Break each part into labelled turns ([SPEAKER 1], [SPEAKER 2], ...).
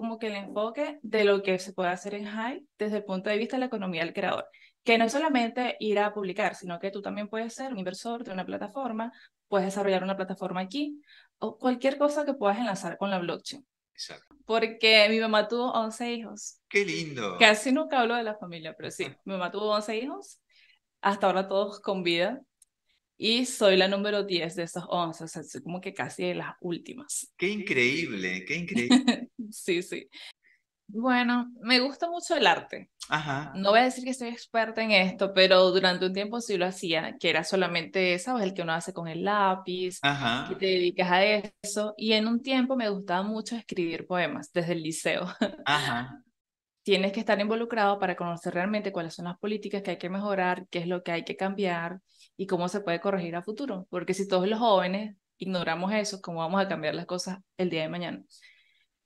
[SPEAKER 1] como que el enfoque de lo que se puede hacer en Hype desde el punto de vista de la economía del creador, que no es solamente ir a publicar, sino que tú también puedes ser un inversor de una plataforma, puedes desarrollar una plataforma aquí o cualquier cosa que puedas enlazar con la blockchain. Exacto. Porque mi mamá tuvo 11 hijos. Qué lindo. Casi nunca hablo de la familia, pero sí, mi mamá tuvo 11 hijos, hasta ahora todos con vida, y soy la número 10 de esos 11, o sea, como que casi de las últimas. Qué increíble, qué increíble. sí, sí. Bueno, me gusta mucho el arte. Ajá. No voy a decir que soy experta en esto, pero durante un tiempo sí lo hacía, que era solamente, ¿sabes? El que uno hace con el lápiz, que te dedicas a eso. Y en un tiempo me gustaba mucho escribir poemas desde el liceo. Ajá. Tienes que estar involucrado para conocer realmente cuáles son las políticas que hay que mejorar, qué es lo que hay que cambiar y cómo se puede corregir a futuro. Porque si todos los jóvenes ignoramos eso, ¿cómo vamos a cambiar las cosas el día de mañana?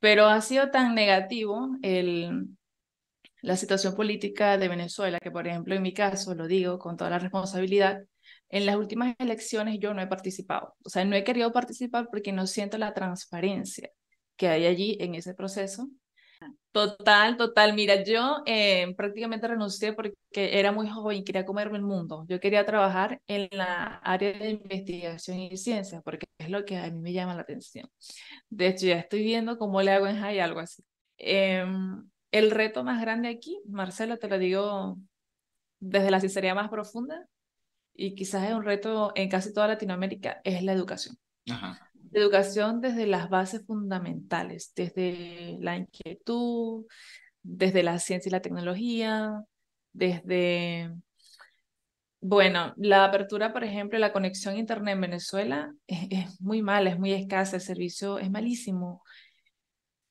[SPEAKER 1] Pero ha sido tan negativo la situación política de Venezuela que, por ejemplo, en mi caso, lo digo con toda la responsabilidad, en las últimas elecciones yo no he participado. O sea, no he querido participar porque no siento la transparencia que hay allí en ese proceso Total, total. Mira, yo eh, prácticamente renuncié porque era muy joven y quería comerme el mundo. Yo quería trabajar en la área de investigación y ciencia, porque es lo que a mí me llama la atención. De hecho, ya estoy viendo cómo le hago en Jai, algo así. Em, el reto más grande aquí, Marcelo, te lo digo desde la sinceridad más profunda, y quizás es un reto en casi toda Latinoamérica, es la educación. Ajá educación desde las bases fundamentales, desde la inquietud, desde la ciencia y la tecnología, desde, bueno, la apertura, por ejemplo, la conexión a Internet en Venezuela es, muy mala, es muy escasa, el servicio es malísimo.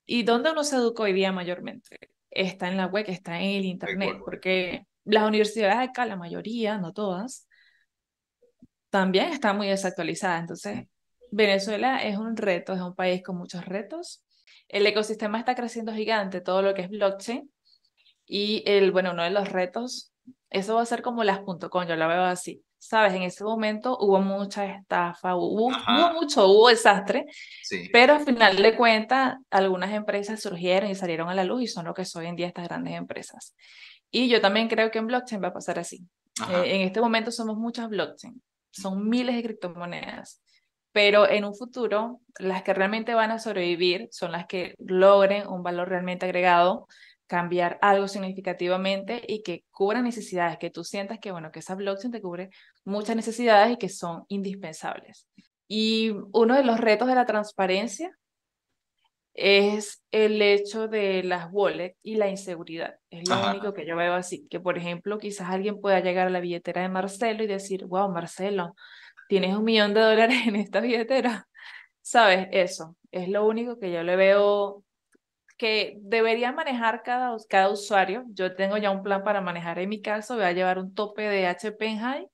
[SPEAKER 1] ¿Y dónde uno se educa hoy día mayormente? Está en la web, está en el Internet, porque las universidades acá, la mayoría, no todas, también están muy desactualizadas. Entonces, Venezuela es un reto, es un país con muchos retos. El ecosistema está creciendo gigante, todo lo que es blockchain. Y el, bueno, uno de los retos, eso va a ser como las .com, yo la veo así. Sabes, en ese momento hubo mucha estafa, hubo, mucho, hubo desastre, pero al final de cuentas algunas empresas surgieron y salieron a la luz y son lo que son hoy en día estas grandes empresas. Y yo también creo que en blockchain va a pasar así. Eh, en este momento somos muchas blockchain, son miles de criptomonedas pero en un futuro las que realmente van a sobrevivir son las que logren un valor realmente agregado, cambiar algo significativamente y que cubran necesidades, que tú sientas que, bueno, que esa blockchain te cubre muchas necesidades y que son indispensables. Y uno de los retos de la transparencia es el hecho de las wallets y la inseguridad. Es lo único que yo veo así, que por ejemplo quizás alguien pueda llegar a la billetera de Marcelo y decir, wow, Marcelo, tienes un millón de dólares en esta billetera. ¿Sabes? Eso es lo único que yo le veo que debería manejar cada, cada usuario. Yo tengo ya un plan para manejar en mi caso, voy a llevar un tope de HP en High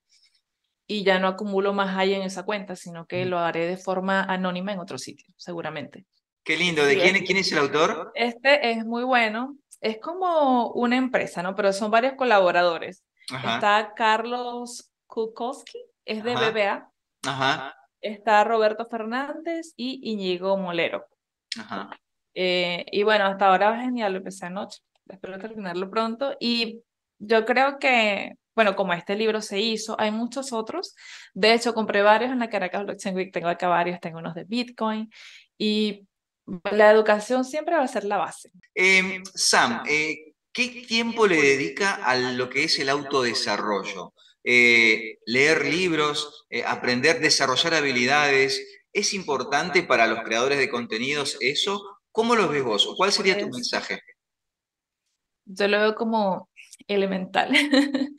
[SPEAKER 1] y ya no acumulo más High en esa cuenta, sino que mm. lo haré de forma anónima en otro sitio, seguramente.
[SPEAKER 2] Qué lindo. ¿De quién, quién es el autor?
[SPEAKER 1] Este es muy bueno. Es como una empresa, ¿no? Pero son varios colaboradores.
[SPEAKER 3] Está
[SPEAKER 1] Carlos Kukowski, es de BBA. Está Roberto Fernández y Iñigo Molero. Ajá. Eh, y bueno, hasta ahora va genial, lo empecé anoche. Espero terminarlo pronto. Y yo creo que, bueno, como este libro se hizo, hay muchos otros. De hecho, compré varios en la Caracas Blockchain Week. Tengo acá varios, tengo unos de Bitcoin. Y la educación siempre va a ser la base.
[SPEAKER 2] Em, Sam, eh, ¿qué tiempo le dedica a lo que es el autodesarrollo? Eh, leer libros, eh, aprender, desarrollar habilidades. ¿Es importante para los creadores de contenidos eso? ¿Cómo lo ves vos? ¿Cuál sería tu pues mensaje?
[SPEAKER 1] Yo lo veo como elemental.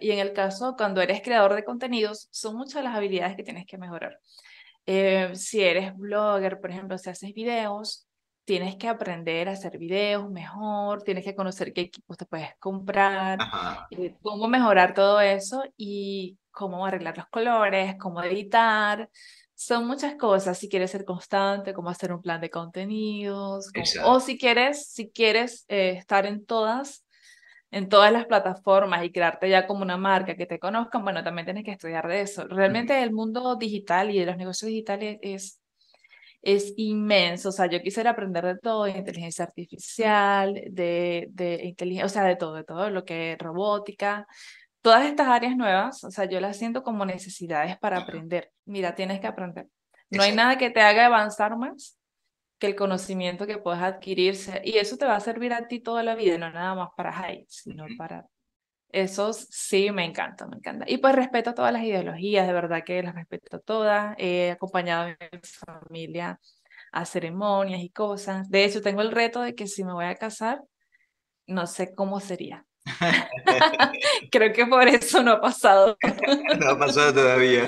[SPEAKER 1] y en el caso, cuando eres creador de contenidos, son muchas las habilidades que tienes que mejorar. Eh, si eres blogger, por ejemplo, si haces videos, tienes que aprender a hacer videos mejor, tienes que conocer qué equipos te puedes comprar, eh, cómo mejorar todo eso y cómo arreglar los colores, cómo editar. Son muchas cosas, si quieres ser constante, cómo hacer un plan de contenidos, o si quieres, si quieres eh, estar en todas, en todas las plataformas y crearte ya como una marca que te conozcan, bueno, también tienes que estudiar de eso. Realmente el mundo digital y de los negocios digitales es es inmenso. O sea, yo quisiera aprender de todo, de inteligencia artificial, de, inteligencia, o sea, de todo, de todo, lo que es robótica. Todas estas áreas nuevas, o sea, yo las siento como necesidades para aprender. Mira, tienes que aprender. No hay nada que te haga avanzar más que el conocimiento que puedes adquirirse. Y eso te va a servir a ti toda la vida, no nada más para High, sino para esos sí me encanta, me encanta. Y pues respeto todas las ideologías, de verdad que las respeto todas. He acompañado a mi familia a ceremonias y cosas. De hecho, tengo el reto de que si me voy a casar, no sé cómo sería. Creo que por eso no ha pasado.
[SPEAKER 2] no ha pasado todavía.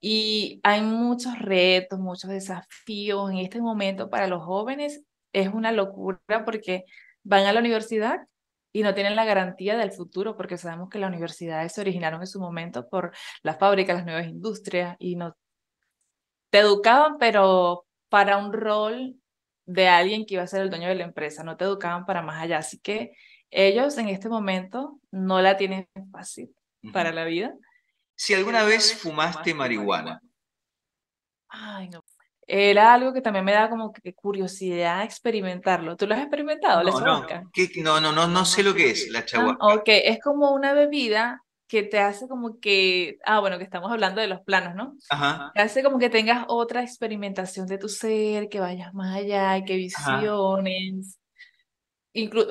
[SPEAKER 1] Y hay muchos retos, muchos desafíos en este momento para los jóvenes. Es una locura porque van a la universidad y no tienen la garantía del futuro porque sabemos que las universidades se originaron en su momento por las fábricas, las nuevas industrias y no te educaban pero para un rol de alguien que iba a ser el dueño de la empresa, no te educaban para más allá, así que ellos en este momento no la tienen fácil
[SPEAKER 2] para la vida. Si alguna vez fumaste marihuana.
[SPEAKER 1] Ay, era algo que también me daba como que curiosidad experimentarlo. ¿Tú lo has experimentado, no, la
[SPEAKER 2] No. no, no, sé lo que es la ah, chagua.
[SPEAKER 1] Okay, ok, es como una bebida que te hace como que, ah, bueno, que estamos hablando de los planos, ¿no? Ajá. hace como que tengas otra experimentación de tu ser, que vayas más allá, y que visiones.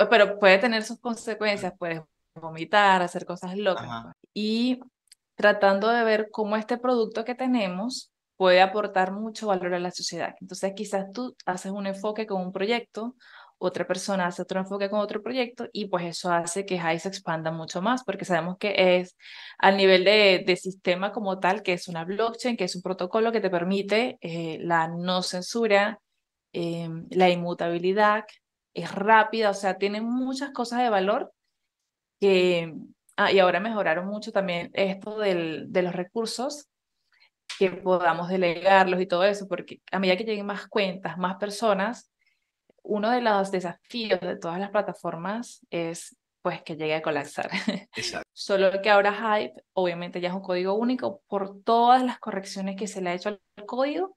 [SPEAKER 1] pero puede tener sus consecuencias, puedes vomitar, hacer cosas locas. Y tratando de ver cómo este producto que tenemos puede aportar mucho valor a la sociedad. Entonces quizás tú haces un enfoque con un proyecto, otra persona hace otro enfoque con otro proyecto y pues eso hace que Hive se expanda mucho más porque sabemos que es al nivel de, sistema como tal, que es una blockchain, que es un protocolo que te permite eh, la no censura, eh, la inmutabilidad, es rápida, o sea, tiene muchas cosas de valor que... Ah, y ahora mejoraron mucho también esto de los recursos que podamos delegarlos y todo eso, porque a medida que lleguen más cuentas, más personas, uno de los desafíos de todas las plataformas es pues que llegue a colapsar. Exacto. Solo que ahora Hype obviamente ya es un código único por todas las correcciones que se le ha hecho al código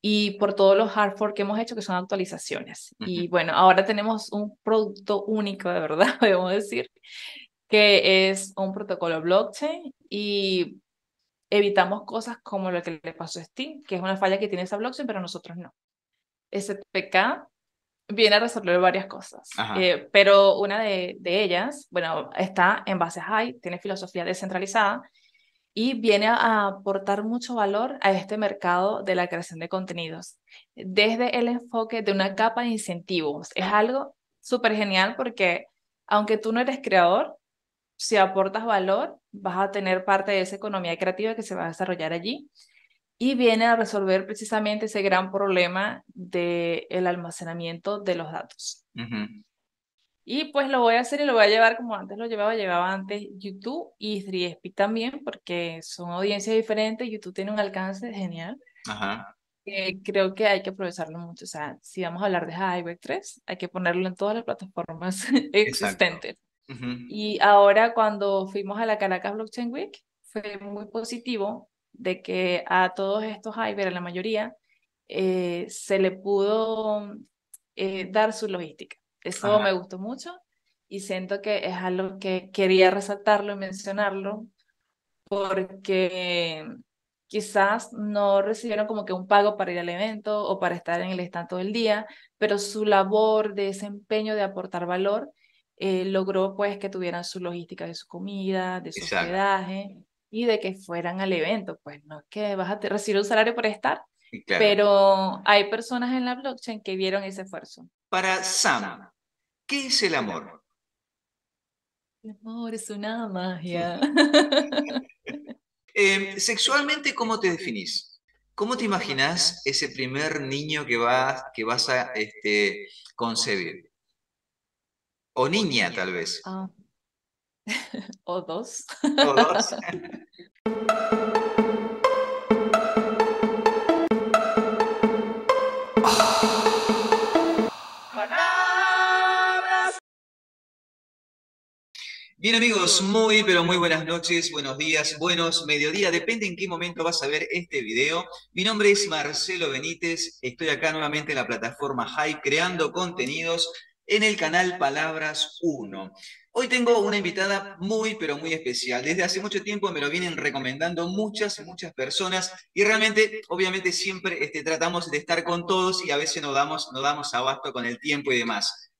[SPEAKER 1] y por todos los hard fork que hemos hecho que son actualizaciones. Y bueno, ahora tenemos un producto único de verdad, podemos decir, que es un protocolo blockchain y evitamos cosas como lo que le pasó a Steam, que es una falla que tiene esa blockchain, pero nosotros no. SPK viene a resolver varias cosas, eh, pero una de, ellas, bueno, está en base a high, tiene filosofía descentralizada y viene a aportar mucho valor a este mercado de la creación de contenidos desde el enfoque de una capa de incentivos. Es algo súper genial porque aunque tú no eres creador, si aportas valor, vas a tener parte de esa economía creativa que se va a desarrollar allí y viene a resolver precisamente ese gran problema del el almacenamiento de los datos. Y pues lo voy a hacer y lo voy a llevar como antes lo llevaba, llevaba antes YouTube y 3 también, porque son audiencias diferentes, YouTube tiene un alcance genial. Eh, creo que hay que aprovecharlo mucho. O sea, si vamos a hablar de Highway 3, hay que ponerlo en todas las plataformas existentes. Y ahora cuando fuimos a la Caracas Blockchain Week, fue muy positivo de que a todos estos hyper, a la mayoría, eh, se le pudo eh, dar su logística. Eso me gustó mucho y siento que es algo que quería resaltarlo y mencionarlo porque quizás no recibieron como que un pago para ir al evento o para estar en el stand todo el día, pero su labor de desempeño de aportar valor eh, logró pues que tuvieran su logística de su comida, de su hospedaje y de que fueran al evento. Pues no es que vas a recibir un salario por estar,
[SPEAKER 2] pero
[SPEAKER 1] hay personas en la blockchain que vieron ese esfuerzo. Para
[SPEAKER 2] Sam, ¿qué es el amor?
[SPEAKER 1] El amor es una magia.
[SPEAKER 2] Eh, sexualmente, ¿cómo te definís? ¿Cómo te imaginas ese primer niño que, vas, que vas a este, concebir? O niña, tal vez. Ah.
[SPEAKER 4] o
[SPEAKER 1] dos. o dos.
[SPEAKER 2] Bien amigos, muy pero muy buenas noches, buenos días, buenos mediodía, depende en qué momento vas a ver este video. Mi nombre es Marcelo Benítez, estoy acá nuevamente en la plataforma High creando contenidos en el canal Palabras 1. Hoy tengo una invitada muy, pero muy especial. Desde hace mucho tiempo me lo vienen recomendando muchas, muchas personas y realmente, obviamente, siempre este, tratamos de estar con todos y a veces no damos, nos damos abasto con el tiempo y demás.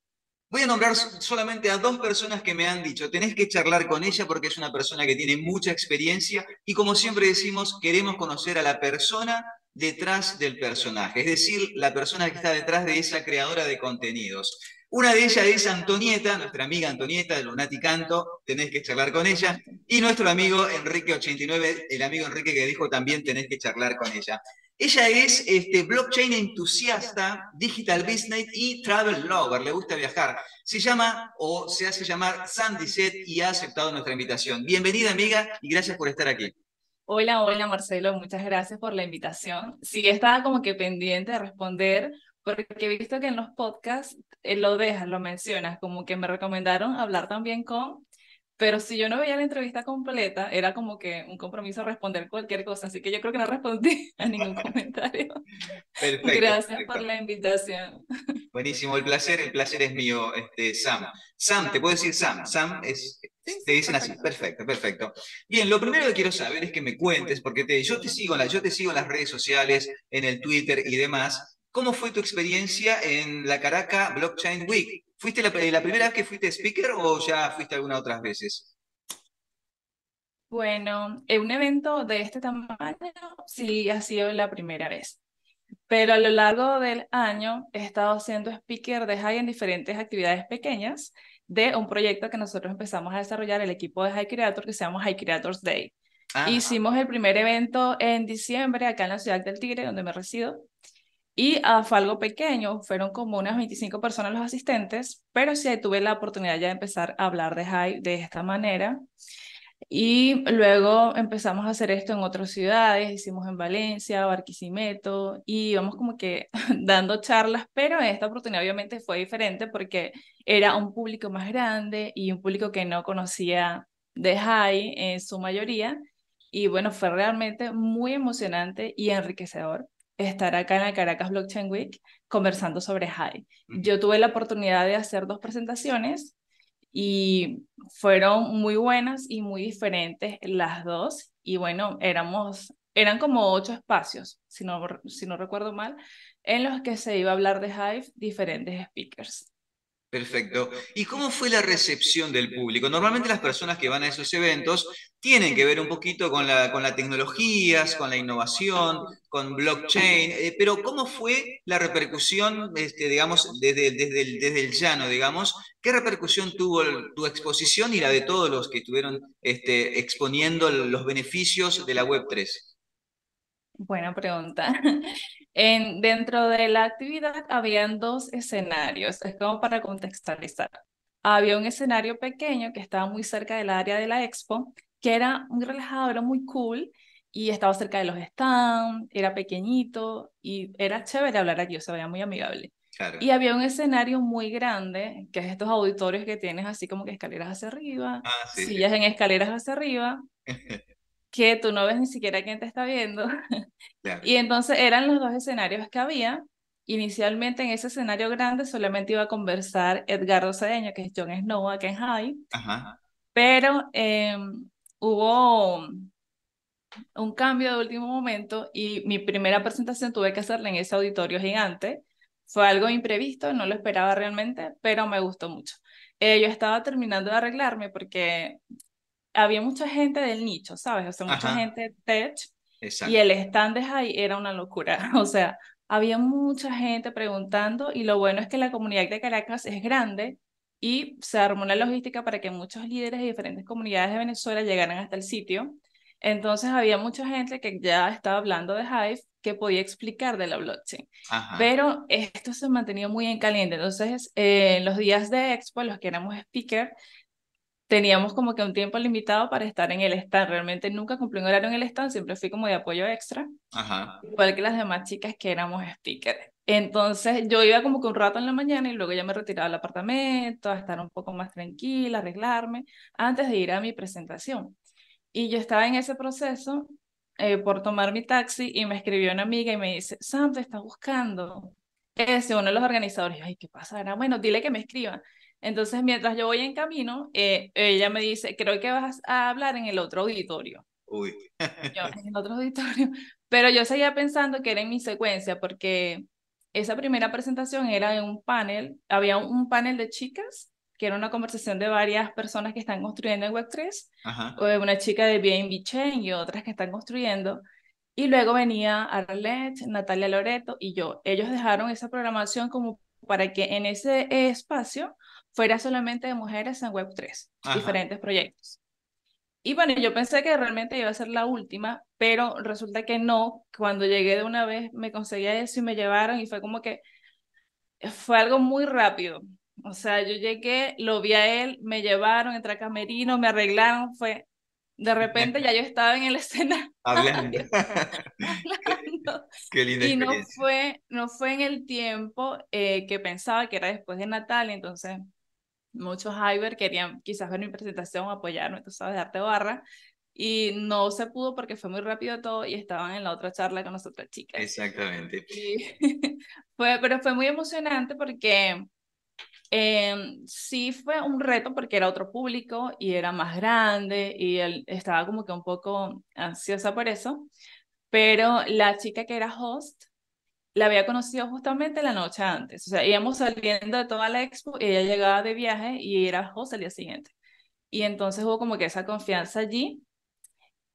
[SPEAKER 2] Voy a nombrar solamente a dos personas que me han dicho, tenés que charlar con ella porque es una persona que tiene mucha experiencia y como siempre decimos, queremos conocer a la persona detrás del personaje, es decir, la persona que está detrás de esa creadora de contenidos. Una de ellas es Antonieta, nuestra amiga Antonieta de Lunati Canto, tenés que charlar con ella. Y nuestro amigo Enrique89, el amigo Enrique que dijo también tenés que charlar con ella. Ella es este, blockchain entusiasta, digital business y travel lover, le gusta viajar. Se llama o se hace llamar Sandy Set y ha aceptado nuestra invitación. Bienvenida amiga y gracias por estar aquí.
[SPEAKER 1] Hola, hola Marcelo, muchas gracias por la invitación. Sí, estaba como que pendiente de responder porque he visto que en los podcasts eh, lo dejas, lo mencionas, como que me recomendaron hablar también con, pero si yo no veía la entrevista completa, era como que un compromiso responder cualquier cosa, así que yo creo que no respondí a ningún comentario.
[SPEAKER 2] perfecto, Gracias
[SPEAKER 1] por la invitación.
[SPEAKER 2] Buenísimo, el placer, el placer es mío, este, Sam. Sam, te puedo decir Sam, Sam es, te dicen así, perfecto, perfecto. Bien, lo primero que quiero saber es que me cuentes, porque te, yo te sigo, yo te sigo en las redes sociales, en el Twitter y demás, ¿Cómo fue tu experiencia en la Caracas Blockchain Week? ¿Fuiste la, eh, la, primera vez que fuiste speaker o ya fuiste alguna otras veces?
[SPEAKER 1] Bueno, en un evento de este tamaño sí ha sido la primera vez. Pero a lo largo del año he estado siendo speaker de High en diferentes actividades pequeñas de un proyecto que nosotros empezamos a desarrollar el equipo de High Creator que se llama High Creators Day. Ah. Hicimos el primer evento en diciembre acá en la ciudad del Tigre, donde me resido. Y a ah, fue pequeño, fueron como unas 25 personas los asistentes, pero sí tuve la oportunidad ya de empezar a hablar de Jai de esta manera. Y luego empezamos a hacer esto en otras ciudades, hicimos en Valencia, Barquisimeto, y íbamos como que dando charlas, pero esta oportunidad obviamente fue diferente porque era un público más grande y un público que no conocía de High en su mayoría. Y bueno, fue realmente muy emocionante y enriquecedor estar acá en la Caracas Blockchain Week conversando sobre Hive Yo tuve la oportunidad de hacer dos presentaciones y fueron muy buenas y muy diferentes las dos. Y bueno, éramos, eran como ocho espacios, si no, si no recuerdo mal, en los que se iba a hablar de Hive diferentes speakers.
[SPEAKER 2] Perfecto. ¿Y cómo fue la recepción del público? Normalmente las personas que van a esos eventos tienen que ver un poquito con con las tecnologías, con la innovación, con blockchain, eh, pero ¿cómo fue la repercusión, este, digamos, desde, desde, el, desde el llano, digamos? ¿Qué repercusión tuvo tu exposición y la de todos los que estuvieron este, exponiendo los beneficios de la Web3?
[SPEAKER 1] Buena pregunta. En, dentro de la actividad habían dos escenarios, es como para contextualizar. Había un escenario pequeño que estaba muy cerca del área de la expo, que era muy relajado, era muy cool, y estaba cerca de los stands, era pequeñito y era chévere hablar aquí, o sea, veía muy amigable. Y había un escenario muy grande, que es estos auditorios que tienes así como que escaleras hacia arriba, ah, sillas en escaleras hacia arriba, que tú no ves ni siquiera quién te está viendo. Y entonces eran los dos escenarios que había. Inicialmente en ese escenario grande solamente iba a conversar Edgardo Cedeño, que es John Snow, acá en High. Pero em, hubo un cambio de último momento y mi primera presentación tuve que hacerla en ese auditorio gigante. Fue algo imprevisto, no lo esperaba realmente, pero me gustó mucho. Eh, yo estaba terminando de arreglarme porque había mucha gente del nicho, ¿sabes? O sea, mucha gente tech. Y el stand de Hive era una locura. O sea, había mucha gente preguntando y lo bueno es que la comunidad de Caracas es grande y se armó una logística para que muchos líderes de diferentes comunidades de Venezuela llegaran hasta el sitio. Entonces había mucha gente que ya estaba hablando de Hive que podía explicar de la blockchain. Pero esto se mantenía muy en caliente. Entonces, eh, en los días de Expo, los que éramos speaker, teníamos como que un tiempo limitado para estar en el stand. Realmente nunca cumplí un horario en el stand, siempre fui como de apoyo extra, igual que las demás chicas que éramos speakers. Entonces yo iba como que un rato en la mañana y luego ya me retiraba al apartamento a estar un poco más tranquila, arreglarme, antes de ir a mi presentación. Y yo estaba en ese proceso eh, por tomar mi taxi y me escribió una amiga y me dice, Sam, te está buscando. Ese uno de los organizadores, ay, ¿qué pasa? Bueno, dile que me escriba. Entonces, mientras yo voy en camino, eh, ella me dice, creo que vas a hablar en el otro auditorio. Uy. en el otro auditorio. Pero yo seguía pensando que era en mi secuencia, porque esa primera presentación era en un panel, había un panel de chicas, que era una conversación de varias personas que están construyendo en Web3, Ajá. Eh, una chica de bien Chain y otras que están construyendo. Y luego venía Arlette, Natalia Loreto y yo. Ellos dejaron esa programación como para que en ese espacio fuera solamente de mujeres en Web3, diferentes proyectos. Y bueno, yo pensé que realmente iba a ser la última, pero resulta que no. Cuando llegué de una vez me conseguía eso y me llevaron y fue como que fue algo muy rápido. O sea, yo llegué, lo vi a él, me llevaron, entré a camerino, me arreglaron, fue de repente ya yo estaba en el escena Hablando.
[SPEAKER 2] hablando. Qué linda y no
[SPEAKER 1] fue, no fue en el tiempo eh, que pensaba que era después de Natalia, entonces muchos Iber querían quizás ver mi presentación, apoyarme, tú sabes, Arte barra. Y no se pudo porque fue muy rápido todo y estaban en la otra charla con las otras chicas.
[SPEAKER 2] Exactamente.
[SPEAKER 1] fue, pero fue muy emocionante porque em, sí fue un reto porque era otro público y era más grande y él estaba como que un poco ansiosa por eso. Pero la chica que era host la había conocido justamente la noche antes. O sea, íbamos saliendo de toda la expo y ella llegaba de viaje y era José el día siguiente. Y entonces hubo como que esa confianza allí.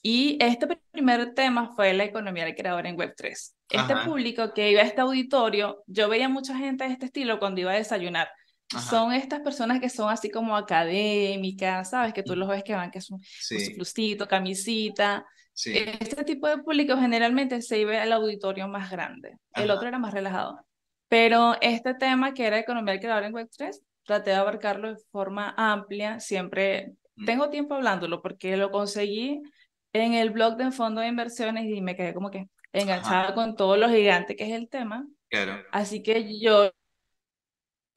[SPEAKER 1] Y este primer tema fue la economía del creador en Web3. Este público que iba a este auditorio, yo veía mucha gente de este estilo cuando iba a desayunar. Son estas personas que son así como académicas, ¿sabes? Que tú mm. los ves que van, que son un con camisita, este tipo de público generalmente se iba al auditorio más grande, el otro era más relajado. Pero este tema que era economía del creador en Web3, traté de abarcarlo de forma amplia, siempre mm. tengo tiempo hablándolo porque lo conseguí en el blog de Fondo de Inversiones y me quedé como que enganchada con todo lo gigante que es el tema. Claro. Así que yo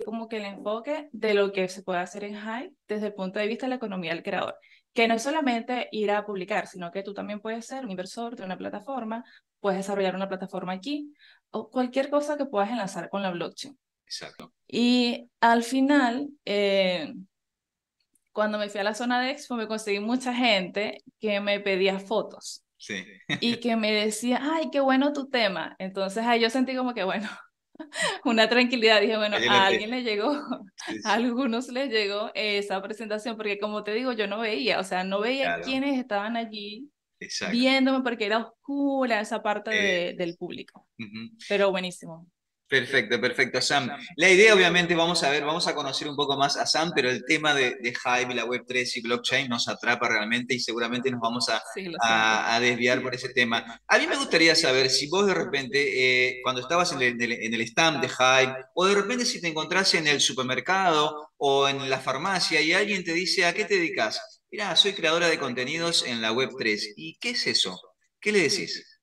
[SPEAKER 1] como que el enfoque de lo que se puede hacer en Hype desde el punto de vista de la economía del creador que no es solamente ir a publicar, sino que tú también puedes ser un inversor de una plataforma, puedes desarrollar una plataforma aquí o cualquier cosa que puedas enlazar con la blockchain. Exacto. Y al final, eh, cuando me fui a la zona de Expo, me conseguí mucha gente que me pedía fotos. Y que me decía, ay, qué bueno tu tema. Entonces ahí yo sentí como que, bueno, una tranquilidad. Dije, bueno, a alguien le llegó, a algunos les llegó esa presentación, porque como te digo, yo no veía, o sea, no veía quienes quiénes estaban allí viéndome porque era oscura esa parte eh, del público. Pero buenísimo.
[SPEAKER 2] Perfecto, perfecto, Sam. La idea, obviamente, vamos a ver, vamos a conocer un poco más a Sam, pero el tema de, de y la Web3 y blockchain nos atrapa realmente y seguramente nos vamos a, a, desviar por ese tema. A mí me gustaría saber si vos de repente, eh, cuando estabas en el, stand de Hive, o de repente si te encontrás en el supermercado o en la farmacia y alguien te dice, ¿a qué te dedicas? Mira, soy creadora de contenidos en la Web3. ¿Y qué es eso? ¿Qué le decís?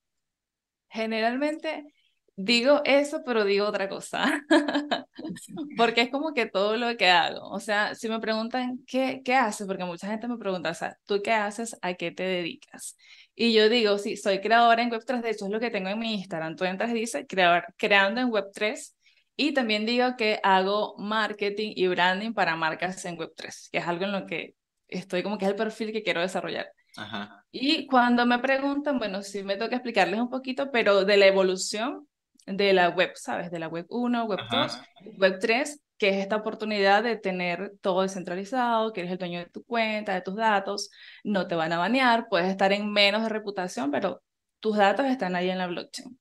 [SPEAKER 1] Generalmente digo eso, pero digo otra cosa, porque es como que todo lo que hago, o sea, si me preguntan qué, qué haces, porque mucha gente me pregunta, o sea, ¿tú qué haces? ¿A qué te dedicas? Y yo digo, sí, soy creadora en Web3, de hecho es lo que tengo en mi Instagram, tú entras y dices, creando en Web3, y también digo que hago marketing y branding para marcas en Web3, que es algo en lo que estoy como que es el perfil que quiero desarrollar. Y cuando me preguntan, bueno, sí me toca explicarles un poquito, pero de la evolución de la web, ¿sabes? De la web 1, web 2, web 3, que es esta oportunidad de tener todo descentralizado, que eres el dueño de tu cuenta, de tus datos, no te van a banear, puedes estar en menos de reputación, pero tus datos están ahí en la blockchain.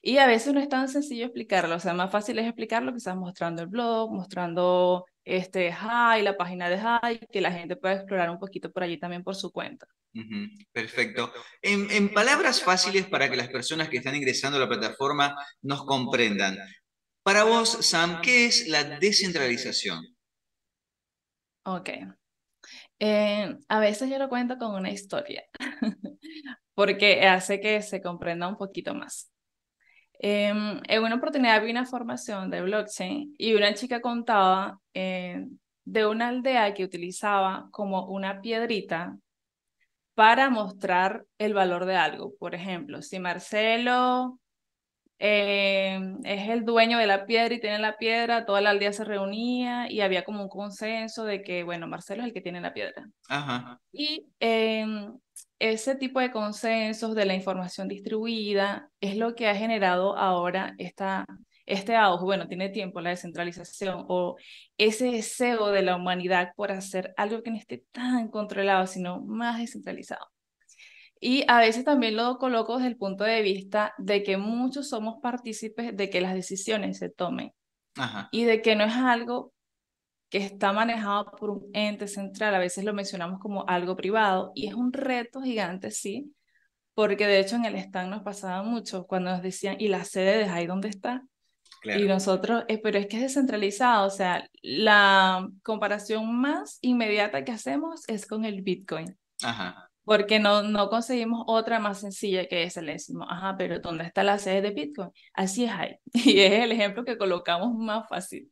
[SPEAKER 1] Y a veces no es tan sencillo explicarlo, o sea, más fácil es explicarlo quizás mostrando el blog, mostrando este, la página de High, que la gente pueda explorar un poquito por allí también por su cuenta.
[SPEAKER 2] Perfecto. En, palabras fáciles para que las personas que están ingresando a la plataforma nos comprendan. Para vos, Sam, ¿qué es la descentralización?
[SPEAKER 1] Ok. Eh, a veces yo lo cuento con una historia, porque hace que se comprenda un poquito más. Em, en una oportunidad vi una formación de blockchain y una chica contaba eh, de una aldea que utilizaba como una piedrita para mostrar el valor de algo. Por ejemplo, si Marcelo Em, es el dueño de la piedra y tiene la piedra, toda la aldea se reunía y había como un consenso de que, bueno, Marcelo es el que tiene la piedra. Y em, ese tipo de consensos de la información distribuida es lo que ha generado ahora esta, este auge, bueno, tiene tiempo la descentralización o ese deseo de la humanidad por hacer algo que no esté tan controlado, sino más descentralizado. Y a veces también lo coloco desde el punto de vista de que muchos somos partícipes de que las decisiones se tomen Ajá. y de que no es algo que está manejado por un ente central, a veces lo mencionamos como algo privado y es un reto gigante, sí, porque de hecho en el stand nos pasaba mucho cuando nos decían, ¿y la sede de ahí dónde está? Claro. Y nosotros, eh, pero es que es descentralizado, o sea, la comparación más inmediata que hacemos es con el Bitcoin. Ajá porque no, conseguimos otra más sencilla que esa. Le decimos, ajá, pero ¿dónde está la sede de Bitcoin? Así es ahí. Y es el ejemplo que colocamos más fácil.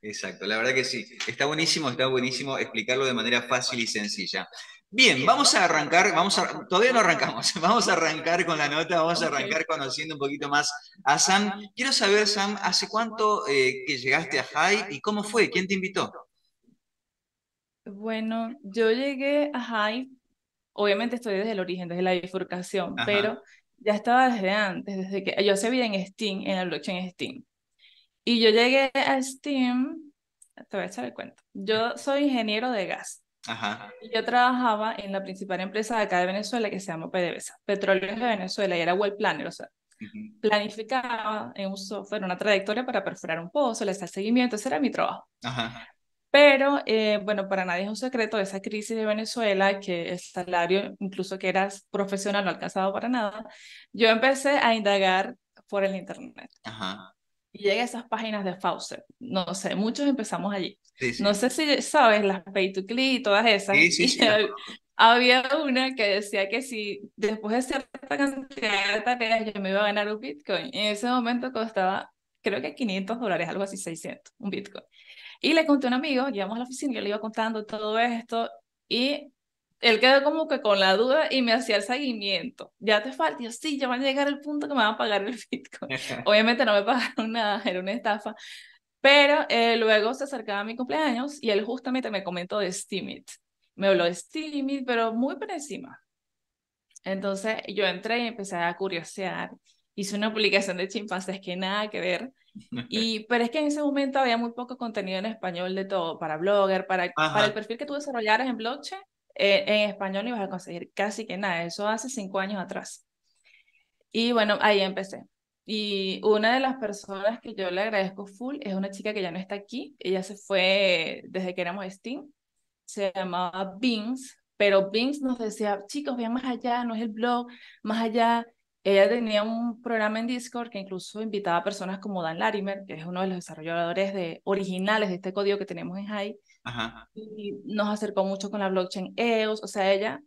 [SPEAKER 2] Exacto, la verdad que sí. Está buenísimo, está buenísimo explicarlo de manera fácil y sencilla. Bien, vamos a arrancar, vamos a, todavía no arrancamos, vamos a arrancar con la nota, vamos a arrancar conociendo un poquito más a Sam. Quiero saber, Sam, ¿hace cuánto eh, que llegaste a High y cómo fue? ¿Quién te invitó?
[SPEAKER 1] Bueno, yo llegué a High obviamente estoy desde el origen, desde la bifurcación, pero ya estaba desde antes, desde que yo se vi en Steam, en la blockchain Steam. Y yo llegué a Steam, te voy a echar el cuento. Yo soy ingeniero de gas. Y yo trabajaba en la principal empresa de acá de Venezuela que se llama PDVSA, Petróleos de Venezuela, y era well planner, o sea, planificaba en un software una trayectoria para perforar un pozo, le seguimiento, ese era mi trabajo. Ajá. Pero eh, bueno, para nadie es un secreto esa crisis de Venezuela, que el salario, incluso que eras profesional, no alcanzaba para nada. Yo empecé a indagar por el Internet. Y llegué a esas páginas de Fawcett. No sé, muchos empezamos allí. No sé si sabes, las Pay to Click y todas esas. había una que decía que si después de cierta cantidad de tareas yo me iba a ganar un Bitcoin. en ese momento costaba, creo que 500 dólares, algo así, 600, un Bitcoin. Y le conté a un amigo, íbamos a la oficina, yo le iba contando todo esto y él quedó como que con la duda y me hacía el seguimiento. Ya te falta, y yo sí, ya van a llegar el punto que me van a pagar el Bitcoin. Obviamente no me pagaron nada, era una estafa. Pero eh, luego se acercaba mi cumpleaños y él justamente me comentó de Steemit. Me habló de Steemit, pero muy por encima. Entonces yo entré y empecé a curiosear. Hice una publicación de chimpancés que nada que ver. Y, pero es que en ese momento había muy poco contenido en español de todo, para blogger, para, el perfil que tú desarrollaras en blockchain, eh, en español ibas a conseguir casi que nada, eso hace cinco años atrás. Y bueno, ahí empecé. Y una de las personas que yo le agradezco full es una chica que ya no está aquí, ella se fue desde que éramos Steam, se llamaba Beans, pero Beans nos decía, chicos, vean más allá, no es el blog, más allá ella tenía un programa en Discord que incluso invitaba a personas como Dan Larimer, que es uno de los desarrolladores de, originales de este código que tenemos en Hive, y nos acercó mucho con la blockchain EOS, o sea, ella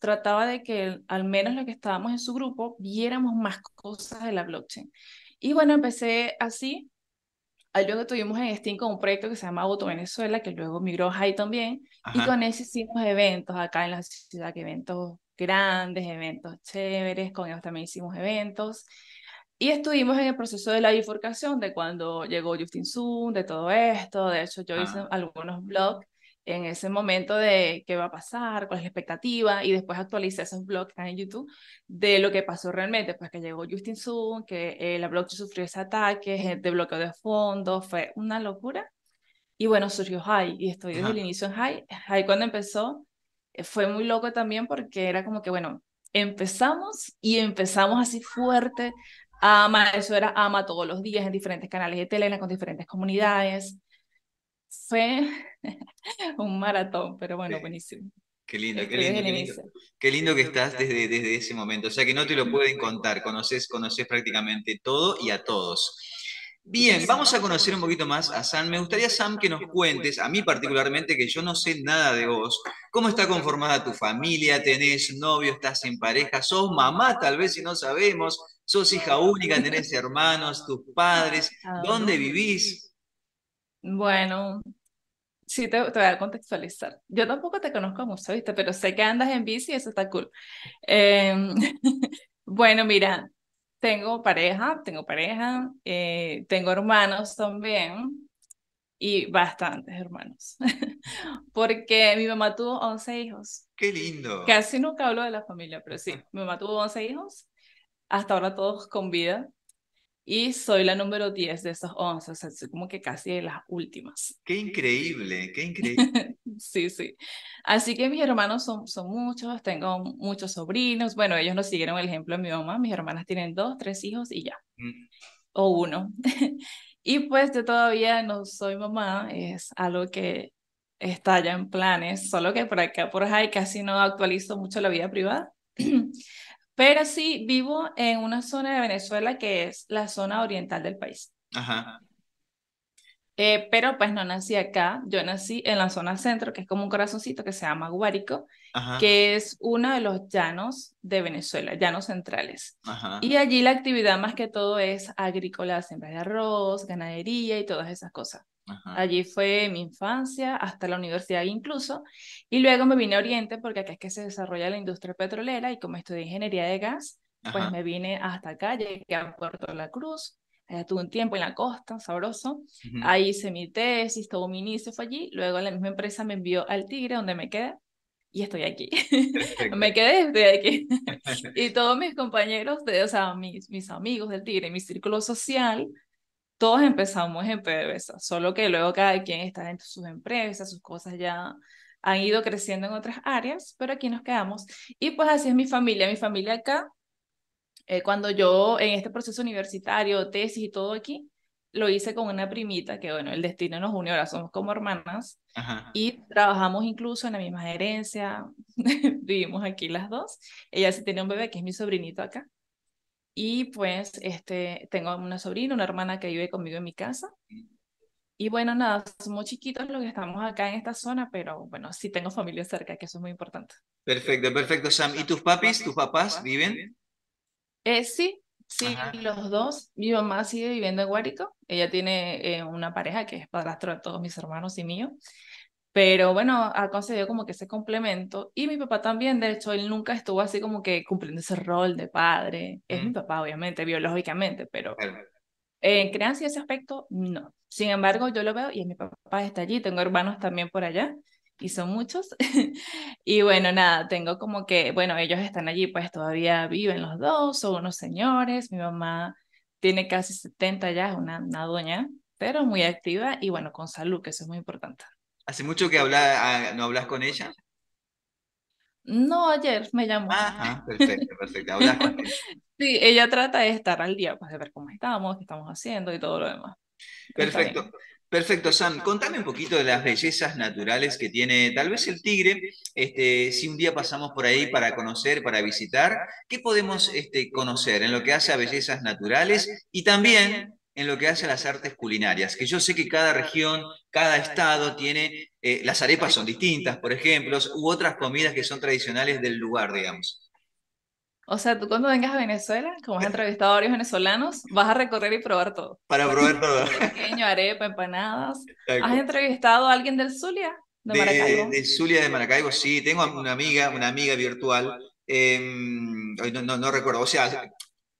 [SPEAKER 1] trataba de que al menos los que estábamos en su grupo viéramos más cosas de la blockchain. Y bueno, empecé así. Luego tuvimos en Steam con un proyecto que se llama Auto Venezuela, que luego migró a High también. Y con ese hicimos eventos acá en la ciudad, que eventos grandes, eventos chéveres, con ellos también hicimos eventos. Y estuvimos en el proceso de la bifurcación de cuando llegó Justin Sun, de todo esto. De hecho, yo hice ah. algunos blogs en ese momento de qué va a pasar, cuál es la expectativa, y después actualicé esos blogs en YouTube de lo que pasó realmente, pues que llegó Justin Sun, que eh, la blockchain sufrió ese ataque, eh, de bloqueo de fondos, fue una locura. Y bueno, surgió High, y estoy desde el inicio en High. High cuando empezó, fue muy loco también porque era como que, bueno, empezamos y empezamos así fuerte. Ama, eso era ama todos los días en diferentes canales de tele, con diferentes comunidades. Fue un maratón, pero bueno, buenísimo.
[SPEAKER 2] Qué lindo, qué lindo, que estás desde, desde ese momento. O sea que no te lo pueden contar. Conoces, conoces prácticamente todo y a todos. Bien, vamos a conocer un poquito más a Sam. Me gustaría, Sam, que nos cuentes, a mí particularmente, que yo no sé nada de vos, cómo está conformada tu familia, tenés novio, estás en pareja, sos mamá tal vez si no sabemos, sos hija única, tenés hermanos, tus padres, ah, ah, ¿dónde vivís?
[SPEAKER 1] Bueno, sí, te, voy a contextualizar. Yo tampoco te conozco mucho, ¿viste? Pero sé que andas en bici y eso está cool. Em, bueno, mira, tengo pareja, tengo pareja, eh, tengo hermanos también y bastantes hermanos, porque mi mamá tuvo 11 hijos. Qué lindo. Casi nunca hablo de la familia, pero sí, mi mamá tuvo 11 hijos, hasta ahora todos con vida y soy la número 10 de esos 11, o sea, como que casi de las últimas. Qué increíble, qué increíble. sí, sí. Así que mis hermanos son, son muchos, tengo muchos sobrinos, bueno, ellos nos siguieron el ejemplo de mi mamá, mis hermanas tienen dos, tres hijos y ya, mm. o uno. y pues yo todavía no soy mamá, es algo que está ya en planes, solo que por acá, por ahí casi no actualizo mucho la vida privada. Pero sí vivo en una zona de Venezuela que es la zona oriental del país. Eh, pero pues no nací acá, yo nací en la zona centro, que es como un corazoncito que se llama Guárico, que es uno de los llanos de Venezuela, llanos centrales. Y allí la actividad más que todo es agrícola, siembra de arroz, ganadería y todas esas cosas. Allí fue mi infancia, hasta la universidad incluso, y luego me vine a Oriente porque acá es que se desarrolla la industria petrolera y como estudié ingeniería de gas, pues me vine hasta acá, llegué a Puerto La Cruz, allá tuve un tiempo en la costa, sabroso, ahí hice mi tesis, todo mi inicio fue allí, luego la misma empresa me envió al Tigre donde me quedé y estoy aquí. me quedé, estoy aquí. y todos mis compañeros, de, o sea, mis, mis amigos del Tigre, mi círculo social, todos empezamos en PDVSA, solo que luego cada quien está de sus empresas, sus cosas ya han ido creciendo en otras áreas, pero aquí nos quedamos. Y pues así es mi familia, mi familia acá, eh, cuando yo en este proceso universitario, tesis y todo aquí, lo hice con una primita, que bueno, el destino nos unió, ahora somos como hermanas, y trabajamos incluso en la misma herencia, vivimos aquí las dos. Ella sí tiene un bebé que es mi sobrinito acá, y pues este, tengo una sobrina, una hermana que vive conmigo en mi casa. Y bueno, nada, somos chiquitos los que estamos acá en esta zona, pero bueno, sí tengo familia cerca, que eso es muy importante.
[SPEAKER 2] Perfecto, perfecto, Sam. ¿Y tus papis, tus papás viven?
[SPEAKER 1] Eh, sí, sí, los dos. Mi mamá sigue viviendo en Guárico. Ella tiene eh, una pareja que es padrastro de todos mis hermanos y mío. Pero bueno, ha conseguido como que ese complemento. Y mi papá también, de hecho, él nunca estuvo así como que cumpliendo ese rol de padre. Es mi papá, obviamente, biológicamente, pero en creencia ese aspecto, no. Sin embargo, yo lo veo y mi papá está allí. Tengo hermanos también por allá y son muchos. y bueno, nada, tengo como que, bueno, ellos están allí, pues todavía viven los dos, son unos señores. Mi mamá tiene casi 70 ya, es una, una doña, pero muy activa y bueno, con salud, que eso es muy importante.
[SPEAKER 2] ¿Hace mucho que habla, ah, no hablas con ella?
[SPEAKER 1] No, ayer me llamó. Ajá,
[SPEAKER 2] perfecto, perfecto. Hablas con ella.
[SPEAKER 1] Sí, ella trata de estar al día, pues de ver cómo estamos, qué estamos haciendo y todo lo demás.
[SPEAKER 2] Perfecto. Perfecto, Sam. Contame un poquito de las bellezas naturales que tiene tal vez el Tigre. Este, si un día pasamos por ahí para conocer, para visitar, ¿qué podemos este, conocer en lo que hace a bellezas naturales? Y también en lo que hace a las artes culinarias, que yo sé que cada región, cada estado tiene, eh, las arepas son distintas, por ejemplo, u otras comidas que son tradicionales del lugar, digamos.
[SPEAKER 1] O sea, tú cuando vengas a Venezuela, como has entrevistado a varios venezolanos, vas a recorrer y probar todo.
[SPEAKER 2] Para probar todo.
[SPEAKER 1] Pequeño, arepa, empanadas. ¿Has entrevistado a alguien del Zulia? De, Maracaibo.
[SPEAKER 2] De Zulia de Maracaibo, sí. Tengo una amiga, una amiga virtual. Em, no, no, recuerdo. O sea,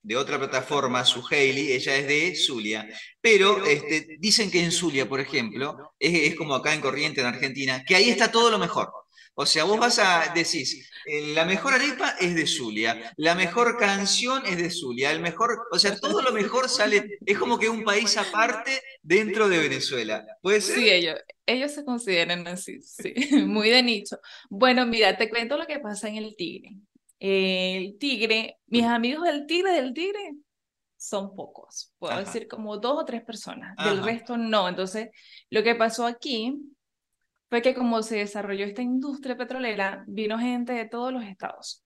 [SPEAKER 2] de otra plataforma, su Haley, ella es de Zulia. Pero este, este, dicen que en Zulia, por ejemplo, es, como acá en Corriente, en Argentina, que ahí está todo lo mejor. O sea, vos vas a decís, eh, la mejor arepa es de Zulia, la mejor canción es de Zulia, el mejor, o sea, todo lo mejor sale, es como que un país aparte dentro de Venezuela. ¿Puede ser? Sí, ellos,
[SPEAKER 1] ellos se consideran así, sí, muy de nicho. Bueno, mira, te cuento lo que pasa en el Tigre el tigre, mis mm. amigos del tigre, del tigre, son pocos, puedo decir como dos o tres personas, del resto no. Entonces, lo que pasó aquí fue que como se desarrolló esta industria petrolera, vino gente de todos los estados.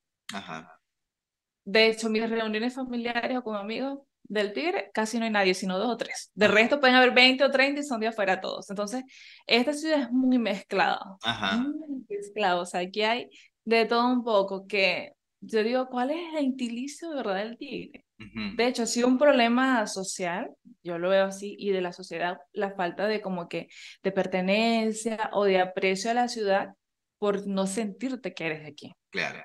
[SPEAKER 1] De hecho, mis reuniones familiares o con amigos del Tigre casi no hay nadie, sino dos o tres. del resto pueden haber 20 o 30 y son de afuera todos. Entonces, esta ciudad es muy mezclada.
[SPEAKER 3] Ajá. Muy
[SPEAKER 1] mezclada, o sea, aquí hay de todo un poco que yo digo, ¿cuál es el gentilicio de verdad del tigre? De hecho, ha sido un problema social, yo lo veo así, y de la sociedad, la falta de como que de pertenencia o de aprecio a la ciudad por no sentirte que eres de aquí. Claro.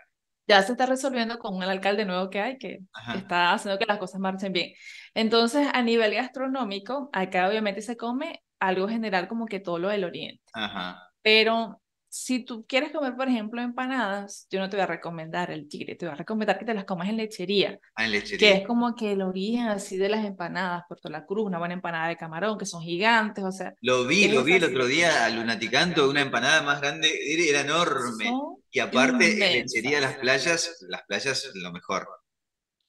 [SPEAKER 1] Ya se está resolviendo con el alcalde nuevo que hay, que está haciendo que las cosas marchen bien. Entonces, a nivel gastronómico, acá obviamente se come algo general como que todo lo del oriente. Ajá. Pero si tú quieres comer, por ejemplo, empanadas, yo no te voy a recomendar el tigre, te voy a recomendar que te las comas en lechería. Ah, que es como que el origen así de las empanadas, Puerto La Cruz, una buena empanada de camarón, que son gigantes, o sea.
[SPEAKER 2] Lo vi, lo vi el otro día al Lunaticanto, una empanada más grande, era enorme. y aparte, en lechería, las playas, las playas, lo mejor.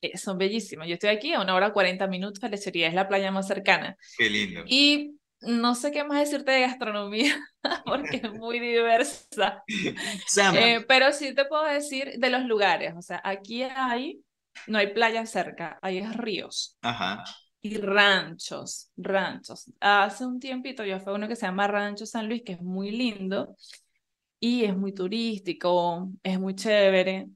[SPEAKER 1] Eh, son bellísimas. Yo estoy aquí a una hora 40 minutos, la lechería es la playa más cercana. Qué lindo. Y no sé qué más decirte de gastronomía, porque es muy diversa. Eh, pero sí te puedo decir de los lugares. O sea, aquí hay, no hay playa cerca, hay ríos. Ajá. Y ranchos, ranchos. Hace un tiempito yo fui a uno que se llama Rancho San Luis, que es muy lindo y es muy turístico, es muy chévere.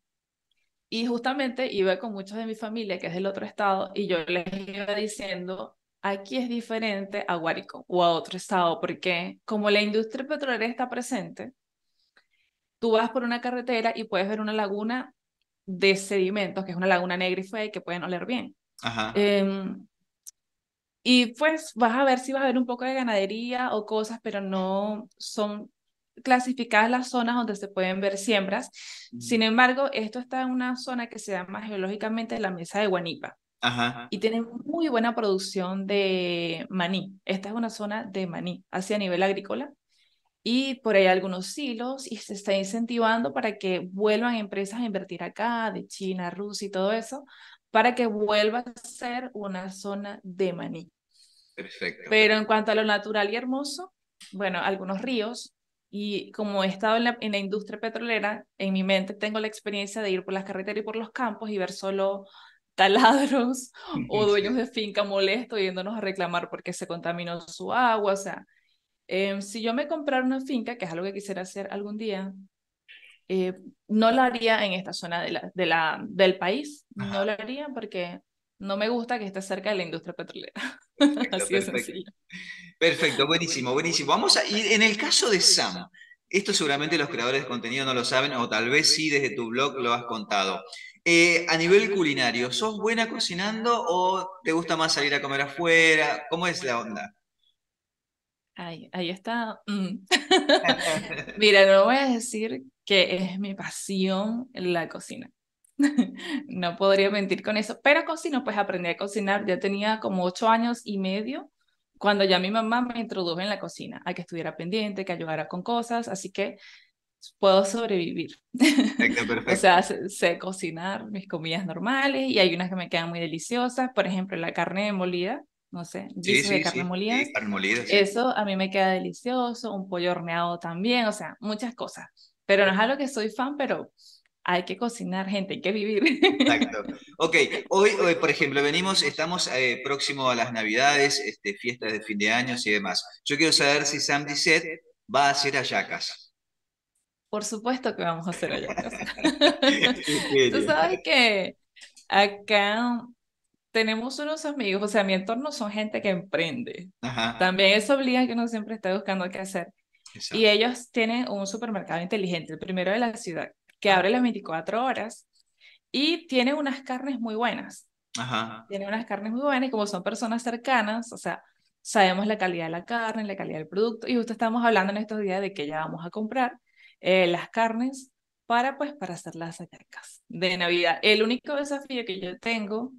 [SPEAKER 1] Y justamente iba con muchos de mi familia, que es del otro estado, y yo les iba diciendo aquí es diferente a Guárico o a otro estado, porque como la industria petrolera está presente, tú vas por una carretera y puedes ver una laguna de sedimentos, que es una laguna negra y fea que pueden oler bien. Ajá. Em, y pues vas a ver si vas a ver un poco de ganadería o cosas, pero no son clasificadas las zonas donde se pueden ver siembras. Sin embargo, esto está en una zona que se llama geológicamente la mesa de Guanipa. Y tiene muy buena producción de maní. Esta es una zona de maní, hacia nivel agrícola. Y por ahí algunos silos y se está incentivando para que vuelvan empresas a invertir acá, de China, Rusia y todo eso, para que vuelva a ser una zona de maní.
[SPEAKER 3] Perfecto. Pero
[SPEAKER 1] en cuanto a lo natural y hermoso, bueno, algunos ríos. Y como he estado en la industria petrolera, en mi mente tengo la experiencia de ir por las carreteras y por los campos y ver solo taladros o dueños de finca molesto yéndonos a reclamar porque se contaminó su agua. O sea, em, si yo me comprara una finca, que es algo que quisiera hacer algún día, eh, no la haría en esta zona de la, de la, del país, no la haría porque no me gusta que esté cerca de la industria petrolera. Perfecto, Así de
[SPEAKER 2] Perfecto, buenísimo, buenísimo. Vamos a ir en el caso de Sam. Esto seguramente los creadores de contenido no lo saben, o tal vez sí desde tu blog lo has contado. Eh, a nivel culinario, ¿sos buena cocinando o te gusta más salir a comer afuera? ¿Cómo es la onda?
[SPEAKER 1] Ahí, está. Mm. Mira, no voy a decir que es mi pasión la cocina. no podría mentir con eso, pero cocino, pues aprendí a cocinar. Ya tenía como ocho años y medio cuando ya mi mamá me introdujo en la cocina, a que estuviera pendiente, que ayudara con cosas. Así que puedo sobrevivir.
[SPEAKER 4] perfecto. o sea,
[SPEAKER 1] sé, cocinar mis comidas normales y hay unas que me quedan muy deliciosas, por ejemplo, la carne molida, no sé, sí, de carne molida. Eso a mí me queda delicioso, un pollo horneado también, o sea, muchas cosas. Pero no es algo que soy fan, pero hay que cocinar, gente, hay que vivir. Exacto.
[SPEAKER 2] Ok, hoy, hoy por ejemplo, venimos, estamos eh, próximo a las Navidades, este, fiestas de fin de año y demás. Yo quiero saber si Sam Dicet va a hacer ayacas.
[SPEAKER 1] Por supuesto que vamos a hacer allá.
[SPEAKER 2] Tú sabes
[SPEAKER 1] que acá tenemos unos amigos, o sea, mi entorno son gente que emprende. También eso obliga a que uno siempre esté buscando qué hacer. Y ellos tienen un supermercado inteligente, el primero de la ciudad, que ah. abre las 24 horas y tiene unas carnes muy buenas. Tiene unas carnes muy buenas y como son personas cercanas, o sea, sabemos la calidad de la carne, la calidad del producto y justo estamos hablando en estos días de que ya vamos a comprar eh, las carnes para, pues, para hacer las hallacas de Navidad. El único desafío que yo tengo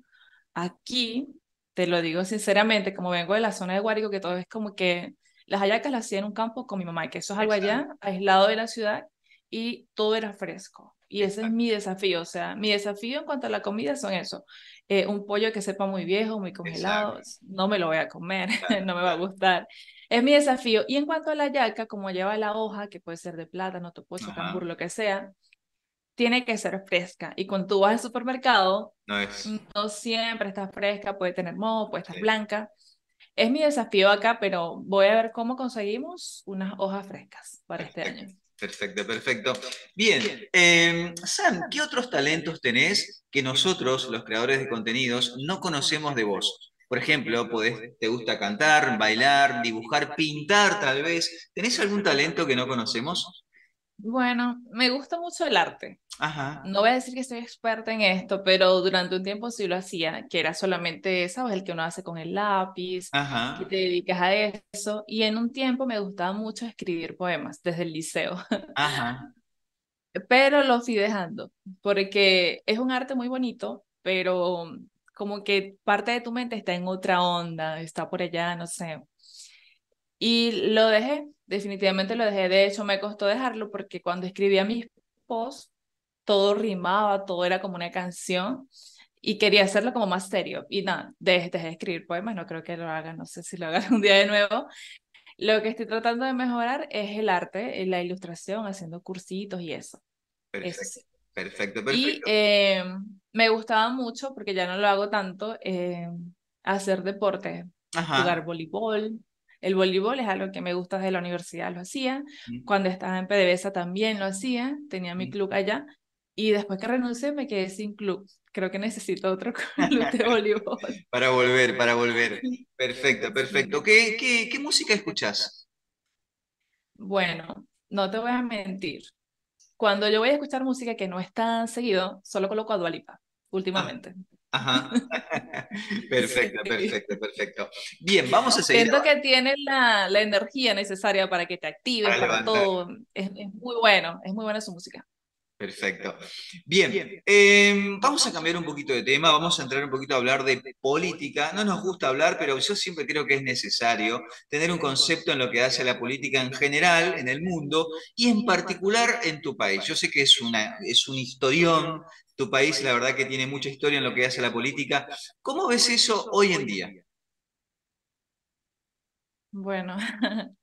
[SPEAKER 1] aquí, te lo digo sinceramente, como vengo de la zona de Guárico, que todo es como que las hallacas las hacía en un campo con mi mamá, que eso es algo allá, aislado de la ciudad, y todo era fresco. Y ese es mi desafío, o sea, mi desafío en cuanto a la comida son eso. Eh, un pollo que sepa muy viejo, muy congelado, no me lo voy a comer, no me va a gustar. Es mi desafío. Y en cuanto a la yaca, como lleva la hoja, que puede ser de plata, plátano, topocho, cambur, lo que sea, tiene que ser fresca. Y cuando tú vas al supermercado, no, siempre está fresca, puede tener moho, puede estar blanca. Es mi desafío acá, pero voy a ver cómo conseguimos unas hojas frescas para este año.
[SPEAKER 2] Perfecto, perfecto. Bien, em,
[SPEAKER 1] Sam, ¿qué otros
[SPEAKER 2] talentos tenés que nosotros, los creadores de contenidos, no conocemos de vos? Por ejemplo, te gusta cantar, bailar, dibujar, pintar tal vez. ¿Tenés algún talento
[SPEAKER 1] que no conocemos? Bueno, me gusta mucho el arte. Ajá. No voy a decir que soy experta en esto, pero durante un tiempo sí lo hacía, que era solamente, ¿sabes? El que uno hace con el lápiz, que te dedicas a eso. Y en un tiempo me gustaba mucho escribir poemas desde el liceo. Ajá. Pero lo fui dejando, porque es un arte muy bonito, pero como que parte de tu mente está en otra onda, está por allá, no sé, y lo dejé, definitivamente lo dejé. De hecho, me costó dejarlo porque cuando escribía mis posts, todo rimaba, todo era como una canción y quería hacerlo como más serio. Y nada, dejé, de escribir poemas, no creo que lo haga, no sé si lo haga un día de nuevo. Lo que estoy tratando de mejorar es el arte, eh, la ilustración, haciendo cursitos y eso. Perfecto,
[SPEAKER 2] perfecto, Y
[SPEAKER 1] em, me gustaba mucho, porque ya no lo hago tanto, em, hacer deporte, jugar voleibol, el voleibol es algo que me gusta desde la universidad, lo hacía. Cuando estaba en PDVSA también lo hacía, tenía mi club allá. Y después que renuncié me quedé sin club. Creo que necesito otro club de voleibol.
[SPEAKER 2] para volver, para volver. Perfecto, perfecto. ¿Qué, qué, qué música escuchas?
[SPEAKER 1] Bueno, no te voy a mentir. Cuando yo voy a escuchar música que no está tan seguido, solo coloco a Dualipa ah. últimamente. Ajá.
[SPEAKER 2] perfecto, perfecto, perfecto. Bien, vamos a seguir. Siento que
[SPEAKER 1] tienes la, energía necesaria para que te actives, para, todo. Es, muy bueno, es muy buena su música.
[SPEAKER 2] Perfecto. Bien, em, vamos a cambiar un poquito de tema, vamos a entrar un poquito a hablar de política. No nos gusta hablar, pero yo siempre creo que es necesario tener un concepto en lo que hace la política en general, en el mundo, y en particular en tu país. Yo sé que es, una, es un historión, tu país, la verdad que tiene mucha historia en lo que hace la política. ¿Cómo ves eso hoy en día?
[SPEAKER 1] Bueno,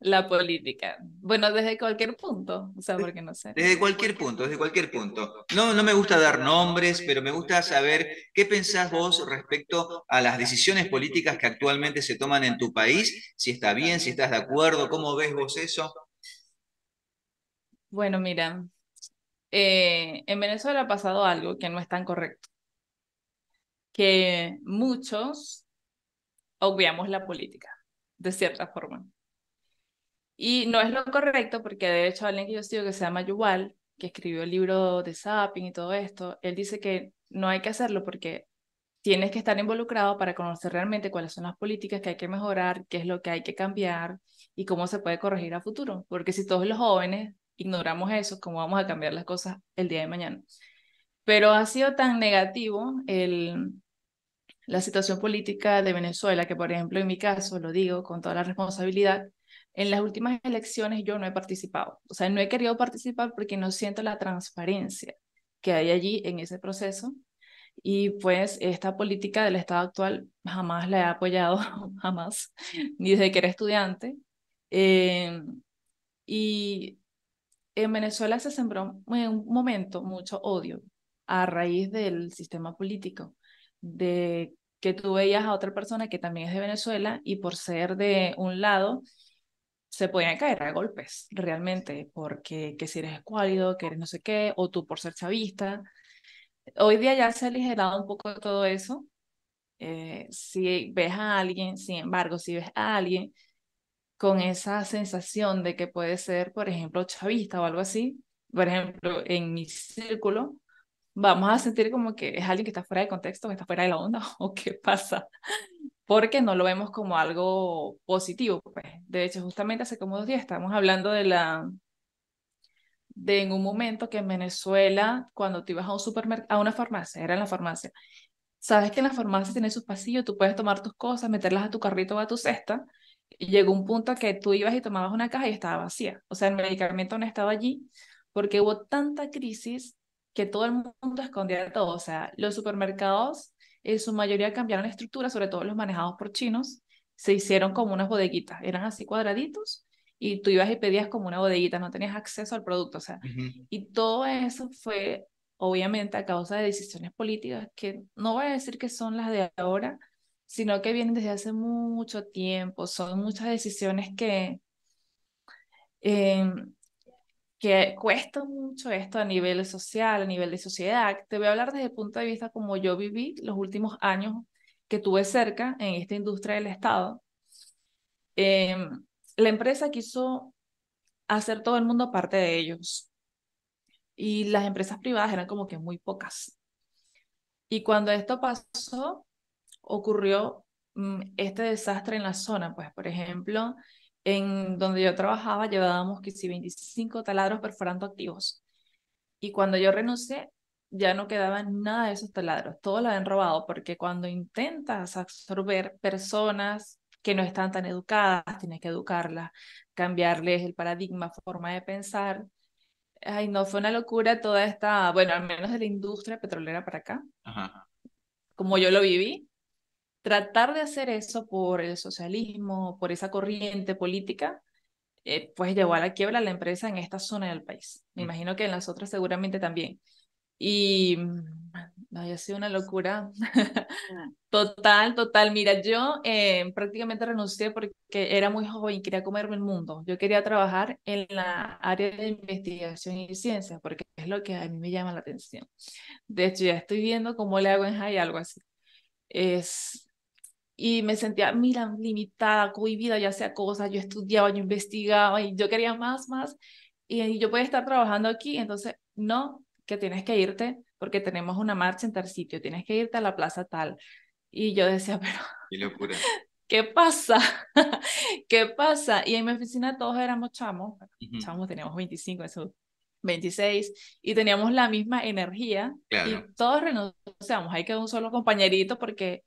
[SPEAKER 1] la política. Bueno, desde cualquier punto, o sea, porque no sé. Desde
[SPEAKER 2] cualquier punto, desde cualquier punto. No, no me gusta dar nombres, pero me gusta saber qué pensás vos respecto a las decisiones políticas que actualmente se toman en tu país, si está bien, si estás de acuerdo, cómo ves vos eso.
[SPEAKER 1] Bueno, mira, eh, en Venezuela ha pasado algo que no es tan correcto, que muchos obviamos la política, de cierta forma. Y no es lo correcto porque de hecho alguien que yo sigo que se llama Yuval, que escribió el libro de Zapping y todo esto, él dice que no hay que hacerlo porque tienes que estar involucrado para conocer realmente cuáles son las políticas que hay que mejorar, qué es lo que hay que cambiar y cómo se puede corregir a futuro. Porque si todos los jóvenes ignoramos eso, cómo vamos a cambiar las cosas el día de mañana. Pero ha sido tan negativo el, la situación política de Venezuela que, por ejemplo, en mi caso, lo digo con toda la responsabilidad, en las últimas elecciones yo no he participado. O sea, no he querido participar porque no siento la transparencia que hay allí en ese proceso. Y pues esta política del Estado actual jamás la he apoyado, jamás, ni desde que era estudiante. Eh, y en Venezuela se sembró en un momento mucho odio a raíz del sistema político, de que tú veías a otra persona que también es de Venezuela y por ser de un lado se podían caer a golpes realmente, porque que si eres escuálido, que eres no sé qué, o tú por ser chavista. Hoy día ya se ha aligerado un poco todo eso. Eh, si ves a alguien, sin embargo, si ves a alguien con esa sensación de que puede ser, por ejemplo, chavista o algo así, por ejemplo, en mi círculo, vamos a sentir como que es alguien que está fuera de contexto, que está fuera de la onda o qué pasa, porque no lo vemos como algo positivo. Pues. De hecho, justamente hace como dos días estábamos hablando de la de en un momento que en Venezuela, cuando tú ibas a un supermercado, a una farmacia, era en la farmacia, sabes que en la farmacia tiene sus pasillos, tú puedes tomar tus cosas, meterlas a tu carrito o a tu cesta, llegó un punto que tú ibas y tomabas una caja y estaba vacía. O sea, el medicamento no estaba allí porque hubo tanta crisis que todo el mundo escondía todo. O sea, los supermercados en su mayoría cambiaron la estructura, sobre todo los manejados por chinos, se hicieron como unas bodeguitas, eran así cuadraditos y tú ibas y pedías como una bodeguita, no tenías acceso al producto, o sea, y todo eso fue obviamente a causa de decisiones políticas que no voy a decir que son las de ahora, sino que vienen desde hace mucho tiempo, son muchas decisiones que, em, cuestan que cuesta mucho esto a nivel social, a nivel de sociedad. Te voy a hablar desde el punto de vista como yo viví los últimos años que tuve cerca en esta industria del Estado. Em, la empresa quiso hacer todo el mundo parte de ellos y las empresas privadas eran como que muy pocas. Y cuando esto pasó, ocurrió mm, este desastre en la zona, pues por ejemplo, en donde yo trabajaba llevábamos casi 25 taladros perforando activos. Y cuando yo renuncié, ya no quedaba nada de esos taladros, todos los habían robado, porque cuando intentas absorber personas que no están tan educadas, tienes que educarlas, cambiarles el paradigma, forma de pensar. Ay, no, fue una locura toda esta, bueno, al menos de la industria petrolera para acá. Como yo lo viví, tratar de hacer eso por el socialismo, por esa corriente política, eh, pues llevó a la quiebra la empresa en esta zona del país. Me mm. imagino que en las otras seguramente también. Y no, mm, ha sido una locura ah. total, total. Mira, yo eh, prácticamente renuncié porque era muy joven y quería comerme el mundo. Yo quería trabajar en la área de investigación y ciencia, porque es lo que a mí me llama la atención. De hecho, ya estoy viendo cómo le hago en Jai algo así. Es y me sentía, mira, limitada, cohibida, ya sea cosas, yo estudiaba, yo investigaba y yo quería más, más, y, yo podía estar trabajando aquí, entonces, no, que tienes que irte porque tenemos una marcha en tal sitio, tienes que irte a la plaza tal. Y yo decía, pero... Qué locura. ¿Qué pasa? ¿Qué pasa? Y en mi oficina todos éramos chamos, chamos teníamos 25, eso 26 y teníamos la misma energía y todos renunciamos. Hay que un solo compañerito porque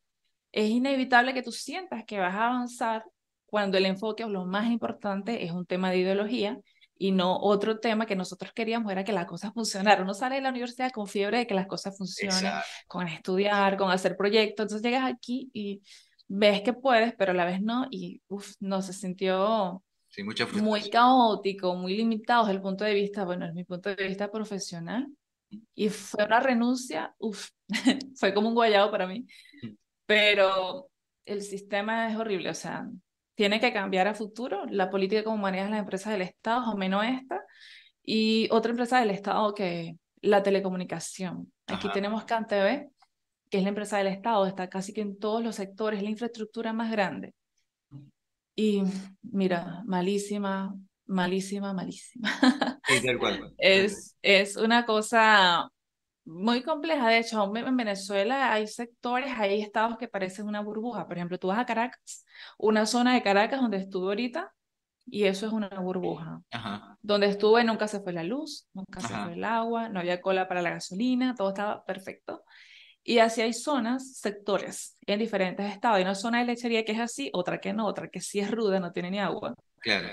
[SPEAKER 1] es inevitable que tú sientas que vas a avanzar cuando el enfoque o lo más importante es un tema de ideología y no otro tema que nosotros queríamos era que las cosas funcionaran. Uno sale de la universidad con fiebre de que las cosas funcionen, con estudiar, con hacer proyectos. Entonces llegas aquí y ves que puedes, pero a la vez no. Y no se sintió muy caótico, muy limitado desde el punto de vista, bueno, es mi punto de vista profesional. Y fue una renuncia, fue como un guayado para mí. Mm. Pero el sistema es horrible, o sea, tiene que cambiar a futuro la política como manejan las empresas del Estado, o menos esta, y otra empresa del Estado que la telecomunicación. Aquí tenemos CanTV, que es la empresa del Estado, está casi que en todos los sectores, la infraestructura más grande. Y mira, malísima, malísima, malísima. es, es una cosa muy compleja. De hecho, en Venezuela hay sectores, hay estados que parecen una burbuja. Por ejemplo, tú vas a Caracas, una zona de Caracas donde estuve ahorita, y eso es una burbuja. Donde estuve nunca se fue la luz, nunca se fue el agua, no había cola para la gasolina, todo estaba perfecto. Y así hay zonas, sectores, en diferentes estados. Hay una zona de lechería que es así, otra que no, otra que sí es ruda, no tiene ni agua. Claro.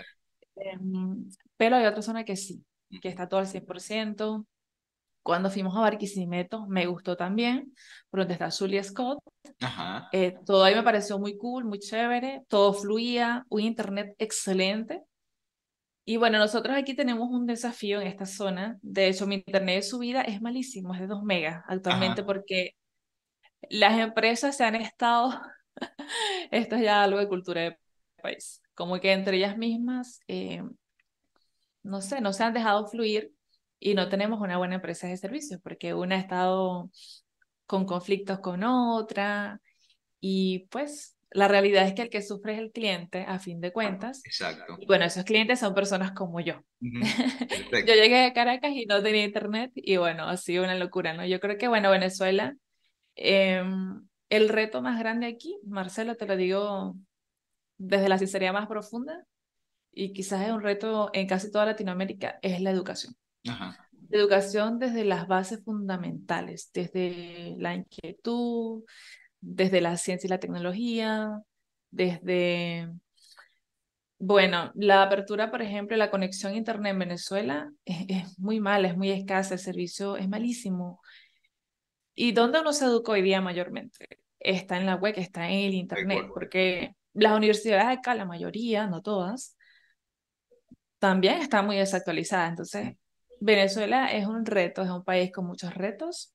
[SPEAKER 1] Em, pero hay otra zona que sí, que está todo al 100%, cuando fuimos a Barquisimeto, me gustó también, por donde está Julia Scott. Eh, todo ahí me pareció muy cool, muy chévere, todo fluía, un internet excelente. Y bueno, nosotros aquí tenemos un desafío en esta zona. De hecho, mi internet de subida es malísimo, es de 2 megas actualmente porque las empresas se han estado, esto es ya algo de cultura del país, como que entre ellas mismas, eh, no sé, no se han dejado fluir y no tenemos una buena empresa de servicios porque una ha estado con conflictos con otra y pues la realidad es que el que sufre es el cliente a fin de cuentas. Exacto. bueno, esos clientes son personas como yo. yo llegué a Caracas y no tenía internet y bueno, ha sido una locura, ¿no? Yo creo que bueno, Venezuela, em, el reto más grande aquí, Marcelo, te lo digo desde la sinceridad más profunda y quizás es un reto en casi toda Latinoamérica, es la educación. Educación desde las bases fundamentales, desde la inquietud, desde la ciencia y la tecnología, desde, bueno, la apertura, por ejemplo, la conexión a Internet en Venezuela es, muy mala, es muy escasa, el servicio es malísimo. ¿Y dónde uno se educa hoy día mayormente? Está en la web, está en el Internet, porque las universidades acá, la mayoría, no todas, también están muy desactualizadas. Entonces, Venezuela es un reto, es un país con muchos retos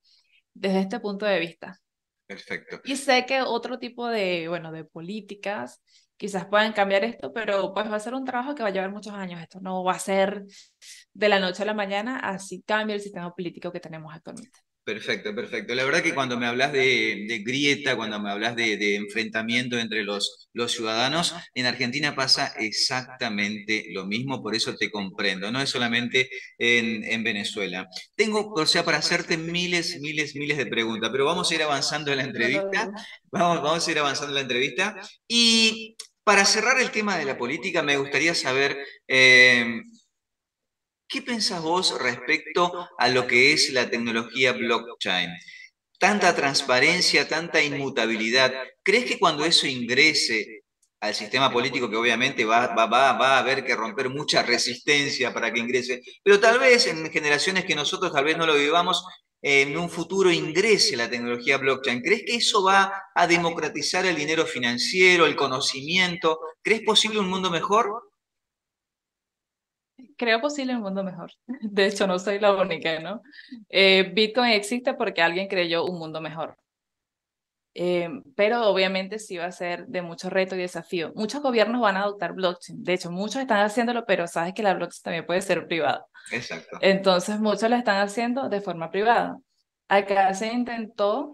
[SPEAKER 1] desde este punto de vista. Perfecto. Y sé que otro tipo de, bueno, de políticas quizás puedan cambiar esto, pero pues va a ser un trabajo que va a llevar muchos años. Esto no va a ser de la noche a la mañana, así cambia el sistema político que tenemos actualmente.
[SPEAKER 2] Perfecto, perfecto. La verdad que cuando me hablas de, grieta, cuando me hablas de, enfrentamiento entre los, ciudadanos, en Argentina pasa exactamente lo mismo, por eso te comprendo, no es solamente en, Venezuela. Tengo, o sea, para hacerte miles, miles, miles de preguntas, pero vamos a ir avanzando en la entrevista, vamos, vamos a ir avanzando en la entrevista. Y para cerrar el tema de la política, me gustaría saber... Eh, ¿Qué pensás vos respecto a lo que es la tecnología blockchain? Tanta transparencia, tanta inmutabilidad. ¿Crees que cuando eso ingrese al sistema político, que obviamente va, va, a haber que romper mucha resistencia para que ingrese, pero tal vez en generaciones que nosotros tal vez no lo vivamos, en un futuro ingrese la tecnología blockchain. ¿Crees que eso va a democratizar el dinero financiero, el conocimiento? ¿Crees posible un mundo mejor?
[SPEAKER 1] creo posible un mundo mejor. De hecho, no soy la única, ¿no? Eh, Bitcoin existe porque alguien creyó un mundo mejor. Eh, pero obviamente sí va a ser de mucho reto y desafío. Muchos gobiernos van a adoptar blockchain. De hecho, muchos están haciéndolo, pero sabes que la blockchain también puede ser privada. Exacto. Entonces, muchos la están haciendo de forma privada. Acá se intentó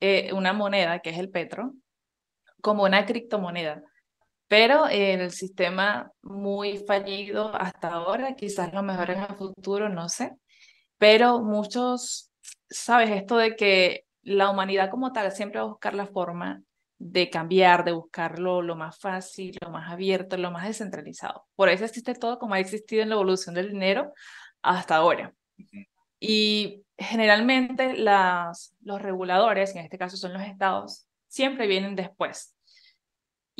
[SPEAKER 1] eh, una moneda, que es el petro, como una criptomoneda. Pero en el sistema muy fallido hasta ahora, quizás lo mejor en el futuro, no sé. Pero muchos, sabes, esto de que la humanidad como tal siempre va a buscar la forma de cambiar, de buscarlo lo más fácil, lo más abierto, lo más descentralizado. Por eso existe todo como ha existido en la evolución del dinero hasta ahora. Y generalmente los reguladores, en este caso son los estados, siempre vienen después.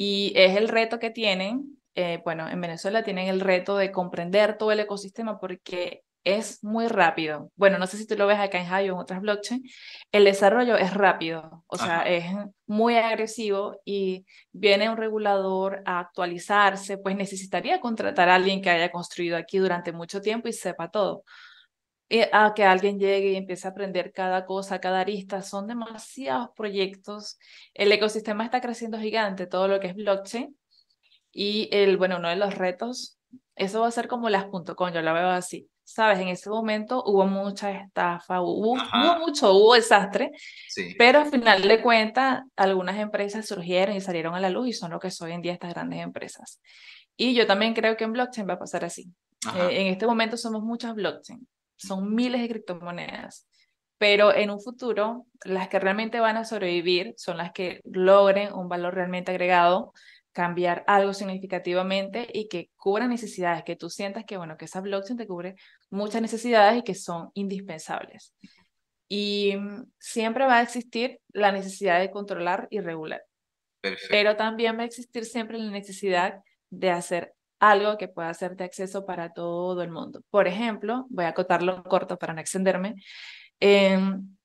[SPEAKER 1] Y es el reto que tienen, eh, bueno, en Venezuela tienen el reto de comprender todo el ecosistema porque es muy rápido. Bueno, no sé si tú lo ves acá en Hive o en otras blockchain, el desarrollo es rápido, o sea, es muy agresivo y viene un regulador a actualizarse, pues necesitaría contratar a alguien que haya construido aquí durante mucho tiempo y sepa todo a que alguien llegue y empiece a aprender cada cosa, cada arista. Son demasiados proyectos. El ecosistema está creciendo gigante, todo lo que es blockchain. Y el, bueno, uno de los retos, eso va a ser como las punto yo la veo así. Sabes, en ese momento hubo mucha estafa, hubo, mucho, hubo desastre, pero al final de cuentas algunas empresas surgieron y salieron a la luz y son lo que son hoy en día estas grandes empresas. Y yo también creo que en blockchain va a pasar así. Eh, en este momento somos muchas blockchain son miles de criptomonedas, pero en un futuro las que realmente van a sobrevivir son las que logren un valor realmente agregado, cambiar algo significativamente y que cubran necesidades, que tú sientas que, bueno, que esa blockchain te cubre muchas necesidades y que son indispensables. Y mm, siempre va a existir la necesidad de controlar y regular. Pero también va a existir siempre la necesidad de hacer algo que pueda ser de acceso para todo el mundo. Por ejemplo, voy a acotarlo corto para no extenderme. Em,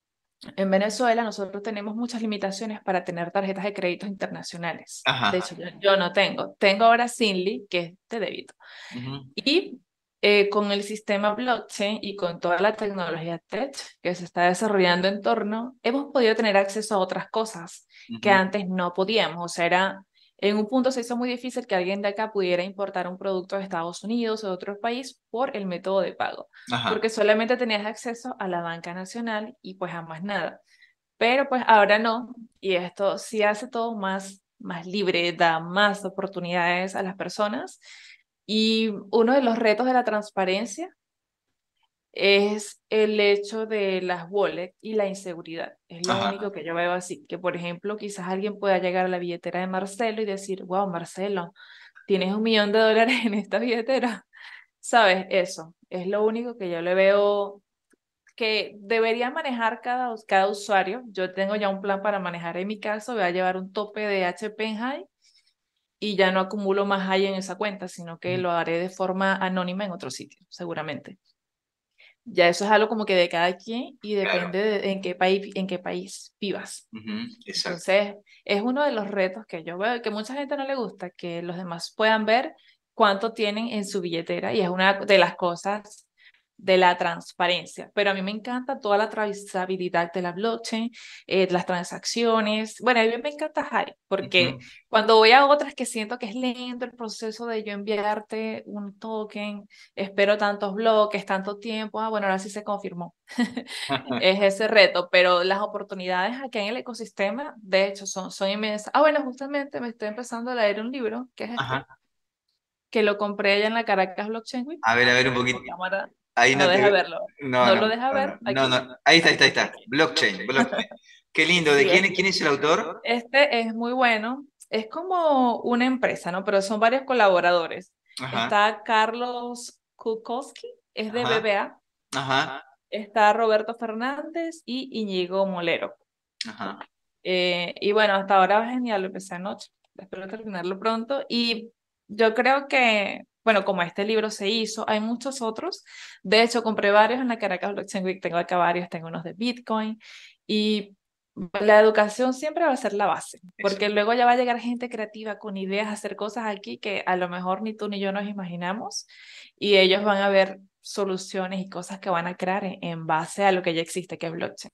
[SPEAKER 1] en Venezuela nosotros tenemos muchas limitaciones para tener tarjetas de créditos internacionales. De hecho, yo, no tengo. Tengo ahora Sinly, que es de débito. Y eh, con el sistema blockchain y con toda la tecnología tech que se está desarrollando en torno, hemos podido tener acceso a otras cosas que antes no podíamos. O sea, era en un punto se hizo muy difícil que alguien de acá pudiera importar un producto de Estados Unidos o de otro país por el método de pago, porque solamente tenías acceso a la banca nacional y pues a más nada. Pero pues ahora no, y esto sí hace todo más, más libre, da más oportunidades a las personas. Y uno de los retos de la transparencia es el hecho de las wallets y la inseguridad. Es lo único que yo veo así, que por ejemplo quizás alguien pueda llegar a la billetera de Marcelo y decir, wow, Marcelo, tienes un millón de dólares en esta billetera. ¿Sabes? Eso es lo único que yo le veo que debería manejar cada, cada usuario. Yo tengo ya un plan para manejar en mi caso, voy a llevar un tope de HP en high y ya no acumulo más high en esa cuenta, sino que lo haré de forma anónima en otro sitio, seguramente ya eso es algo como que de cada quien y depende en qué país en qué país vivas entonces es uno de los retos que yo veo que mucha gente no le gusta que los demás puedan ver cuánto tienen en su billetera y es una de las cosas de la transparencia, pero a mí me encanta toda la trazabilidad de la blockchain, eh, las transacciones. Bueno, a mí me encanta Jai, porque cuando voy a otras que siento que es lento el proceso de yo enviarte un token, espero tantos bloques, tanto tiempo, ah, bueno, ahora sí se confirmó. es ese reto, pero las oportunidades aquí en el ecosistema, de hecho, son, son inmensas. Ah, bueno, justamente me estoy empezando a leer un libro, que es este, que lo compré allá en la Caracas Blockchain A
[SPEAKER 2] ver, a ver un poquito
[SPEAKER 1] no, deja verlo. No, lo deja ver.
[SPEAKER 2] Ahí está, ahí está, Blockchain, Qué lindo. ¿De quién, es el autor?
[SPEAKER 1] Este es muy bueno. Es como una empresa, ¿no? Pero son varios colaboradores. Está Carlos Kukowski, es de BBA. Ajá. Está Roberto Fernández y Íñigo Molero. Ajá. Eh, y bueno, hasta ahora va genial, lo empecé anoche. Espero terminarlo pronto. Y yo creo que bueno, como este libro se hizo, hay muchos otros. De hecho, compré varios en la Caracas Blockchain Week, tengo acá varios, tengo unos de Bitcoin y la educación siempre va a ser la base, porque luego ya va a llegar gente creativa con ideas, hacer cosas aquí que a lo mejor ni tú ni yo nos imaginamos y ellos van a ver soluciones y cosas que van a crear e-, en, base a lo que ya existe, que es blockchain.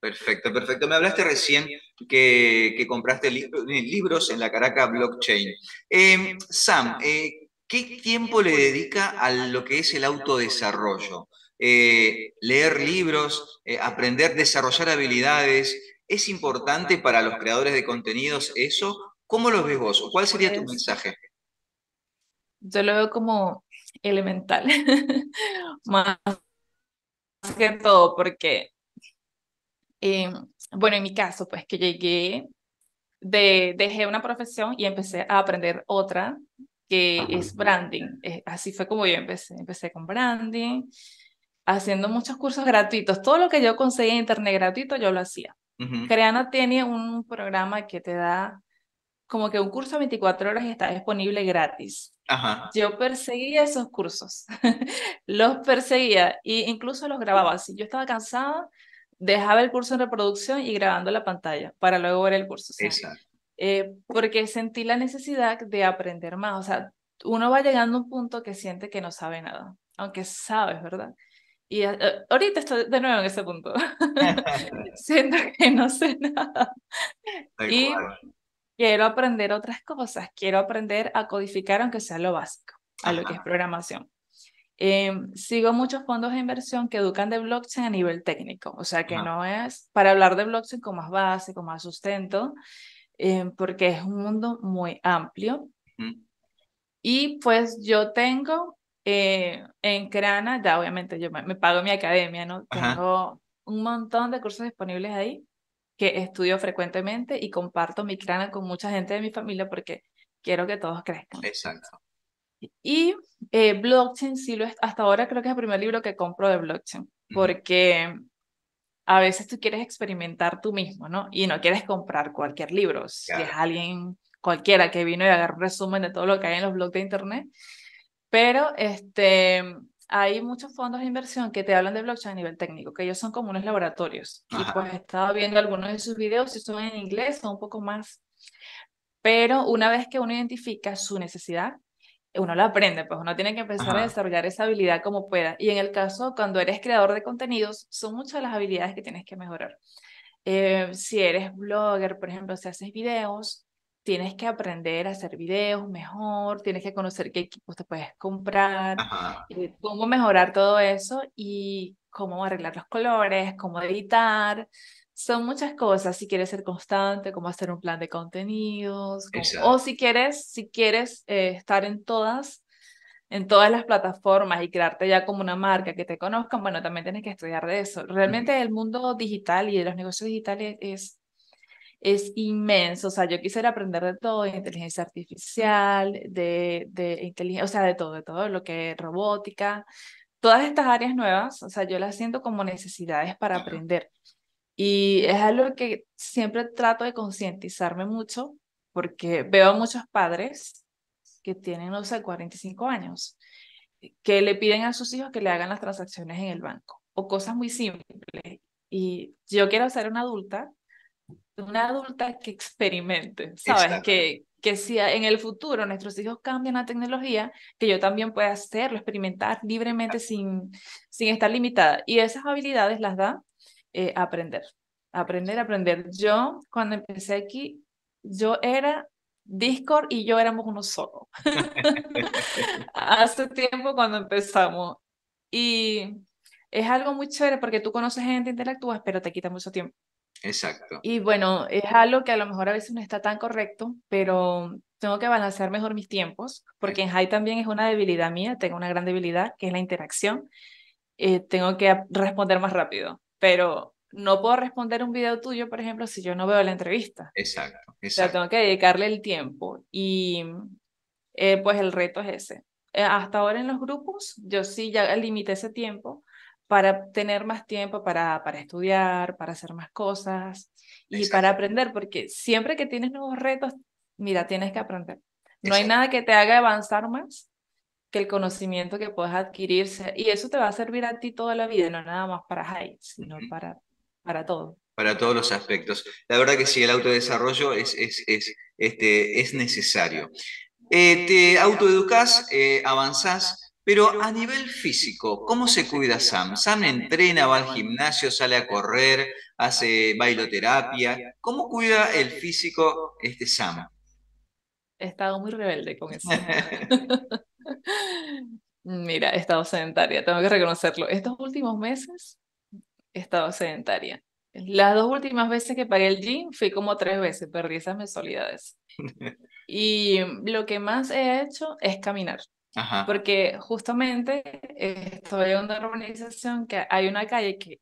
[SPEAKER 2] Perfecto, perfecto. Me hablaste recién que, que compraste eh, libros en la Caracas Blockchain. Em, Sam, eh, ¿Qué tiempo le dedica a lo que es el autodesarrollo? Eh, leer libros, eh, aprender, desarrollar habilidades. ¿Es importante para los creadores de contenidos eso? ¿Cómo lo ves vos? ¿Cuál sería tu pues mensaje?
[SPEAKER 1] Yo lo veo como elemental, más que todo, porque, em, bueno, en mi caso, pues que llegué, dejé una profesión y empecé a aprender otra que es branding. Eh, así fue como yo empecé. Empecé con branding, haciendo muchos cursos gratuitos. Todo lo que yo conseguía en internet gratuito, yo lo hacía. Creana tiene un programa que te da como que un curso a 24 horas y está disponible gratis. Yo perseguía esos cursos, los perseguía e incluso los grababa. Si yo estaba cansada, dejaba el curso en reproducción y grabando la pantalla para luego ver el curso. Exacto. Eh, porque sentí la necesidad de aprender más. O sea, uno va llegando a un punto que siente que no sabe nada, aunque sabes, ¿verdad? Y eh, eh, ahorita estoy de nuevo en ese punto. siento que no sé nada. y quiero aprender otras cosas, quiero aprender a codificar, aunque sea lo básico, a lo que es programación. Em, sigo muchos fondos de inversión que educan de blockchain a nivel técnico, o sea que no es para hablar de blockchain con más base, como más sustento, eh, porque es un mundo muy amplio. Y pues yo tengo eh, en Crana, ya obviamente yo me, pago mi academia, ¿no? Tengo un montón de cursos disponibles ahí que estudio frecuentemente y comparto mi Crana con mucha gente de mi familia porque quiero que todos crezcan. Exacto. Y eh, blockchain, sí lo hasta ahora creo que es el primer libro que compro de blockchain, porque a veces tú quieres experimentar tú mismo, ¿no? Y no quieres comprar cualquier libro. Si es alguien cualquiera que vino y agarró un resumen de todo lo que hay en los blogs de internet. Pero este, hay muchos fondos de inversión que te hablan de blockchain a nivel técnico, que ellos son como unos laboratorios. Y pues he estado viendo algunos de sus videos, si son en inglés, son un poco más. Pero una vez que uno identifica su necesidad, uno la aprende, pues uno tiene que empezar a desarrollar esa habilidad como pueda. Y en el caso, cuando eres creador de contenidos, son muchas las habilidades que tienes que mejorar. Eh, si eres blogger, por ejemplo, si haces videos, tienes que aprender a hacer videos mejor, tienes que conocer qué equipos te puedes comprar, eh, cómo mejorar todo eso y cómo arreglar los colores, cómo editar son muchas cosas. Si quieres ser constante, como hacer un plan de contenidos, o si quieres, si quieres eh, estar en todas, en todas las plataformas y crearte ya como una marca que te conozcan, bueno, también tienes que estudiar de eso. Realmente el mundo digital y de los negocios digitales es es inmenso, o sea, yo quisiera aprender de todo, de inteligencia artificial, de, de inteligencia, o sea, de todo, de todo, lo que es robótica, todas estas áreas nuevas, o sea, yo las siento como necesidades para aprender. Y es algo que siempre trato de concientizarme mucho porque veo a muchos padres que tienen, no sé, 45 años, que le piden a sus hijos que le hagan las transacciones en el banco o cosas muy simples. Y yo quiero ser una adulta, una adulta que experimente, ¿sabes? Que, que si en el futuro nuestros hijos cambian la tecnología, que yo también pueda hacerlo, experimentar libremente sin, sin estar limitada. Y esas habilidades las da eh, aprender, aprender, aprender. Yo cuando empecé aquí, yo era Discord y yo éramos uno solo. Hace tiempo cuando empezamos. Y es algo muy chévere porque tú conoces gente, interactúas, pero te quita mucho tiempo.
[SPEAKER 2] Exacto. Y
[SPEAKER 1] bueno, es algo que a lo mejor a veces no está tan correcto, pero tengo que balancear mejor mis tiempos, porque en High también es una debilidad mía, tengo una gran debilidad, que es la interacción. Eh, tengo que responder más rápido pero no puedo responder un video tuyo, por ejemplo, si yo no veo la entrevista. Exacto, O sea, tengo que dedicarle el tiempo y eh, pues el reto es ese. Eh, hasta ahora en los grupos, yo sí ya limité ese tiempo para tener más tiempo para, para estudiar, para hacer más cosas y para aprender, porque siempre que tienes nuevos retos, mira, tienes que aprender. No hay nada que te haga avanzar más que el conocimiento que puedes adquirirse y eso te va a servir a ti toda la vida, no nada más para High, sino para, para todo.
[SPEAKER 2] Para todos los aspectos. La verdad que sí, el autodesarrollo es, es, este, es necesario. Eh, te autoeducás, eh, avanzás, pero a nivel físico, ¿cómo se cuida Sam? Sam entrena, va al gimnasio, sale a correr, hace bailoterapia. ¿Cómo cuida el físico este Sam?
[SPEAKER 1] He estado muy rebelde con eso. Mira, he estado sedentaria, tengo que reconocerlo. Estos últimos meses he estado sedentaria. Las dos últimas veces que pagué el gym fui como tres veces, perdí esas mensualidades. y lo que más he hecho es caminar. Porque justamente estoy en una urbanización que hay una calle que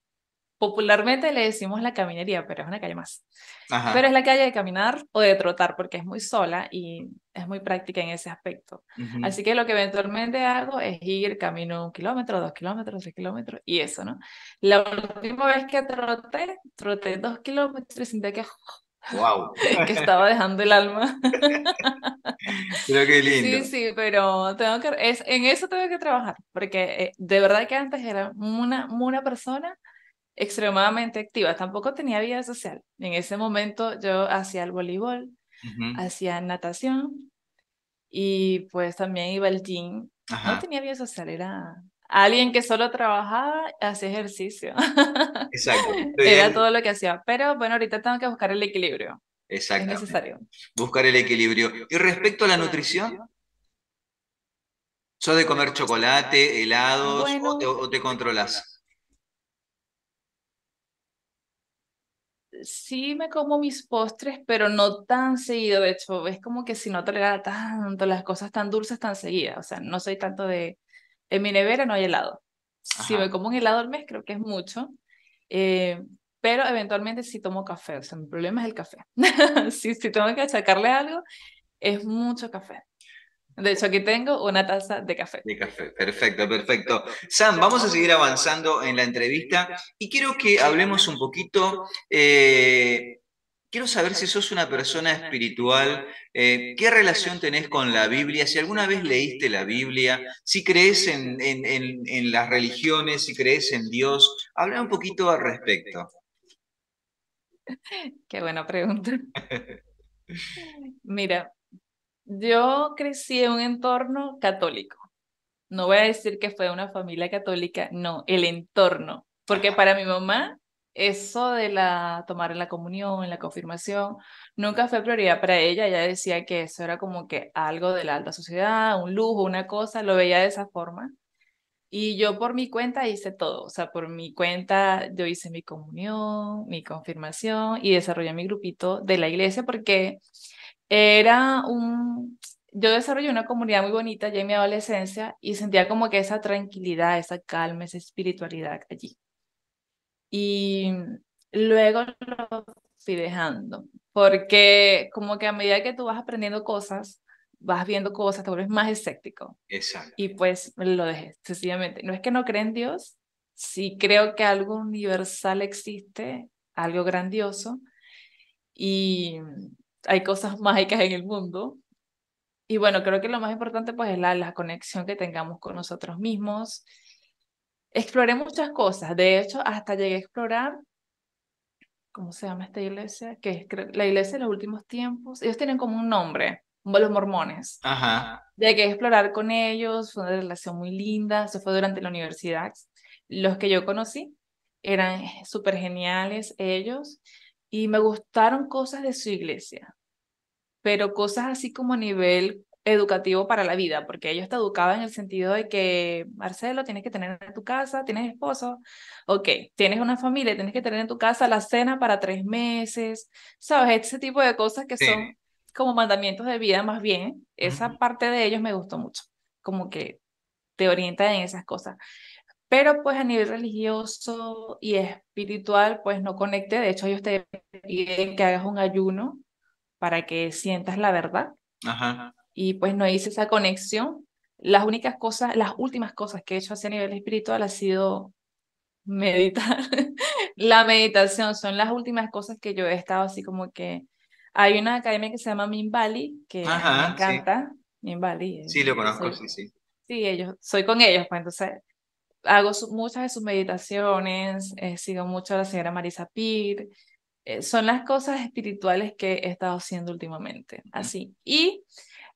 [SPEAKER 1] popularmente le decimos la caminería, pero es una calle más. Pero es la calle de caminar o de trotar porque es muy sola y es muy práctica en ese aspecto. Así que lo que eventualmente hago es ir camino un kilómetro, dos kilómetros, tres kilómetros y eso, ¿no? La última vez que troté, troté dos kilómetros y sentí que...
[SPEAKER 3] Wow. que estaba
[SPEAKER 1] dejando el alma.
[SPEAKER 2] Creo que lindo. Sí,
[SPEAKER 1] sí, pero tengo que, es, en eso tengo que trabajar, porque eh, de verdad que antes era una, una persona extremadamente activa. Tampoco tenía vida social. En ese momento yo hacía el voleibol, hacía natación y pues también iba al gym. No tenía vida social, era alguien que solo trabajaba, hacía ejercicio.
[SPEAKER 2] Exacto. era todo
[SPEAKER 1] lo que hacía. Pero bueno, ahorita tengo que buscar el equilibrio. Exacto. necesario.
[SPEAKER 2] Buscar el equilibrio. Y respecto a la nutrición, ¿sos de comer chocolate, helados o te controlas?
[SPEAKER 1] sí me como mis postres, pero no tan seguido. De hecho, es como que si no tolera tanto las cosas tan dulces tan seguidas. O sea, no soy tanto de... En mi nevera no hay helado. Si me como un helado al mes, creo que es mucho. Eh, pero eventualmente sí tomo café. O sea, mi problema es el café. si, si tengo que achacarle algo, es mucho café. De hecho, que tengo una taza de café. De café,
[SPEAKER 2] perfecto, perfecto. Sam, vamos a seguir avanzando en la entrevista y quiero que hablemos un poquito. Eh, quiero saber si sos una persona espiritual, eh, qué relación tenés con la Biblia, si alguna vez leíste la Biblia, si crees en, en las religiones, si crees en Dios. Habla un poquito al respecto.
[SPEAKER 1] Qué buena pregunta. Mira, yo crecí en un entorno católico. No voy a decir que fue una familia católica, no, el entorno. Porque para mi mamá, eso de la tomar la comunión, en la confirmación, nunca fue prioridad para ella. Ella decía que eso era como que algo de la alta sociedad, un lujo, una cosa, lo veía de esa forma. Y yo por mi cuenta hice todo, o sea, por mi cuenta yo hice mi comunión, mi confirmación y desarrollé mi grupito de la iglesia porque era un... Yo desarrollé una comunidad muy bonita ya en mi adolescencia y sentía como que esa tranquilidad, esa calma, esa espiritualidad allí. Y luego lo fui dejando, porque como que a medida que tú vas aprendiendo cosas, vas viendo cosas, te vuelves más escéptico. Exacto. Y pues lo dejé, sencillamente. No es que no creen en Dios, sí creo que algo universal existe, algo grandioso. Y hay cosas mágicas en el mundo. Y bueno, creo que lo más importante pues es la, conexión que tengamos con nosotros mismos. Exploré muchas cosas, de hecho hasta llegué a explorar, ¿cómo se llama esta iglesia? Que es la iglesia en los últimos tiempos, ellos tienen como un nombre, los mormones. Llegué a explorar con ellos, fue una relación muy linda, eso fue durante la universidad. Los que yo conocí eran súper geniales ellos y me gustaron cosas de su iglesia, pero cosas así como a nivel educativo para la vida, porque ellos está educada en el sentido de que, Marcelo, tienes que tener en tu casa, tienes esposo, ok, tienes una familia, tienes que tener en tu casa la cena para tres meses, ¿sabes? Ese tipo de cosas que son como mandamientos de vida más bien, esa parte de ellos me gustó mucho, como que te orientan en esas cosas pero pues a nivel religioso y espiritual pues no conecte, de hecho ellos te piden que hagas un ayuno para que sientas la verdad. Ajá. Y pues no hice esa conexión. Las únicas cosas, las últimas cosas que he hecho hacia a nivel espiritual ha sido meditar. la meditación son las últimas cosas que yo he estado así como que hay una academia que se llama Minbali que me encanta. Sí. Sí, lo conozco, sí, sí. Sí, ellos, soy con ellos, pues entonces hago muchas de sus meditaciones, sigo mucho a la señora Marisa Pir. Eh, son las cosas espirituales que he estado haciendo últimamente, así. Y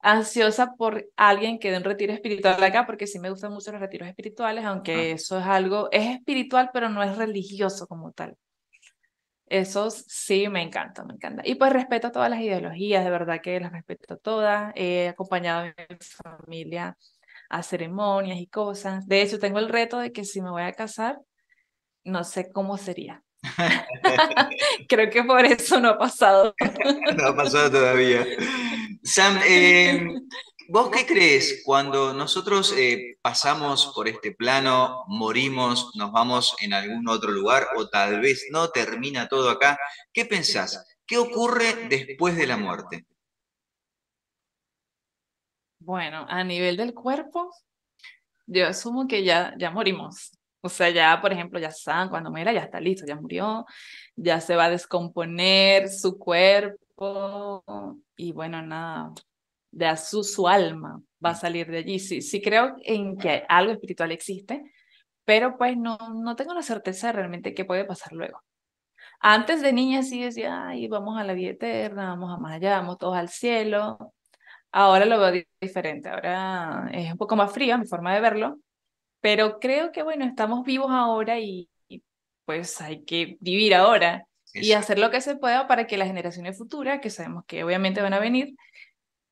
[SPEAKER 1] ansiosa por alguien que dé un retiro espiritual acá, porque sí me gustan mucho los retiros espirituales, ah. aunque eso es algo, es espiritual, pero no es religioso como tal. Eso sí me encanta, me encanta. Y pues respeto todas las ideologías, de verdad que las respeto todas. He acompañado a mi familia a ceremonias y cosas. De hecho, tengo el reto de que si me voy a casar, no sé cómo sería. Creo que por eso no ha pasado.
[SPEAKER 2] no ha pasado todavía. Sam, em, ¿vos qué crees cuando nosotros eh, pasamos por este plano, morimos, nos vamos en algún otro lugar o tal vez no termina todo acá? ¿Qué pensás? ¿Qué ocurre después de la muerte?
[SPEAKER 1] Bueno, a nivel del cuerpo, yo asumo que ya, ya morimos. O sea, ya, por ejemplo, ya San cuando muera ya está listo, ya murió, ya se va a descomponer su cuerpo y bueno, nada, ya su, su alma va a mm. salir de allí. Sí, sí creo en que algo espiritual existe, pero pues no, no tengo la certeza realmente qué puede pasar luego. Antes de niña sí decía, ay, vamos a la vida eterna, vamos a más allá, vamos todos al cielo, Ahora lo veo diferente, ahora es un poco más fría mi forma de verlo, pero creo que bueno, estamos vivos ahora y, pues hay que vivir ahora y hacer lo que se pueda para que las generaciones futuras, que sabemos que obviamente van a venir,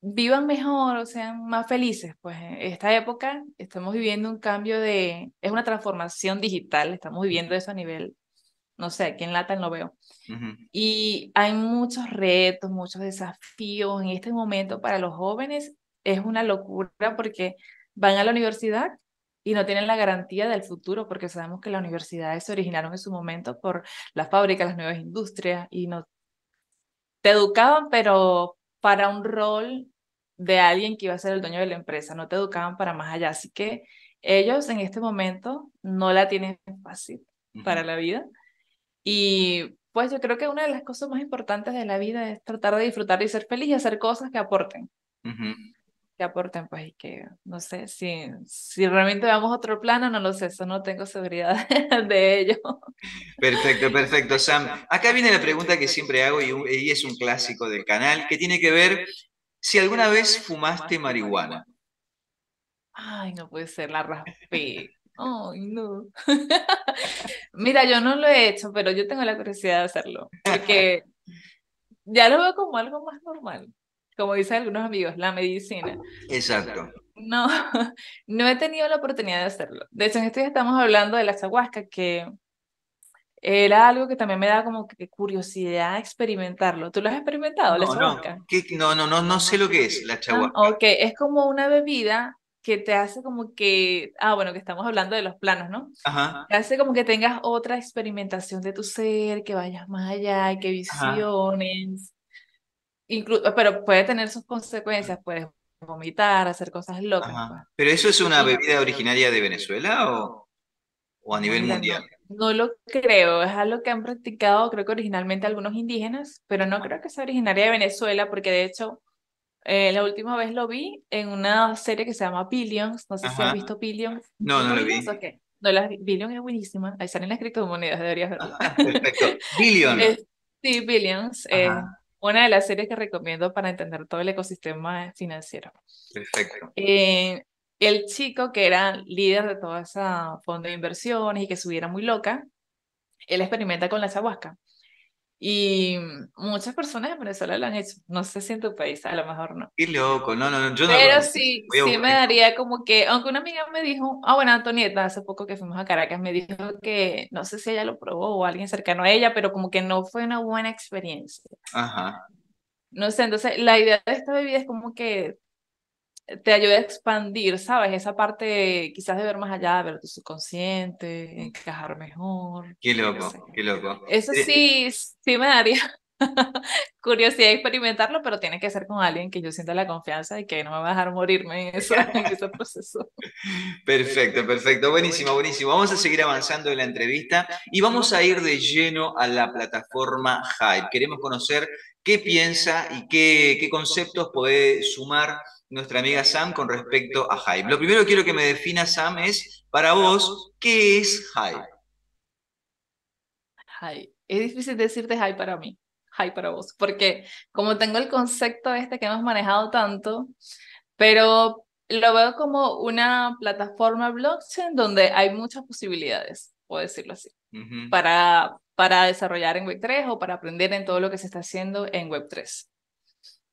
[SPEAKER 1] vivan mejor, o sean más felices. Pues esta época estamos viviendo un cambio de, es una transformación digital, estamos viviendo eso a nivel no sé, aquí en Latam lo veo. Y hay muchos retos, muchos desafíos en este momento para los jóvenes. Es una locura porque van a la universidad y no tienen la garantía del futuro porque sabemos que las universidades se originaron en su momento por las fábricas, las nuevas industrias y no te educaban pero para un rol de alguien que iba a ser el dueño de la empresa, no te educaban para más allá, así que ellos en este momento no la tienen fácil para la vida y pues yo creo que una de las cosas más importantes de la vida es tratar de disfrutar y ser feliz y hacer cosas que aporten. Que aporten, pues, y que, no sé, si, si realmente vamos a otro plano, no lo sé, eso no tengo seguridad de ello.
[SPEAKER 2] Perfecto, perfecto, Sam. Acá viene la pregunta que siempre hago y, es un clásico del canal, que tiene que ver si alguna vez fumaste marihuana.
[SPEAKER 1] Ay, no puede ser, la raspé no. Mira, yo no lo he hecho, pero yo tengo la curiosidad de hacerlo, porque ya lo veo como algo más normal, como dicen algunos amigos, la medicina. Exacto. No, no he tenido la oportunidad de hacerlo. De hecho, en este día estamos hablando de la ayahuasca, que era algo que también me da como que curiosidad experimentarlo. ¿Tú lo has experimentado, no, la
[SPEAKER 2] No, no, no, no, sé lo que es la chahuasca. Ah,
[SPEAKER 1] okay, ok, es como una bebida que te hace como que, ah, bueno, que estamos hablando de los planos, ¿no? Ajá. Te hace como que tengas otra experimentación de tu ser, que vayas más allá, que visiones. pero puede tener sus consecuencias, puedes vomitar, hacer cosas locas. Pues.
[SPEAKER 2] ¿Pero eso es una bebida originaria de Venezuela o, o a nivel mundial?
[SPEAKER 1] no, lo creo, es algo que han practicado creo que originalmente algunos indígenas, pero no creo que sea originaria de Venezuela porque de hecho eh, la última vez lo vi en una serie que se llama Billions. No sé si has visto Billions. No, no lo vi. No, Billions es buenísima. Ahí salen las criptomonedas, deberías verlo. perfecto. Billions. sí, Billions. Eh, una de las series que recomiendo para entender todo el ecosistema financiero.
[SPEAKER 3] Perfecto. Eh,
[SPEAKER 1] el chico que era líder de toda esa fondo de inversiones y que subiera muy loca, él experimenta con la ayahuasca. Y muchas personas en Venezuela lo han hecho. No sé si en tu país, a lo mejor no.
[SPEAKER 2] Qué loco, no, no, no. Pero sí, sí me
[SPEAKER 1] daría como que, aunque una amiga me dijo, ah, bueno, Antonieta, hace poco que fuimos a Caracas, me dijo que, no sé si ella lo probó o alguien cercano a ella, pero como que no fue una buena experiencia. Ajá. No sé, entonces la idea de esta bebida es como que te ayuda a expandir, ¿sabes? Esa parte quizás de ver más allá, ver tu subconsciente, encajar mejor. Qué loco,
[SPEAKER 2] qué loco. Eso sí,
[SPEAKER 1] sí me daría curiosidad experimentarlo, pero tiene que ser con alguien que yo sienta la confianza y que no me va a dejar morirme en, en ese proceso.
[SPEAKER 2] Perfecto, perfecto, buenísimo, buenísimo. Vamos a seguir avanzando en la entrevista y vamos a ir de lleno a la plataforma Hype. Queremos conocer qué piensa y qué, qué conceptos puede sumar nuestra amiga Sam con respecto a Hype. Lo primero que quiero que me defina, Sam, es para vos, ¿qué es Hype?
[SPEAKER 1] Hype. Es difícil decirte Hype para mí, Hype para vos, porque como tengo el concepto este que hemos manejado tanto, pero lo veo como una plataforma blockchain donde hay muchas posibilidades, puedo decirlo así, para, para desarrollar en Web3 o para aprender en todo lo que se está haciendo en Web3.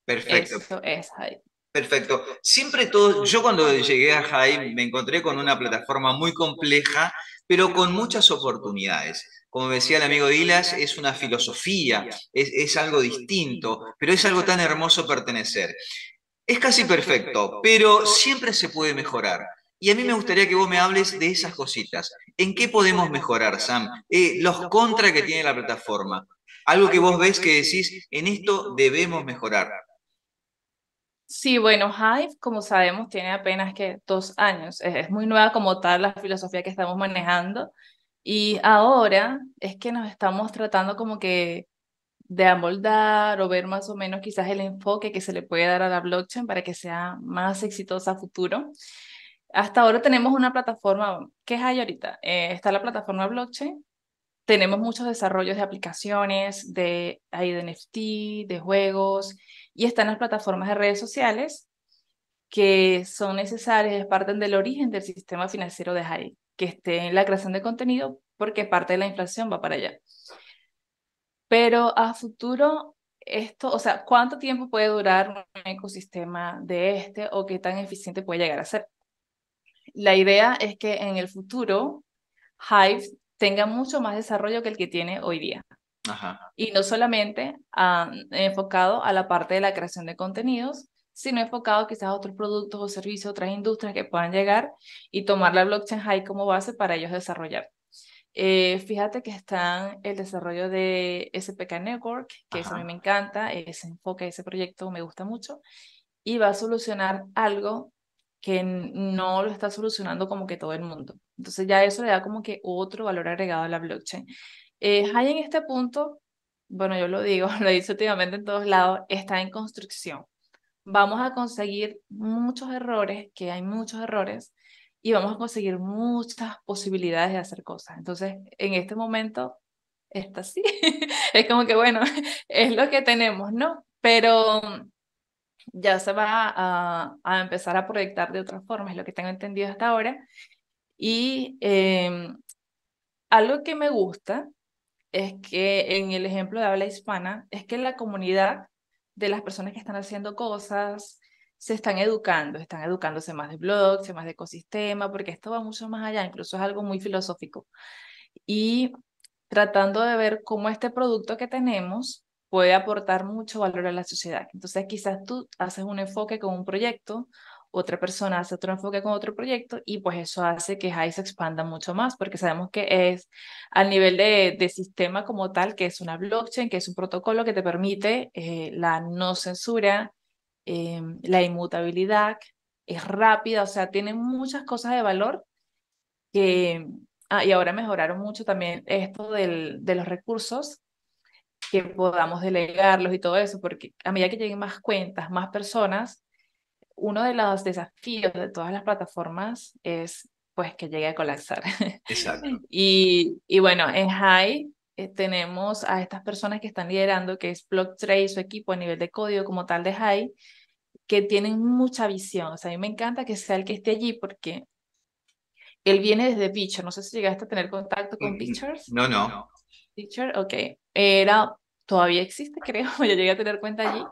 [SPEAKER 2] Perfecto. Eso es Hype. Perfecto. Siempre todo, yo cuando llegué a Jaime me encontré con una plataforma muy compleja, pero con muchas oportunidades. Como decía el amigo Dilas, es una filosofía, es, algo distinto, pero es algo tan hermoso pertenecer. Es casi perfecto, pero siempre se puede mejorar. Y a mí me gustaría que vos me hables de esas cositas. ¿En qué podemos mejorar, Sam? Eh, los contras que tiene la plataforma. Algo que vos ves que decís, en esto debemos mejorar.
[SPEAKER 1] Sí, bueno, Hive, como sabemos, tiene apenas que dos años. Es, muy nueva como tal la filosofía que estamos manejando. Y ahora es que nos estamos tratando como que de amoldar o ver más o menos quizás el enfoque que se le puede dar a la blockchain para que sea más exitosa a futuro. Hasta ahora tenemos una plataforma, ¿qué hay ahorita? Eh, está la plataforma blockchain, tenemos muchos desarrollos de aplicaciones, de, hay de NFT, de juegos, y están las plataformas de redes sociales que son necesarias, es parten del origen del sistema financiero de Hive, que esté en la creación de contenido porque parte de la inflación va para allá. Pero a futuro, esto, o sea, ¿cuánto tiempo puede durar un ecosistema de este o qué tan eficiente puede llegar a ser? La idea es que en el futuro Hive tenga mucho más desarrollo que el que tiene hoy día. Y no solamente enfocado a la parte de la creación de contenidos, sino enfocado quizás a otros productos o servicios, otras industrias que puedan llegar y tomar la blockchain high como base para ellos desarrollar. Eh, fíjate que están el desarrollo de SPK Network, que eso a mí me encanta, ese eh, enfoque, ese proyecto me gusta mucho, y va a solucionar algo que no lo está solucionando como que todo el mundo. Entonces ya eso le da como que otro valor agregado a la blockchain. Hay eh, en este punto, bueno, yo lo digo, lo he dicho últimamente en todos lados, está en construcción. Vamos a conseguir muchos errores, que hay muchos errores, y vamos a conseguir muchas posibilidades de hacer cosas. Entonces, en este momento, está así. es como que, bueno, es lo que tenemos, ¿no? Pero mm, ya se va a, empezar a proyectar de otra forma, es lo que tengo entendido hasta ahora. Y em, algo que me gusta es que en el ejemplo de habla hispana, es que la comunidad de las personas que están haciendo cosas se están educando, están educándose más de blogs, más de ecosistema, porque esto va mucho más allá, incluso es algo muy filosófico. Y tratando de ver cómo este producto que tenemos puede aportar mucho valor a la sociedad. Entonces quizás tú haces un enfoque con un proyecto otra persona hace otro enfoque con otro proyecto y pues eso hace que Hive se expanda mucho más porque sabemos que es al nivel de, sistema como tal, que es una blockchain, que es un protocolo que te permite eh, la no censura, em, la inmutabilidad, es rápida, o sea, tiene muchas cosas de valor que... Ah, y ahora mejoraron mucho también esto de los recursos, que podamos delegarlos y todo eso, porque a medida que lleguen más cuentas, más personas, uno de los desafíos de todas las plataformas es pues que llegue a colapsar. Exacto. y, bueno, en High eh, tenemos a estas personas que están liderando, que es block su equipo a nivel de código como tal de High, que tienen mucha visión. O sea, a mí me encanta que sea el que esté allí porque él viene desde Pitcher. No sé si llegaste a tener contacto con mm, Pitchers. No, no. Pitcher, ok. Era, todavía existe, creo. Yo llegué a tener cuenta allí.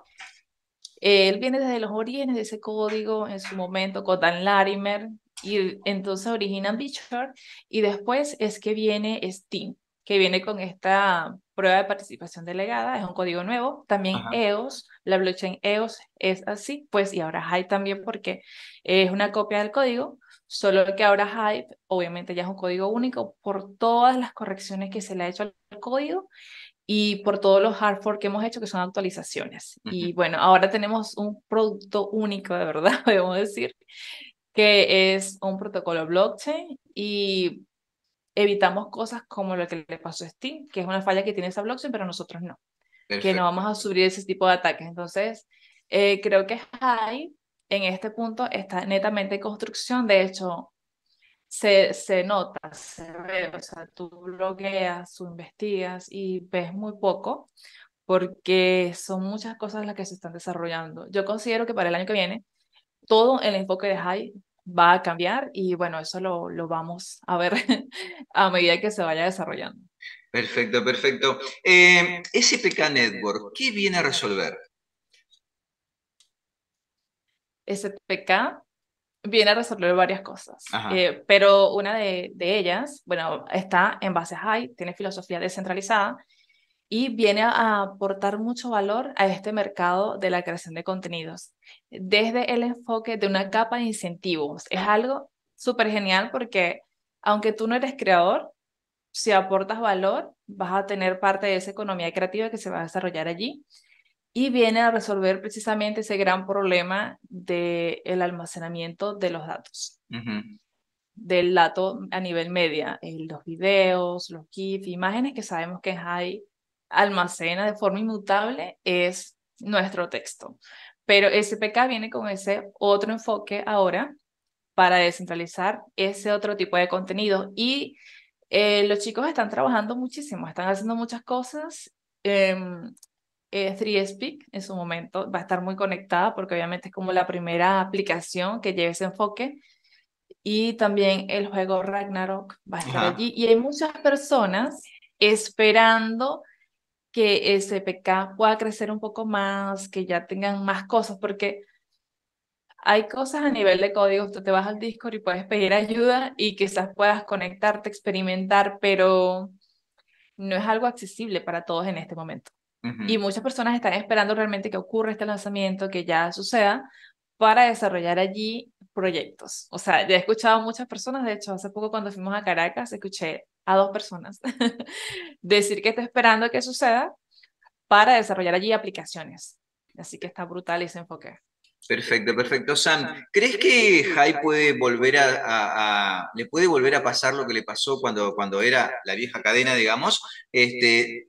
[SPEAKER 1] Él viene desde los orígenes de ese código en su momento, Dan Larimer, y entonces originan Beecher, y después es que viene Steam, que viene con esta prueba de participación delegada, es un código nuevo, también EOS, la blockchain EOS es así, pues y ahora Hype también porque es una copia del código, solo que ahora Hype obviamente ya es un código único por todas las correcciones que se le ha hecho al código y por todos los hard que hemos hecho, que son actualizaciones. Y bueno, ahora tenemos un producto único, de verdad, podemos decir, que es un protocolo blockchain y evitamos cosas como lo que le pasó a Steam, que es una falla que tiene esa blockchain, pero nosotros no, que no vamos a subir ese tipo de ataques. Entonces, eh, creo que hay en este punto está netamente construcción. De hecho, se, nota, se ve, o sea, tú blogueas, tú investigas y ves muy poco porque son muchas cosas las que se están desarrollando. Yo considero que para el año que viene todo el enfoque de High va a cambiar y bueno, eso lo, lo vamos a ver a medida que se vaya desarrollando.
[SPEAKER 2] Perfecto, perfecto. Eh, SPK Network, ¿qué viene a resolver?
[SPEAKER 1] SPK viene a resolver varias cosas, eh, pero una de, ellas, bueno, está en base a High, tiene filosofía descentralizada y viene a aportar mucho valor a este mercado de la creación de contenidos desde el enfoque de una capa de incentivos. Es algo súper genial porque aunque tú no eres creador, si aportas valor, vas a tener parte de esa economía creativa que se va a desarrollar allí y viene a resolver precisamente ese gran problema del el almacenamiento de los datos, del dato a nivel media, los videos, los GIFs, imágenes que sabemos que hay almacena de forma inmutable es nuestro texto. Pero SPK viene con ese otro enfoque ahora para descentralizar ese otro tipo de contenido. Y eh, los chicos están trabajando muchísimo, están haciendo muchas cosas. Eh, eh, 3Speak en su momento va a estar muy conectada porque obviamente es como la primera aplicación que lleva ese enfoque. Y también el juego Ragnarok va a estar allí. Y hay muchas personas esperando que SPK pueda crecer un poco más, que ya tengan más cosas, porque hay cosas a nivel de código, tú te vas al Discord y puedes pedir ayuda y quizás puedas conectarte, experimentar, pero no es algo accesible para todos en este momento. Y muchas personas están esperando realmente que ocurra este lanzamiento, que ya suceda, para desarrollar allí proyectos. O sea, ya he escuchado a muchas personas, de hecho, hace poco cuando fuimos a Caracas, escuché a dos personas decir que está esperando que suceda para desarrollar allí aplicaciones. Así que está brutal ese enfoque.
[SPEAKER 2] Perfecto, perfecto. Sam, ¿crees que Jai puede volver a, le puede volver a pasar lo que le pasó cuando, cuando era la vieja cadena, digamos? Este,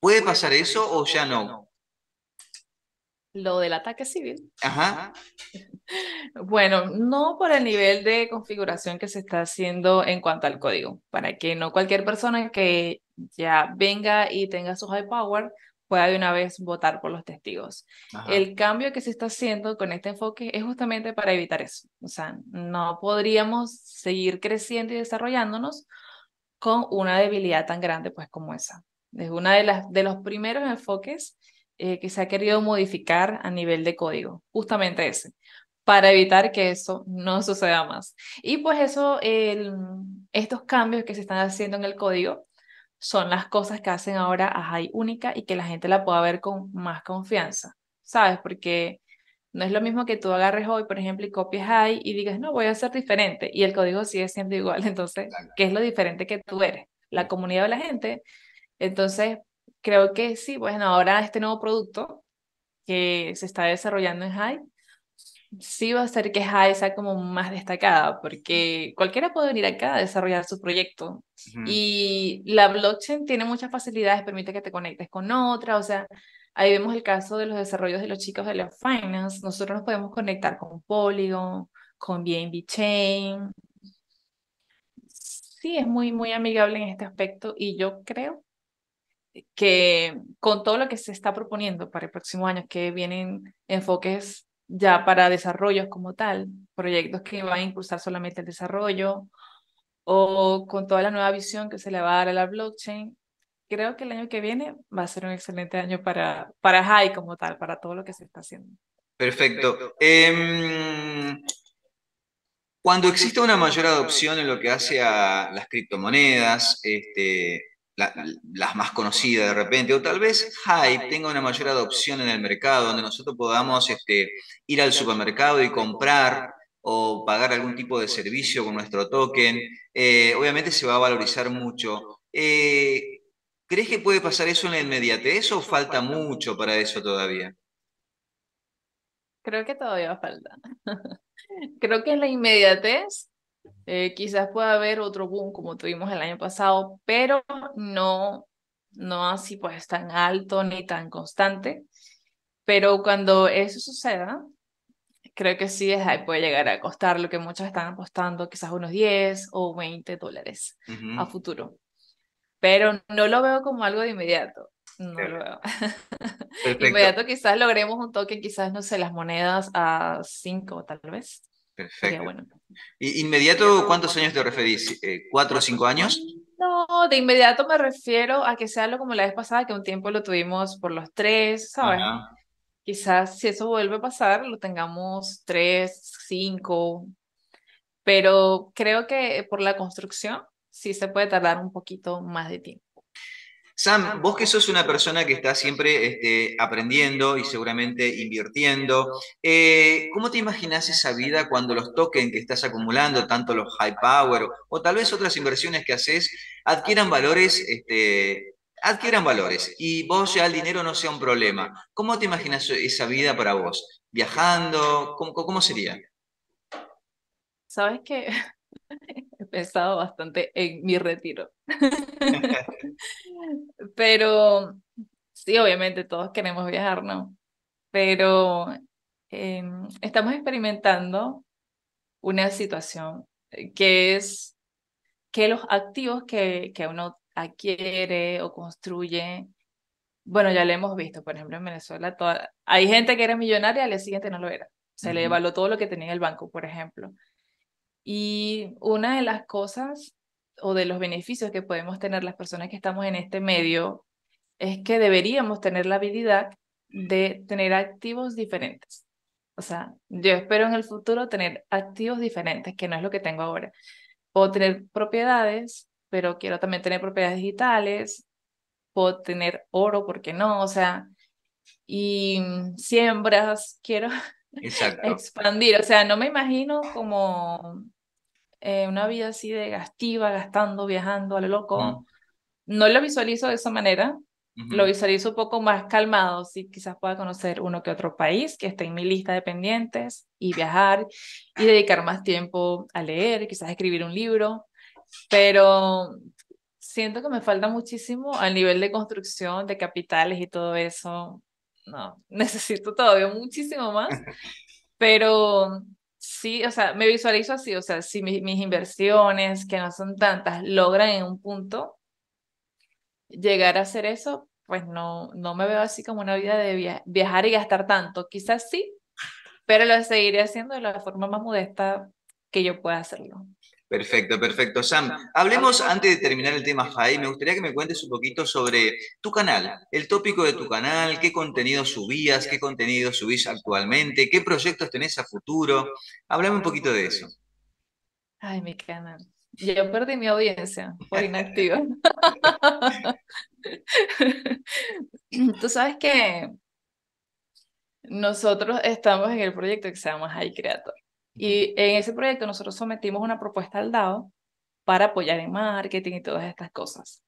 [SPEAKER 2] ¿Puede pasar eso o ya no?
[SPEAKER 1] Lo del ataque civil. Ajá. Bueno, no por el nivel de configuración que se está haciendo en cuanto al código, para que no cualquier persona que ya venga y tenga su high power pueda de una vez votar por los testigos. El cambio que se está haciendo con este enfoque es justamente para evitar eso. O sea, no podríamos seguir creciendo y desarrollándonos con una debilidad tan grande pues como esa. Es uno de, de los primeros enfoques eh, que se ha querido modificar a nivel de código, justamente ese, para evitar que eso no suceda más. Y pues eso, estos cambios que se están haciendo en el código son las cosas que hacen ahora a Jai única y que la gente la pueda ver con más confianza, ¿sabes? Porque no es lo mismo que tú agarres hoy, por ejemplo, y copies Jai y digas, no, voy a ser diferente y el código sigue siendo igual. Entonces, ¿qué es lo diferente que tú eres? La comunidad de la gente entonces, creo que sí, bueno, ahora este nuevo producto que se está desarrollando en Hype, sí va a hacer que Hype sea como más destacada, porque cualquiera puede venir acá a desarrollar su proyecto. Y la blockchain tiene muchas facilidades, permite que te conectes con otra, o sea, ahí vemos el caso de los desarrollos de los chicos de los Finance, nosotros nos podemos conectar con Polygon, con BNB Chain. Sí, es muy, muy amigable en este aspecto y yo creo que con todo lo que se está proponiendo para el próximo año, que vienen enfoques ya para desarrollos como tal, proyectos que van a impulsar solamente el desarrollo o con toda la nueva visión que se le va a dar a la blockchain, creo que el año que viene va a ser un excelente año para, para como tal, para todo lo que se está haciendo.
[SPEAKER 2] Perfecto. Em, cuando existe una mayor adopción en lo que hace a las criptomonedas, este, las más conocidas de repente, o tal vez Hype tenga una mayor adopción en el mercado, donde nosotros podamos este, ir al supermercado y comprar o pagar algún tipo de servicio con nuestro token, eh, obviamente se va a valorizar mucho. Eh, ¿Crees que puede pasar eso en la inmediatez o falta mucho para eso todavía?
[SPEAKER 1] Creo que todavía falta. Creo que en la inmediatez eh, quizás pueda haber otro boom como tuvimos el año pasado, pero no, no así pues tan alto ni tan constante. Pero cuando eso suceda, creo que sí ahí puede llegar a costar lo que muchos están apostando, quizás unos 10 o 20 dólares a futuro. Pero no lo veo como algo de inmediato. No de
[SPEAKER 2] inmediato
[SPEAKER 1] quizás logremos un toque, quizás, no sé, las monedas a 5 tal vez.
[SPEAKER 2] Perfecto. Sería bueno. ¿Inmediato cuántos años te referís? Eh, ¿Cuatro o cinco años?
[SPEAKER 1] No, de inmediato me refiero a que sea lo como la vez pasada, que un tiempo lo tuvimos por los tres, ¿sabes? Quizás si eso vuelve a pasar, lo tengamos tres, cinco, pero creo que por la construcción sí se puede tardar un poquito más de tiempo.
[SPEAKER 2] Sam, vos que sos una persona que está siempre este, aprendiendo y seguramente invirtiendo, eh, ¿cómo te imaginas esa vida cuando los tokens que estás acumulando, tanto los high power o, tal vez otras inversiones que haces, adquieran valores, este, adquieran valores y vos ya el dinero no sea un problema? ¿Cómo te imaginas esa vida para vos? ¿Viajando? ¿Cómo,
[SPEAKER 1] cómo sería? Sabes que pensado bastante en mi retiro. Pero sí, obviamente todos queremos viajar, ¿no? Pero em, estamos experimentando una situación eh, que es que los activos que, que uno adquiere o construye, bueno, ya lo hemos visto, por ejemplo, en Venezuela, toda, hay gente que era millonaria y al siguiente no lo era. Se le evaluó todo lo que tenía en el banco, por ejemplo. Y una de las cosas o de los beneficios que podemos tener las personas que estamos en este medio es que deberíamos tener la habilidad de tener activos diferentes. O sea, yo espero en el futuro tener activos diferentes, que no es lo que tengo ahora. Puedo tener propiedades, pero quiero también tener propiedades digitales, puedo tener oro, ¿por qué no? O sea, y siembras, quiero expandir. O sea, no me imagino como eh, una vida así de gastiva, gastando, viajando a lo loco. No lo visualizo de esa manera, lo visualizo un poco más calmado, si quizás pueda conocer uno que otro país que esté en mi lista de pendientes y viajar y dedicar más tiempo a leer, quizás escribir un libro, pero siento que me falta muchísimo al nivel de construcción de capitales y todo eso. No, necesito todavía muchísimo más, pero sí, o sea, me visualizo así, o sea, si mis, inversiones, que no son tantas, logran en un punto llegar a hacer eso, pues no, no me veo así como una vida de viajar y gastar tanto. Quizás sí, pero lo seguiré haciendo de la forma más modesta que yo pueda hacerlo.
[SPEAKER 2] Perfecto, perfecto. Sam, hablemos antes de terminar el tema FAI, me gustaría que me cuentes un poquito sobre tu canal, el tópico de tu canal, qué contenido subías, qué contenido subís actualmente, qué proyectos tenés a futuro. Háblame un poquito de eso.
[SPEAKER 1] Ay, mi canal. Yo perdí mi audiencia por inactiva. Tú sabes que nosotros estamos en el proyecto que se llama High Creator. Y en ese proyecto nosotros sometimos una propuesta al DAO para apoyar en marketing y todas estas cosas.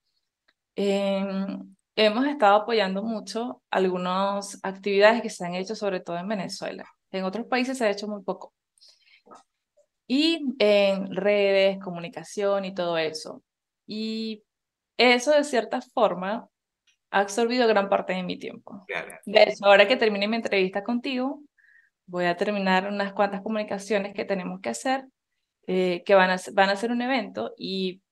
[SPEAKER 1] Em, hemos estado apoyando mucho algunas actividades que se han hecho, sobre todo en Venezuela. En otros países se ha hecho muy poco. Y en redes, comunicación y todo eso. Y eso, de cierta forma, ha absorbido gran parte de mi tiempo. ahora que termine mi entrevista contigo, voy a terminar unas cuantas comunicaciones que tenemos que hacer, eh, que van a, van a ser un evento y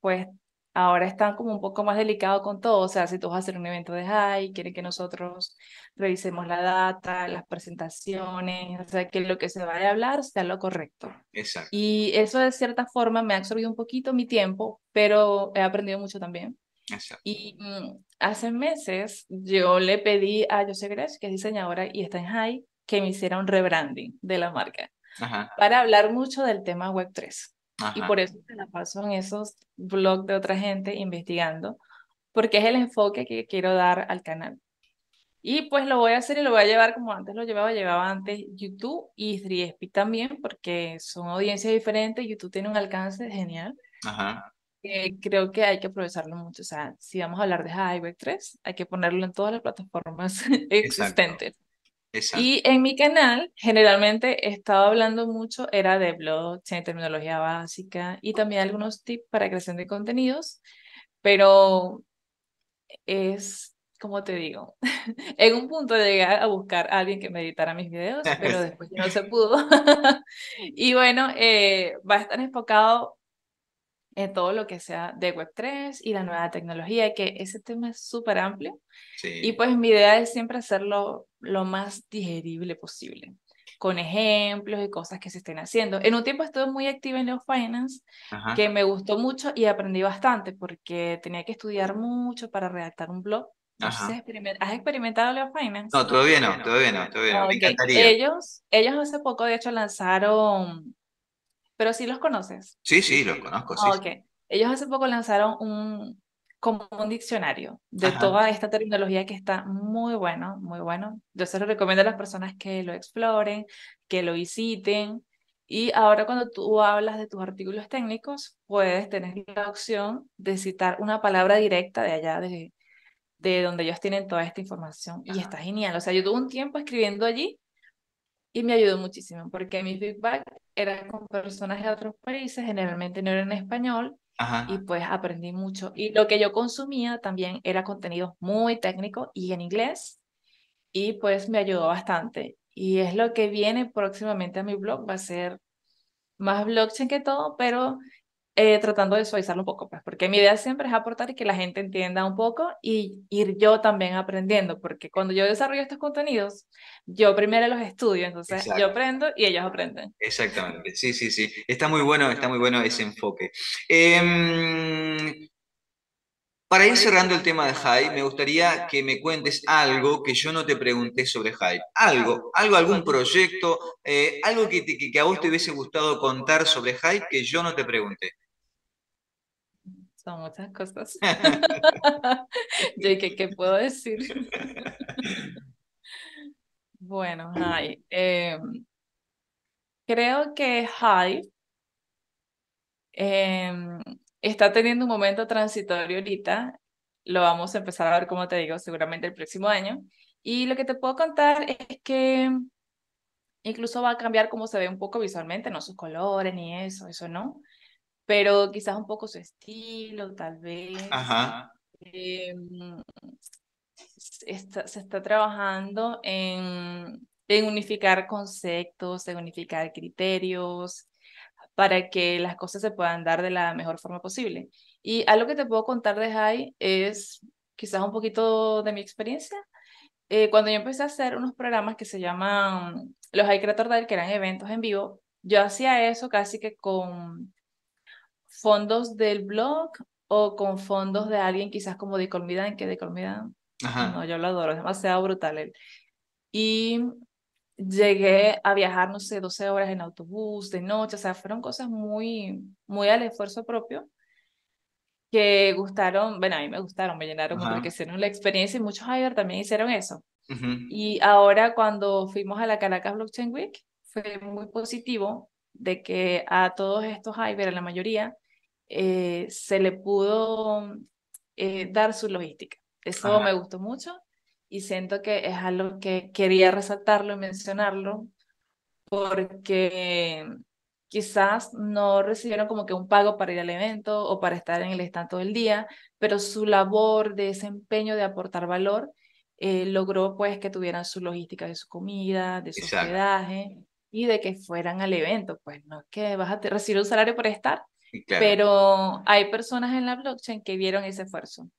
[SPEAKER 1] pues ahora están como un poco más delicados con todo. O sea, si tú vas a hacer un evento de high, quieren que nosotros revisemos la data, las presentaciones, o sea, que lo que se vaya a hablar sea lo correcto. Exacto. Y eso de cierta forma me ha absorbido un poquito mi tiempo, pero he aprendido mucho también. Exacto. Y mm, hace meses yo le pedí a Jose Gresh, que es diseñadora y está en high, que me hiciera un rebranding de la marca para hablar mucho del tema Web3. Y por eso me la paso en esos blogs de otra gente investigando, porque es el enfoque que quiero dar al canal. Y pues lo voy a hacer y lo voy a llevar como antes lo llevaba, llevaba antes YouTube y 3 también, porque son audiencias diferentes, YouTube tiene un alcance genial. Eh, creo que hay que aprovecharlo mucho. O sea, si vamos a hablar de Web 3, hay que ponerlo en todas las plataformas existentes. Y en mi canal, generalmente estaba hablando mucho, era de blockchain, terminología básica y también algunos tips para creación de contenidos, pero es, como te digo, en un punto de llegar a buscar a alguien que me editara mis videos, pero después no se pudo. y bueno, eh, va a estar enfocado todo lo que sea de Web3 y la nueva tecnología, que ese tema es súper amplio. Y pues mi idea es siempre hacerlo lo más digerible posible, con ejemplos y cosas que se estén haciendo. En un tiempo estuve muy activa en Leo Finance, que me gustó mucho y aprendí bastante porque tenía que estudiar mucho para redactar un blog. ¿Has experimentado Leo Finance? No, todavía no, todavía no, ah, todavía no. Me encantaría. Ellos, ellos hace poco, de hecho, lanzaron pero sí los conoces.
[SPEAKER 2] Sí, sí, los conozco. Ah, sí.
[SPEAKER 1] Ellos hace poco lanzaron un, como un diccionario de toda esta terminología que está muy bueno, muy bueno. Yo se lo recomiendo a las personas que lo exploren, que lo visiten. Y ahora cuando tú hablas de tus artículos técnicos, puedes tener la opción de citar una palabra directa de allá, de, de donde ellos tienen toda esta información. Y está genial. O sea, yo tuve un tiempo escribiendo allí y me ayudó muchísimo porque mi feedback era con personas de otros países, generalmente no era en español, y pues aprendí mucho. Y lo que yo consumía también era contenido muy técnico y en inglés, y pues me ayudó bastante. Y es lo que viene próximamente a mi blog, va a ser más blockchain que todo, pero eh, tratando de suavizarlo un poco, pues, porque mi idea siempre es aportar y que la gente entienda un poco y ir yo también aprendiendo, porque cuando yo desarrollo estos contenidos, yo primero los estudio, entonces yo aprendo y ellos aprenden.
[SPEAKER 2] Exactamente, sí, sí, sí. Está muy bueno, está muy bueno ese enfoque. Em, para ir cerrando el tema de Hype, me gustaría que me cuentes algo que yo no te pregunté sobre Hype. Algo, algo, algún proyecto, eh, algo que, que, a vos te hubiese gustado contar sobre Hype que yo no te pregunté
[SPEAKER 1] muchas cosas. Jake, ¿qué puedo decir? bueno, hi. Em, creo que Hi em, está teniendo un momento transitorio ahorita. Lo vamos a empezar a ver, como te digo, seguramente el próximo año. Y lo que te puedo contar es que incluso va a cambiar cómo se ve un poco visualmente, no sus colores ni eso, eso no pero quizás un poco su estilo, tal vez. Ajá. Eh, mm, se está trabajando en, unificar conceptos, en unificar criterios, para que las cosas se puedan dar de la mejor forma posible. Y algo que te puedo contar de Jai es quizás un poquito de mi experiencia. Eh, cuando yo empecé a hacer unos programas que se llaman los hay Creator Day, que eran eventos en vivo, yo hacía eso casi que con fondos del blog o con fondos de alguien quizás como de ¿En que de comida no, yo lo adoro, es demasiado brutal él. Y llegué a viajar, no sé, 12 horas en autobús, de noche, o sea, fueron cosas muy, muy al esfuerzo propio que gustaron, bueno, a mí me gustaron, me llenaron porque la experiencia y muchos hyper también hicieron eso. Y ahora cuando fuimos a la Caracas Blockchain Week, fue muy positivo de que a todos estos Iber, a la mayoría, eh, se le pudo eh, dar su logística. Eso me gustó mucho y siento que es algo que quería resaltarlo y mencionarlo porque quizás no recibieron como que un pago para ir al evento o para estar en el stand todo el día, pero su labor de desempeño de aportar valor eh, logró pues que tuvieran su logística de su comida, de su hospedaje y de que fueran al evento, pues no que vas a recibir un salario por estar, Pero hay personas en la blockchain que vieron ese esfuerzo.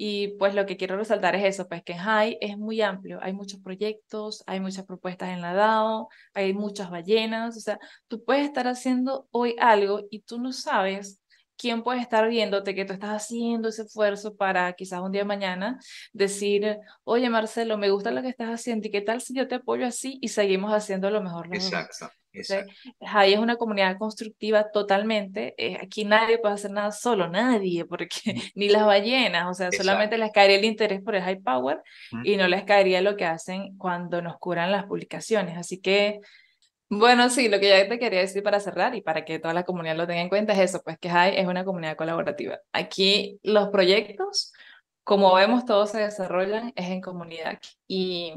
[SPEAKER 1] Y pues lo que quiero resaltar es eso, pues que HAI es muy amplio, hay muchos proyectos, hay muchas propuestas en la DAO, hay muchas ballenas, o sea, tú puedes estar haciendo hoy algo y tú no sabes quién puede estar viéndote que tú estás haciendo ese esfuerzo para quizás un día mañana decir, oye Marcelo, me gusta lo que estás haciendo y qué tal si yo te apoyo así y seguimos haciendo lo mejor. Exacto. Entonces, es una comunidad constructiva totalmente. Eh, aquí nadie puede hacer nada solo, nadie, porque ni las ballenas, o sea, solamente les caería el interés por el high power y no les caería lo que hacen cuando nos curan las publicaciones. Así que, bueno, sí, lo que ya te quería decir para cerrar y para que toda la comunidad lo tenga en cuenta es eso, pues que Jai es una comunidad colaborativa. Aquí los proyectos, como vemos, todos se desarrollan es en comunidad y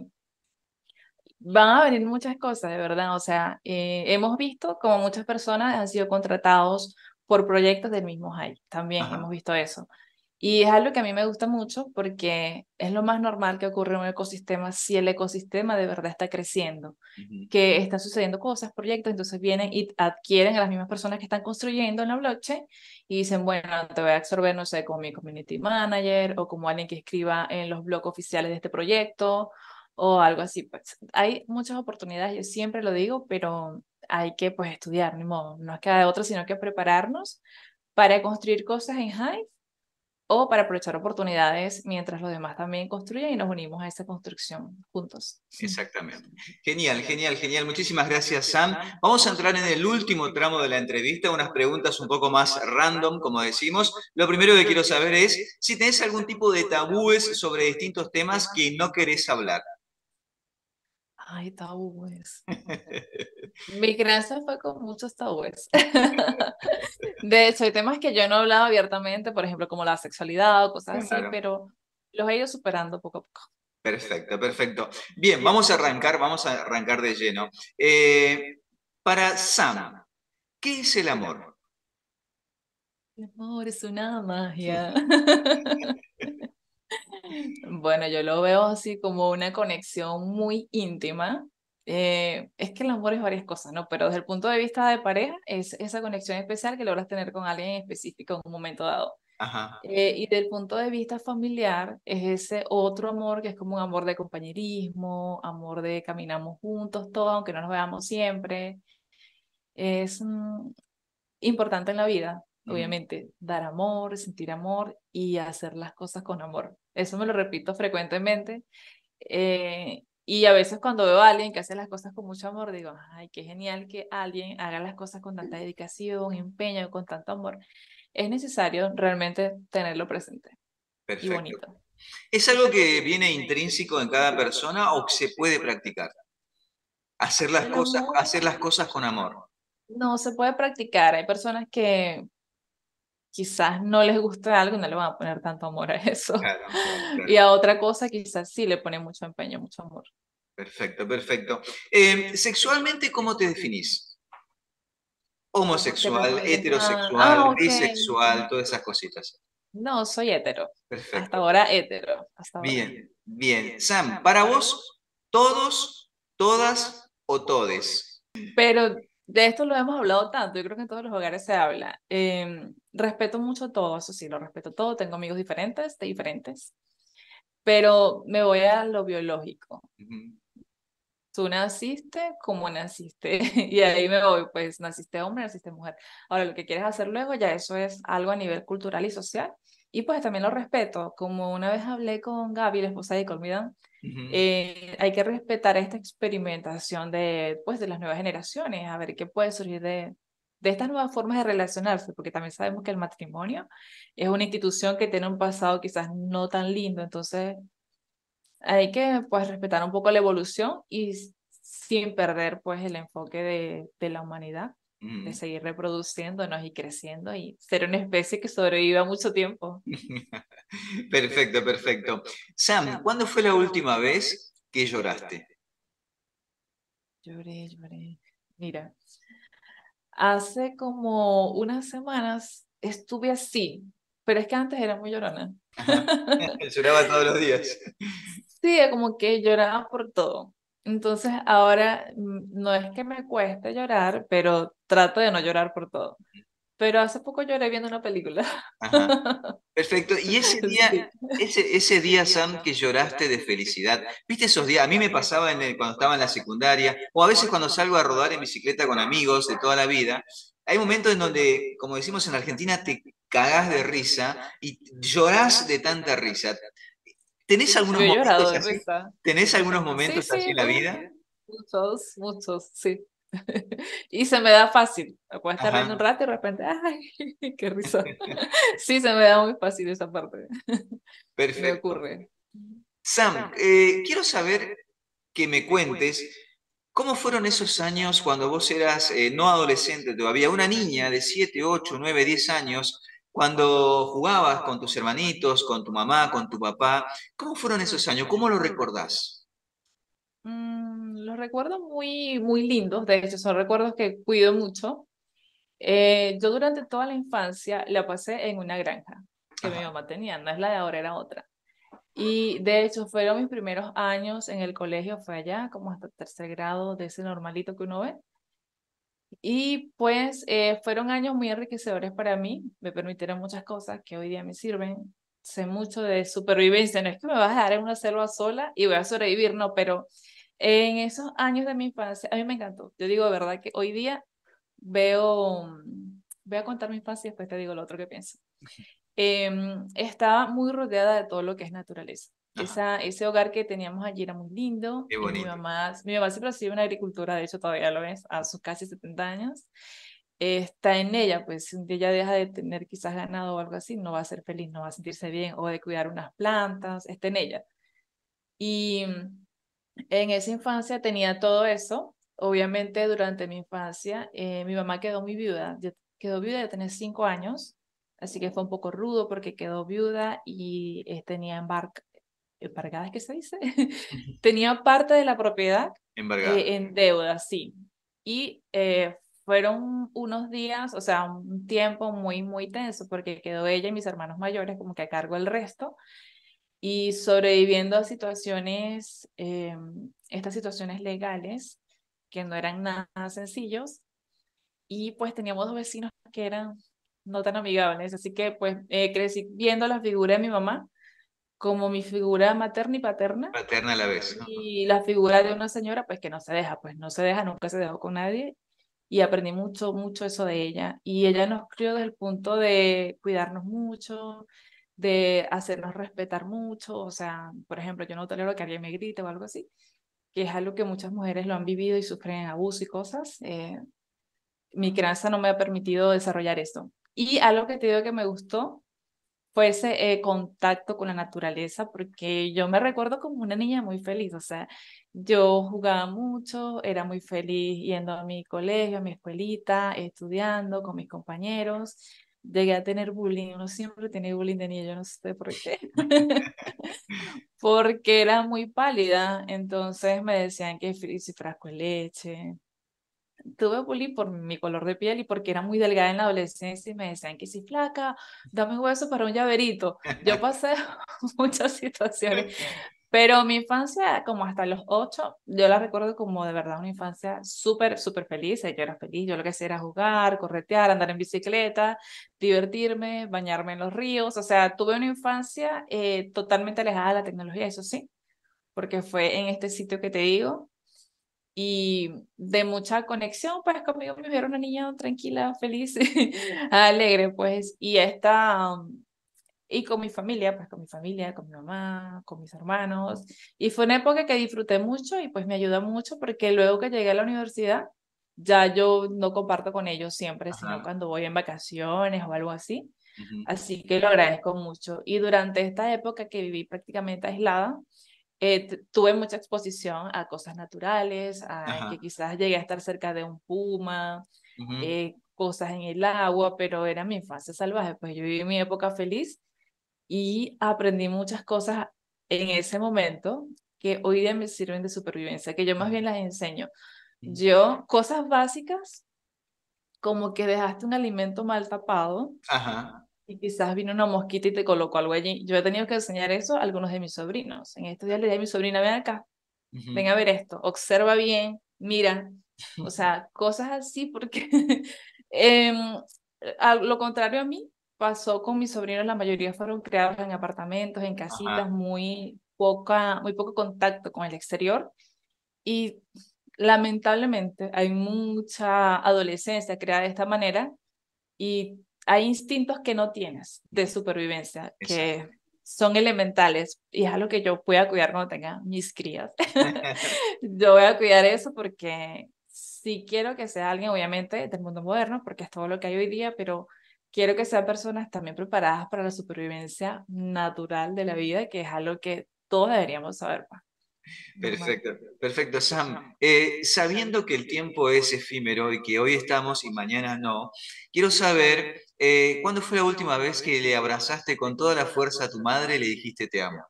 [SPEAKER 1] van a venir muchas cosas, de verdad. O sea, eh, hemos visto como muchas personas han sido contratados por proyectos del mismo hype, También hemos visto eso. Y es algo que a mí me gusta mucho porque es lo más normal que ocurre en un ecosistema si el ecosistema de verdad está creciendo, que están sucediendo cosas, proyectos, entonces vienen y adquieren a las mismas personas que están construyendo en la blockchain y dicen, bueno, te voy a absorber, no sé, como mi community manager o como alguien que escriba en los blogs oficiales de este proyecto o algo así. Pues, hay muchas oportunidades, yo siempre lo digo, pero hay que pues estudiar, ni no es que de otro, sino que prepararnos para construir cosas en Hive o para aprovechar oportunidades mientras los demás también construyen y nos unimos a esa construcción juntos.
[SPEAKER 2] Exactamente. Genial, genial, genial. Muchísimas gracias, Sam. Vamos a entrar en el último tramo de la entrevista, unas preguntas un poco más random, como decimos. Lo primero que quiero saber es si tenés algún tipo de tabúes sobre distintos temas que no querés hablar.
[SPEAKER 1] Ay, tabúes. Mi crianza fue con muchos tabúes. De hecho, hay temas que yo no hablaba abiertamente, por ejemplo, como la sexualidad o cosas así, pero los he ido superando poco a poco.
[SPEAKER 2] Perfecto, perfecto. Bien, vamos a arrancar, vamos a arrancar de lleno. Eh, para Sam, ¿qué es el amor?
[SPEAKER 1] El amor es una magia. Bueno, yo lo veo así como una conexión muy íntima. Eh, es que el amor es varias cosas, ¿no? Pero desde el punto de vista de pareja, es esa conexión especial que logras tener con alguien en específico en un momento dado. Eh, y desde el punto de vista familiar, es ese otro amor que es como un amor de compañerismo, amor de caminamos juntos todo aunque no nos veamos siempre. Es mm, importante en la vida, obviamente, dar amor, sentir amor y hacer las cosas con amor. Eso me lo repito frecuentemente. Eh, y a veces cuando veo a alguien que hace las cosas con mucho amor, digo, ay, qué genial que alguien haga las cosas con tanta dedicación, empeño, con tanto amor. Es necesario realmente tenerlo presente.
[SPEAKER 2] Perfecto. Y bonito. ¿Es algo que viene intrínseco en cada persona o se puede practicar? Hacer las, cosas, hacer las cosas con amor.
[SPEAKER 1] No, se puede practicar. Hay personas que quizás no les guste algo, no le van a poner tanto amor a eso. Y a otra cosa quizás sí le pone mucho empeño, mucho amor.
[SPEAKER 2] Perfecto, perfecto. Em, ¿Sexualmente cómo te definís? Homosexual, ah, heterosexual, ah, bisexual, todas esas cositas.
[SPEAKER 1] No, soy hetero. Perfecto. Hasta ahora hetero. bien,
[SPEAKER 2] bien, Sam, para vos, todos, todas o todes.
[SPEAKER 1] Pero de esto lo hemos hablado tanto, yo creo que en todos los hogares se habla. Em, respeto mucho todo, eso sí, lo respeto todo, tengo amigos diferentes, de diferentes, pero me voy a lo biológico. Tú naciste como naciste y ahí me voy, pues naciste hombre, naciste mujer. Ahora, lo que quieres hacer luego, ya eso es algo a nivel cultural y social. Y pues también lo respeto, como una vez hablé con Gaby, la esposa de Colmidán, eh, hay que respetar esta experimentación de, pues, de las nuevas generaciones, a ver qué puede surgir de, de estas nuevas formas de relacionarse, porque también sabemos que el matrimonio es una institución que tiene un pasado quizás no tan lindo, entonces hay que pues respetar un poco la evolución y sin perder pues el enfoque de, la humanidad, de mm. seguir reproduciéndonos y creciendo y ser una especie que sobreviva mucho tiempo.
[SPEAKER 2] perfecto, perfecto.
[SPEAKER 1] Sam, ¿cuándo fue la
[SPEAKER 2] última vez que lloraste?
[SPEAKER 1] Lloré, lloré. Mira, hace como unas semanas estuve así, pero es que antes era muy llorona.
[SPEAKER 2] Lloraba todos los días.
[SPEAKER 1] Sí, como que lloraba por todo. Entonces ahora mm, no es que me cueste llorar, pero trato de no llorar por todo pero hace poco lloré viendo una película.
[SPEAKER 2] Perfecto. Y ese día, ese, día, Sam, que lloraste de felicidad, ¿viste esos días? A mí me pasaba cuando estaba en la secundaria, o a veces cuando salgo a rodar en bicicleta con amigos de toda la vida, hay momentos en donde, como decimos en Argentina, te cagás de risa y llorás de tanta risa. ¿Tenés algunos momentos, ¿Tenés algunos momentos así en la vida?
[SPEAKER 1] Muchos, muchos, sí. y se me da fácil. Me estar un rato y de repente, ¡ay, qué risa! sí, se me da muy fácil esa parte.
[SPEAKER 2] Perfecto. ocurre. Sam, eh, quiero saber que me cuentes cómo fueron esos años cuando vos eras eh, no adolescente todavía, una niña de 7, 8, 9, 10 años, cuando jugabas con tus hermanitos, con tu mamá, con tu papá. ¿Cómo fueron esos años? ¿Cómo lo recordás?
[SPEAKER 1] Mm, los recuerdos muy, muy lindos, de hecho son recuerdos que cuido mucho. Eh, yo durante toda la infancia la pasé en una granja que mi mamá tenía, no es la de ahora, era otra. Y de hecho fueron mis primeros años en el colegio, fue allá como hasta tercer grado de ese normalito que uno ve. Y pues eh, fueron años muy enriquecedores para mí, me permitieron muchas cosas que hoy día me sirven. Sé mucho de supervivencia, no es que me vas a dar en una selva sola y voy a sobrevivir, no, pero en esos años de mi infancia, a mí me encantó. Yo digo de verdad que hoy día veo, mm, voy a contar mi infancia y después te digo lo otro que pienso. Em, estaba muy rodeada de todo lo que es naturaleza. Esa, ese hogar que teníamos allí era muy lindo. Qué bonito. Mi mamá, mi mamá siempre ha sido una agricultura. de hecho todavía lo es, a sus casi 70 años. está en ella, pues si ella deja de tener quizás ganado o algo así, no va a ser feliz, no va a sentirse bien, o de cuidar unas plantas, está en ella. Y mm, en esa infancia tenía todo eso. Obviamente durante mi infancia eh, mi mamá quedó muy viuda, quedó viuda de tener cinco años, así que fue un poco rudo porque quedó viuda y eh, tenía embarca, ¿embargada ¿qué se dice? tenía parte de la propiedad eh, en deuda, sí. Y fueron unos días, o sea, un tiempo muy, muy tenso porque quedó ella y mis hermanos mayores como que a cargo del resto y sobreviviendo a situaciones, em, estas situaciones legales que no eran nada sencillos. Y pues teníamos dos vecinos que eran no tan amigables, así que pues eh, crecí viendo la figura de mi mamá como mi figura materna y paterna.
[SPEAKER 2] Paterna a la vez.
[SPEAKER 1] Y la figura de una señora pues que no se deja, pues no se deja, nunca se dejó con nadie y aprendí mucho, mucho eso de ella. Y ella nos crió desde el punto de cuidarnos mucho, de hacernos respetar mucho, o sea, por ejemplo, yo no tolero que alguien me grite o algo así, que es algo que muchas mujeres lo han vivido y sufren abuso y cosas. Eh, mi crianza no me ha permitido desarrollar esto. Y algo que te digo que me gustó fue ese eh, contacto con la naturaleza, porque yo me recuerdo como una niña muy feliz, o sea, yo jugaba mucho, era muy feliz yendo a mi colegio, a mi escuelita, estudiando con mis compañeros llegué a tener bullying, uno siempre tenía bullying de niño, yo no sé por qué. Porque era muy pálida, entonces me decían que si frasco de leche. Tuve bullying por mi color de piel y porque era muy delgada en la adolescencia y me decían que si flaca, dame hueso para un llaverito. Yo pasé muchas situaciones pero mi infancia, como hasta los ocho, yo la recuerdo como de verdad una infancia súper, súper feliz. Yo era feliz, yo lo que hacía era jugar, corretear, andar en bicicleta, divertirme, bañarme en los ríos. O sea, tuve una infancia eh, totalmente alejada de la tecnología, eso sí, porque fue en este sitio que te digo y de mucha conexión, pues conmigo me vieron una niña tranquila, feliz, alegre, pues. Y esta, y con mi familia, pues con mi familia, con mi mamá, con mis hermanos. Y fue una época que disfruté mucho y pues me ayudó mucho porque luego que llegué a la universidad, ya yo no comparto con ellos siempre, sino cuando voy en vacaciones o algo así. Así que lo agradezco mucho. Y durante esta época que viví prácticamente aislada, eh, tuve mucha exposición a cosas naturales, a que quizás llegué a estar cerca de un puma, eh, cosas en el agua, pero era mi infancia salvaje. Pues yo viví mi época feliz y aprendí muchas cosas en ese momento que hoy día me sirven de supervivencia, que yo más bien las enseño. Mm. Yo, cosas básicas, como que dejaste un alimento mal tapado y quizás vino una mosquita y te colocó algo allí. Yo he tenido que enseñar eso a algunos de mis sobrinos. En estos días le dije a mi sobrina, ven acá, ven a ver esto, observa bien, mira. O sea, cosas así porque em, a lo contrario a mí, pasó con mis sobrinos, la mayoría fueron creados en apartamentos, en casitas, muy poca, muy poco contacto con el exterior. Y lamentablemente hay mucha adolescencia creada de esta manera y hay instintos que no tienes de supervivencia, que son elementales y es algo que yo voy a cuidar cuando tenga mis crías. yo voy a cuidar eso porque si quiero que sea alguien, obviamente, del mundo moderno, porque es todo lo que hay hoy día, pero quiero que sean personas también preparadas para la supervivencia natural de la vida, que es algo que todos deberíamos saber. Pues. Perfecto,
[SPEAKER 2] perfecto, eh, Sam. sabiendo que el tiempo es efímero y que hoy estamos y mañana no, quiero saber, eh, ¿cuándo fue la última vez que le abrazaste con toda la fuerza a tu madre y le dijiste te amo?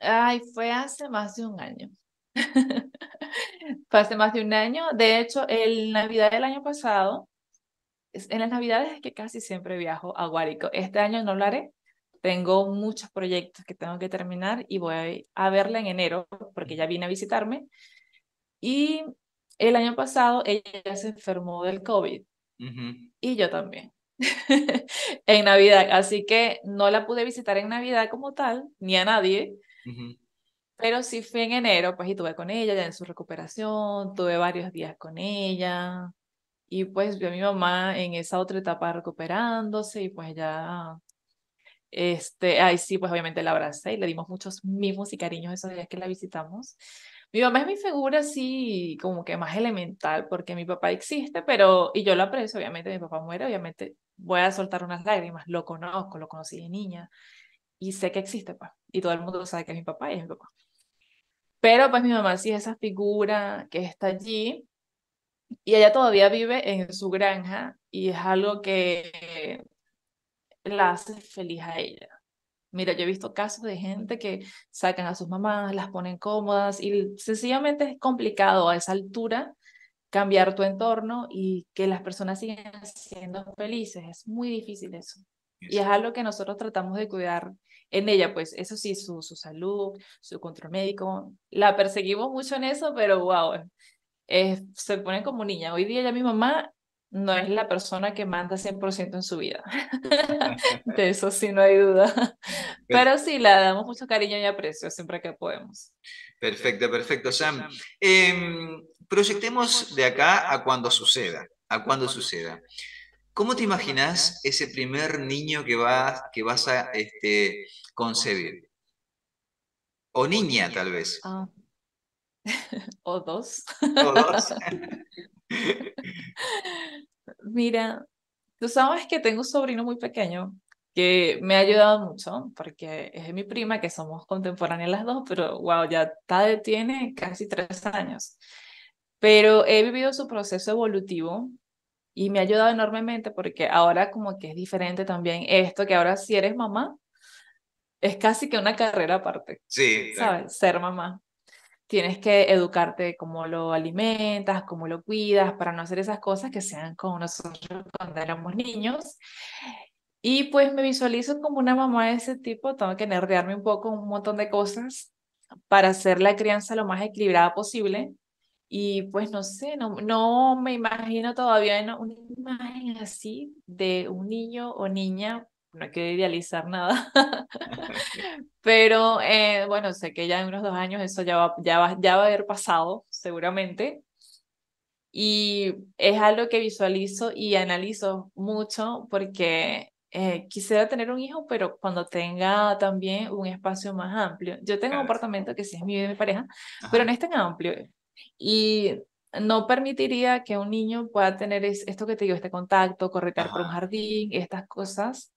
[SPEAKER 1] Ay, fue hace más de un año. fue hace más de un año. De hecho, el Navidad del año pasado, en las navidades es que casi siempre viajo a Guárico. Este año no lo haré. Tengo muchos proyectos que tengo que terminar y voy a verla en enero porque ella viene a visitarme. Y el año pasado ella se enfermó del COVID y yo también en Navidad. Así que no la pude visitar en Navidad como tal, ni a nadie. Pero sí fui en enero, pues, y tuve con ella, ya en su recuperación, tuve varios días con ella, y pues vio a mi mamá en esa otra etapa recuperándose y pues ya, este, ahí sí, pues obviamente la abracé y le dimos muchos mimos y cariños esos días que la visitamos. Mi mamá es mi figura así como que más elemental porque mi papá existe, pero, y yo lo aprecio, obviamente mi papá muere, obviamente voy a soltar unas lágrimas, lo conozco, lo conocí de niña y sé que existe, pues, y todo el mundo sabe que es mi papá y es mi papá. Pero pues mi mamá sí es esa figura que está allí y ella todavía vive en su granja y es algo que la hace feliz a ella. Mira, yo he visto casos de gente que sacan a sus mamás, las ponen cómodas y sencillamente es complicado a esa altura cambiar tu entorno y que las personas sigan siendo felices. Es muy difícil eso. Y es algo que nosotros tratamos de cuidar en ella, pues eso sí, su, su salud, su control médico. La perseguimos mucho en eso, pero wow, se pone como niña. Hoy día ya mi mamá no es la persona que manda 100% en su vida. de eso sí no hay duda. Pero sí, la damos mucho cariño y aprecio siempre que podemos.
[SPEAKER 2] Perfecto, perfecto, Sam. Em, proyectemos de acá a cuando suceda, a cuando suceda. ¿Cómo te imaginas ese primer niño que, vas, que vas a este, este concebir? O niña, tal vez. Ah.
[SPEAKER 1] o dos. Mira, tú sabes que tengo un sobrino muy pequeño que me ha ayudado mucho porque es mi prima, que somos contemporáneas las dos, pero wow, ya está tiene casi tres años. Pero he vivido su proceso evolutivo y me ha ayudado enormemente porque ahora como que es diferente también esto, que ahora si eres mamá, es casi que una carrera aparte. Sí. Ser mamá tienes que educarte cómo lo alimentas, cómo lo cuidas, para no hacer esas cosas que sean con nosotros cuando éramos niños. Y pues me visualizo como una mamá de ese tipo, tengo que nerdearme un poco, un montón de cosas para hacer la crianza lo más equilibrada posible. Y pues no sé, no me imagino todavía una imagen así de un niño o niña no hay que idealizar nada. Pero eh, bueno, sé que ya en unos dos años eso ya va, ya, a haber pasado, seguramente. Y es algo que visualizo y analizo mucho porque eh, quisiera tener un hijo, pero cuando tenga también un espacio más amplio. Yo tengo un apartamento que sí es mío y mi pareja, pero no es tan amplio. Y no permitiría que un niño pueda tener esto que te digo, este contacto, corretear por un jardín, estas cosas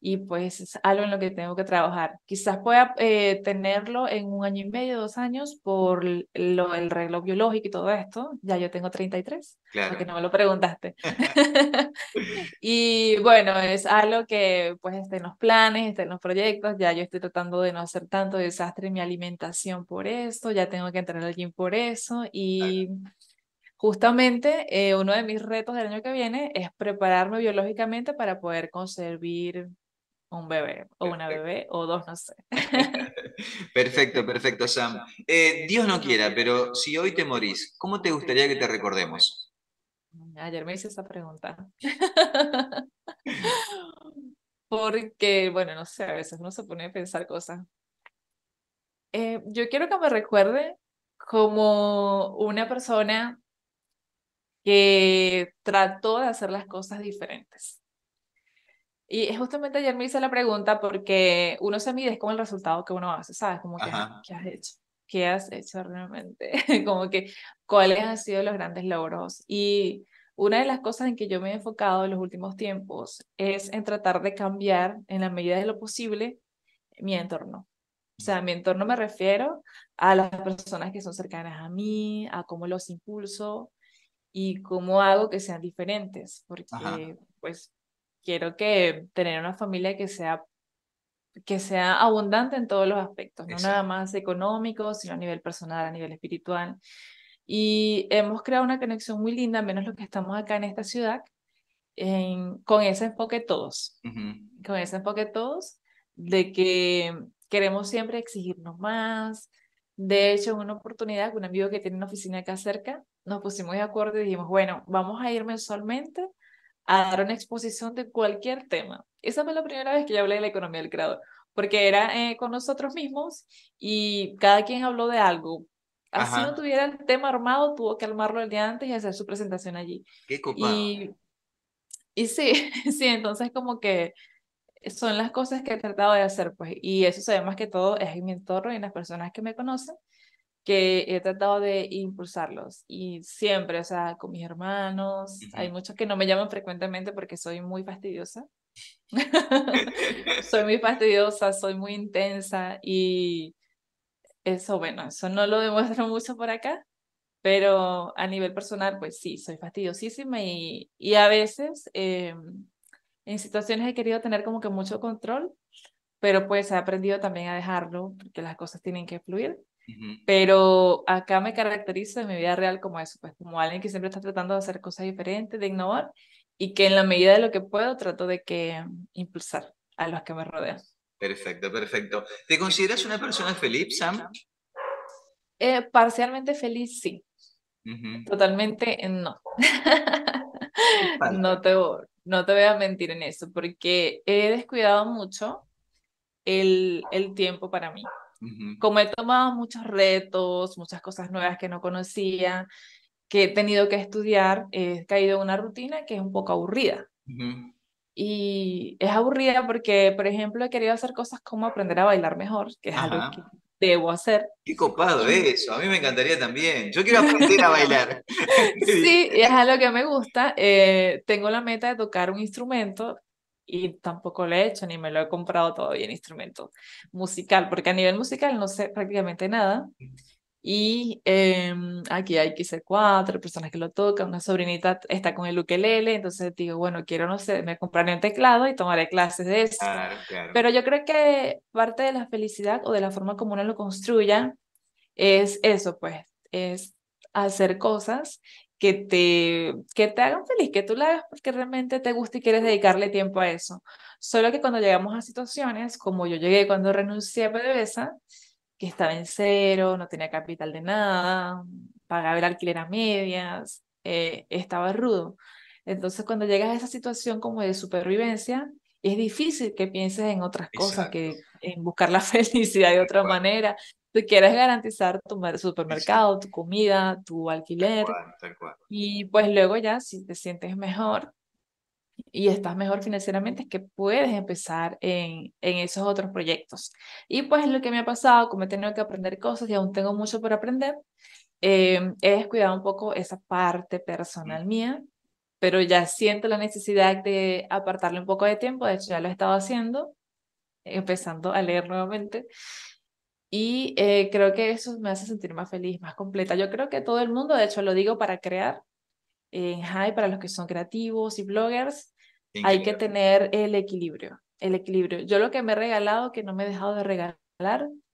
[SPEAKER 1] y pues es algo en lo que tengo que trabajar. Quizás pueda eh, tenerlo en un año y medio, dos años, por lo, el reloj biológico y todo esto. Ya yo tengo 33, claro. porque no me lo preguntaste. y bueno, es algo que pues está en los planes, está en los proyectos. Ya yo estoy tratando de no hacer tanto desastre en mi alimentación por esto, ya tengo que entrar a alguien por eso y... Justamente eh, uno de mis retos del año que viene es prepararme biológicamente para poder conservar un bebé o una bebé o dos, no sé.
[SPEAKER 2] perfecto, perfecto, Sam. Eh, Dios no quiera, pero si hoy te morís, ¿cómo te gustaría que te recordemos?
[SPEAKER 1] Mm, ayer me hice esa pregunta. Porque, bueno, no sé, a veces uno se pone a pensar cosas. Eh, yo quiero que me recuerde como una persona que trató de hacer las cosas diferentes y justamente ayer me hice la pregunta porque uno se mide es como el resultado que uno hace, ¿sabes? Como que, ¿qué has hecho? ¿Qué has hecho realmente? como que, ¿cuáles han sido los grandes logros? Y una de las cosas en que yo me he enfocado en los últimos tiempos es en tratar de cambiar en la medida de lo posible mi entorno. O sea, mi entorno me refiero a las personas que son cercanas a mí, a cómo los impulso y cómo hago que sean diferentes, porque pues quiero que tener una familia que sea que sea abundante en todos los aspectos, no nada más económico, sino a nivel personal, a nivel espiritual. Y hemos creado una conexión muy linda, menos los que estamos acá en esta ciudad, con ese enfoque todos, con ese enfoque todos, de que queremos siempre exigirnos más. De hecho, en una oportunidad, un amigo que tiene una oficina acá cerca, nos pusimos de acuerdo y dijimos, bueno, vamos a ir mensualmente a dar una exposición de cualquier tema. Esa fue la primera vez que yo hablé de la economía del creador, porque era eh, con nosotros mismos y cada quien habló de algo. Así no tuviera el tema armado, tuvo que armarlo el día antes y hacer su presentación allí.
[SPEAKER 2] Qué copado. Y,
[SPEAKER 1] sí, sí, entonces como que son las cosas que he tratado de hacer, pues, y eso se ve más que todo es en mi entorno y en las personas que me conocen, que he tratado de impulsarlos y siempre, o sea, con mis hermanos, hay muchos que no me llaman frecuentemente porque soy muy fastidiosa. soy muy fastidiosa, soy muy intensa y eso, bueno, eso no lo demuestro mucho por acá, pero a nivel personal, pues sí, soy fastidiosísima y, y a veces eh, en situaciones he querido tener como que mucho control, pero pues he aprendido también a dejarlo porque las cosas tienen que fluir. Pero acá me caracterizo en mi vida real como eso, pues como alguien que siempre está tratando de hacer cosas diferentes, de innovar y que en la medida de lo que puedo trato de que impulsar a los que me rodean.
[SPEAKER 2] Perfecto, perfecto. ¿Te consideras una persona feliz, Sam?
[SPEAKER 1] Eh, parcialmente feliz, sí. Totalmente eh, no. no, te, no te voy a mentir en eso, porque he descuidado mucho el, el tiempo para mí. Como he tomado muchos retos, muchas cosas nuevas que no conocía, que he tenido que estudiar, he caído en una rutina que es un poco aburrida. Y es aburrida porque, por ejemplo, he querido hacer cosas como aprender a bailar mejor, que es algo que debo hacer.
[SPEAKER 2] Qué copado eso, a mí me encantaría también. Yo quiero aprender a bailar. sí,
[SPEAKER 1] es algo que me gusta. Eh, tengo la meta de tocar un instrumento y tampoco lo he hecho ni me lo he comprado todavía en instrumento musical, porque a nivel musical no sé prácticamente nada. Y em, aquí hay quizá cuatro personas que lo tocan, una sobrinita está con el ukelele, entonces digo, bueno, quiero, no sé, me compraré un teclado y tomaré clases de eso. Pero yo creo que parte de la felicidad o de la forma como uno lo construya es eso, pues, es hacer cosas que te, que te hagan feliz, que tú la hagas porque realmente te gusta y quieres dedicarle tiempo a eso. Solo que cuando llegamos a situaciones, como yo llegué cuando renuncié a PDVSA, que estaba en cero, no tenía capital de nada, pagaba el alquiler a medias, eh, estaba rudo. Entonces, cuando llegas a esa situación como de supervivencia, es difícil que pienses en otras cosas, que en buscar la felicidad de otra manera, Tú quieres garantizar tu supermercado, tu comida, tu alquiler. Y pues luego ya, si te sientes mejor y estás mejor financieramente, es que puedes empezar en, en esos otros proyectos. Y pues lo que me ha pasado, como he tenido que aprender cosas y aún tengo mucho por aprender, em, he descuidado un poco esa parte mm. personal mía, pero ya siento la necesidad de apartarle un poco de tiempo, de hecho ya lo he estado haciendo, empezando a leer nuevamente, y eh, creo que eso me hace sentir más feliz, más completa. Yo creo que todo el mundo, de hecho lo digo para crear, en High, para los que son creativos y bloggers, hay que tener el equilibrio, el equilibrio. Yo lo que me he regalado, que no me he dejado de regalar,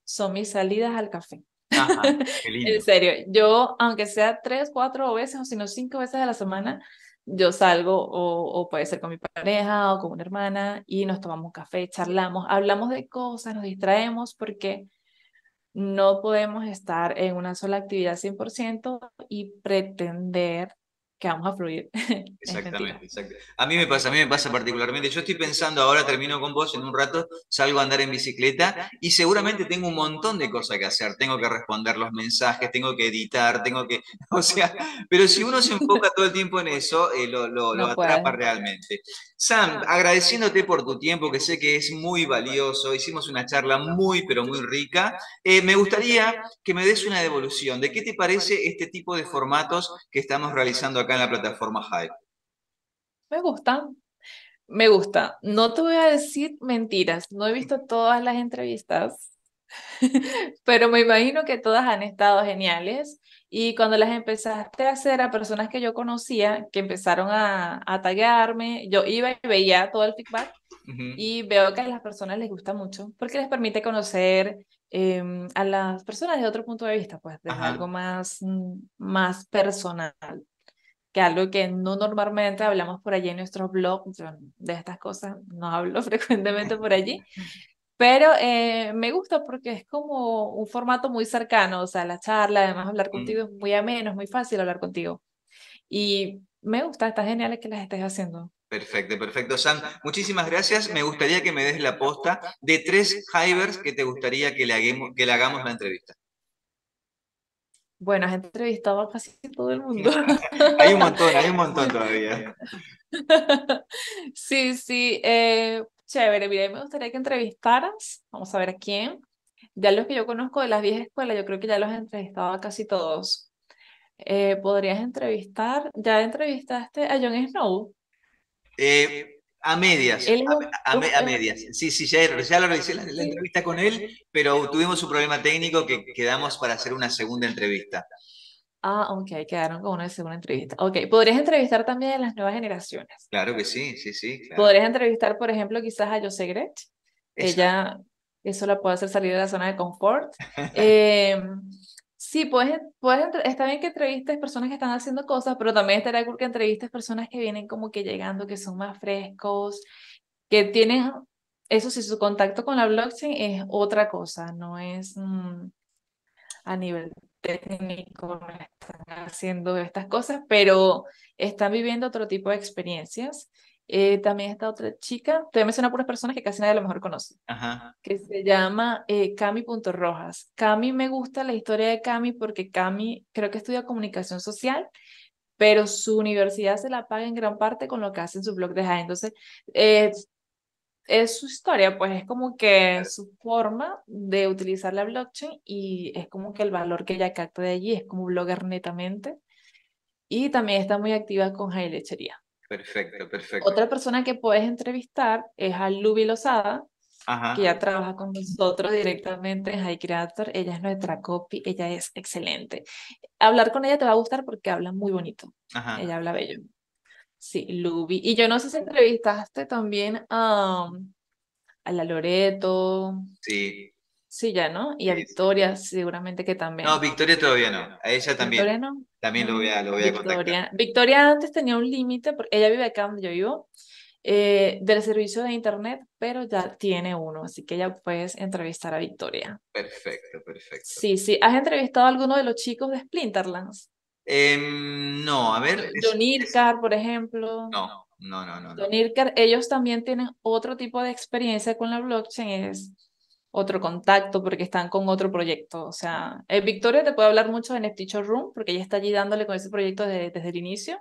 [SPEAKER 1] son mis salidas al café.
[SPEAKER 4] en
[SPEAKER 1] serio, yo, aunque sea tres, cuatro veces, o sino cinco veces a la semana, yo salgo o, o, puede ser con mi pareja o con una hermana y nos tomamos un café, charlamos, hablamos de cosas, nos distraemos porque no podemos estar en una sola actividad 100% y pretender que vamos a fluir. Exactamente,
[SPEAKER 2] A mí me pasa, a mí me pasa particularmente. Yo estoy pensando ahora, termino con vos, en un rato salgo a andar en bicicleta y seguramente tengo un montón de cosas que hacer. Tengo que responder los mensajes, tengo que editar, tengo que... O sea, pero si uno se enfoca todo el tiempo en eso, eh, lo, atrapa realmente. Sam, agradeciéndote por tu tiempo, que sé que es muy valioso. Hicimos una charla muy, pero muy rica. Eh, me gustaría que me des una devolución de qué te parece este tipo de formatos que estamos realizando aquí acá en la plataforma Hive.
[SPEAKER 1] Me gusta, me gusta. No te voy a decir mentiras, no he visto todas las entrevistas, pero me imagino que todas han estado geniales. Y cuando las empezaste a hacer a personas que yo conocía, que empezaron a, tagarme, yo iba y veía todo el feedback y veo que a las personas les gusta mucho porque les permite conocer em, a las personas de otro punto de vista, pues, de algo más, mm, más personal que algo que no normalmente hablamos por allí en nuestros blogs, yo de estas cosas no hablo frecuentemente por allí, pero eh, me gusta porque es como un formato muy cercano, o sea, la charla, además hablar mm. contigo es muy ameno, es muy fácil hablar contigo. Y me gusta, está genial que las estés haciendo.
[SPEAKER 2] Perfecto, perfecto, San. Muchísimas gracias. Me gustaría que me des la posta de tres Hivers que te gustaría que le, que le hagamos la entrevista.
[SPEAKER 1] Bueno, has entrevistado a casi todo el mundo. hay un
[SPEAKER 2] montón, hay un montón todavía.
[SPEAKER 1] sí, sí. Eh, chévere, mira, me gustaría que entrevistaras, vamos a ver a quién. Ya los que yo conozco de las viejas escuelas, yo creo que ya los he entrevistado a casi todos. Eh, ¿Podrías entrevistar? ¿Ya entrevistaste a John Snow?
[SPEAKER 2] Eh, a medias, a, medias. Sí, sí, ya, lo revisé la, entrevista con él, pero tuvimos un problema técnico que quedamos para hacer una segunda entrevista.
[SPEAKER 1] Ah, ok, quedaron con una segunda entrevista. Ok, podrías entrevistar también a las nuevas generaciones.
[SPEAKER 2] Claro que sí, sí, sí. Podrías
[SPEAKER 1] entrevistar, por ejemplo, quizás a Jose Gret. Ella, eso la puede hacer salir de la zona de confort. Em, Sí, puedes, puedes, está bien que entrevistes personas que están haciendo cosas, pero también estaría cool que entrevistes personas que vienen como que llegando, que son más frescos, que tienen, eso sí, su contacto con la blockchain es otra cosa, no es mm, a nivel técnico, no están haciendo estas cosas, pero están viviendo otro tipo de experiencias eh, también está otra chica, te voy a mencionar puras personas que casi nadie a lo mejor conoce, que se llama eh, rojas Cami me gusta la historia de Cami porque Cami creo que estudia comunicación social, pero su universidad se la paga en gran parte con lo que hace en su blog de Jaén. Entonces, eh, es su historia, pues es como que su forma de utilizar la blockchain y es como que el valor que ella capta de allí es como blogger netamente. Y también está muy activa con Lechería
[SPEAKER 2] Perfecto, perfecto. Otra
[SPEAKER 1] persona que puedes entrevistar es a Luby Lozada, que ya trabaja con nosotros directamente en High Creator. Ella es nuestra copy, ella es excelente. Hablar con ella te va a gustar porque habla muy bonito. Ella habla bello. Sí, Luby. Y yo no sé si entrevistaste también a, a la Loreto. Sí. Sí, ya, ¿no? Y a Victoria seguramente que también. No, Victoria
[SPEAKER 2] todavía no. A ella también. Victoria no. También lo voy a, lo voy a Victoria.
[SPEAKER 1] contactar. Victoria antes tenía un límite, porque ella vive acá donde yo vivo, eh, del servicio de internet, pero ya tiene uno, así que ya puedes entrevistar a Victoria.
[SPEAKER 2] Perfecto, perfecto.
[SPEAKER 1] Sí, sí. ¿Has entrevistado a alguno de los chicos de Splinterlands?
[SPEAKER 2] Em, no, a ver.
[SPEAKER 1] Don por ejemplo.
[SPEAKER 2] No, no, no, no. no. Don
[SPEAKER 1] ellos también tienen otro tipo de experiencia con la blockchain, es otro contacto porque están con otro proyecto. O sea, eh, Victoria te puede hablar mucho en Stitcher Room porque ella está allí dándole con ese proyecto desde el inicio.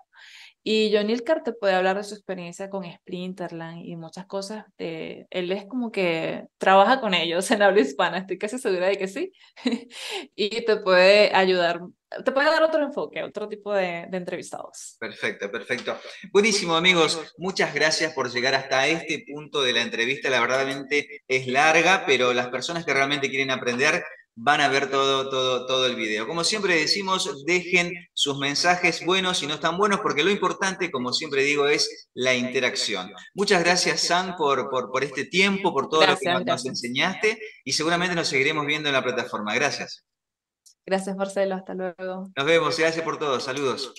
[SPEAKER 1] Y John Ilkar te puede hablar de su experiencia con Splinterland y muchas cosas. él es como que trabaja con ellos en habla hispana, estoy casi segura de que sí. y te puede ayudar, te puede dar otro enfoque, otro tipo de, de entrevistados.
[SPEAKER 2] Perfecto, perfecto. Buenísimo, amigos. Muchas gracias por llegar hasta este punto de la entrevista. La verdad es larga, pero las personas que realmente quieren aprender van a ver todo, todo, todo el video. Como siempre decimos, dejen sus mensajes buenos y no tan buenos, porque lo importante, como siempre digo, es la interacción. Muchas gracias, Sam, por, por, este tiempo, por todo lo que nos enseñaste y seguramente nos seguiremos viendo en la plataforma. Gracias.
[SPEAKER 1] Gracias, Marcelo. Hasta luego.
[SPEAKER 2] Nos vemos. Gracias por todo. Saludos.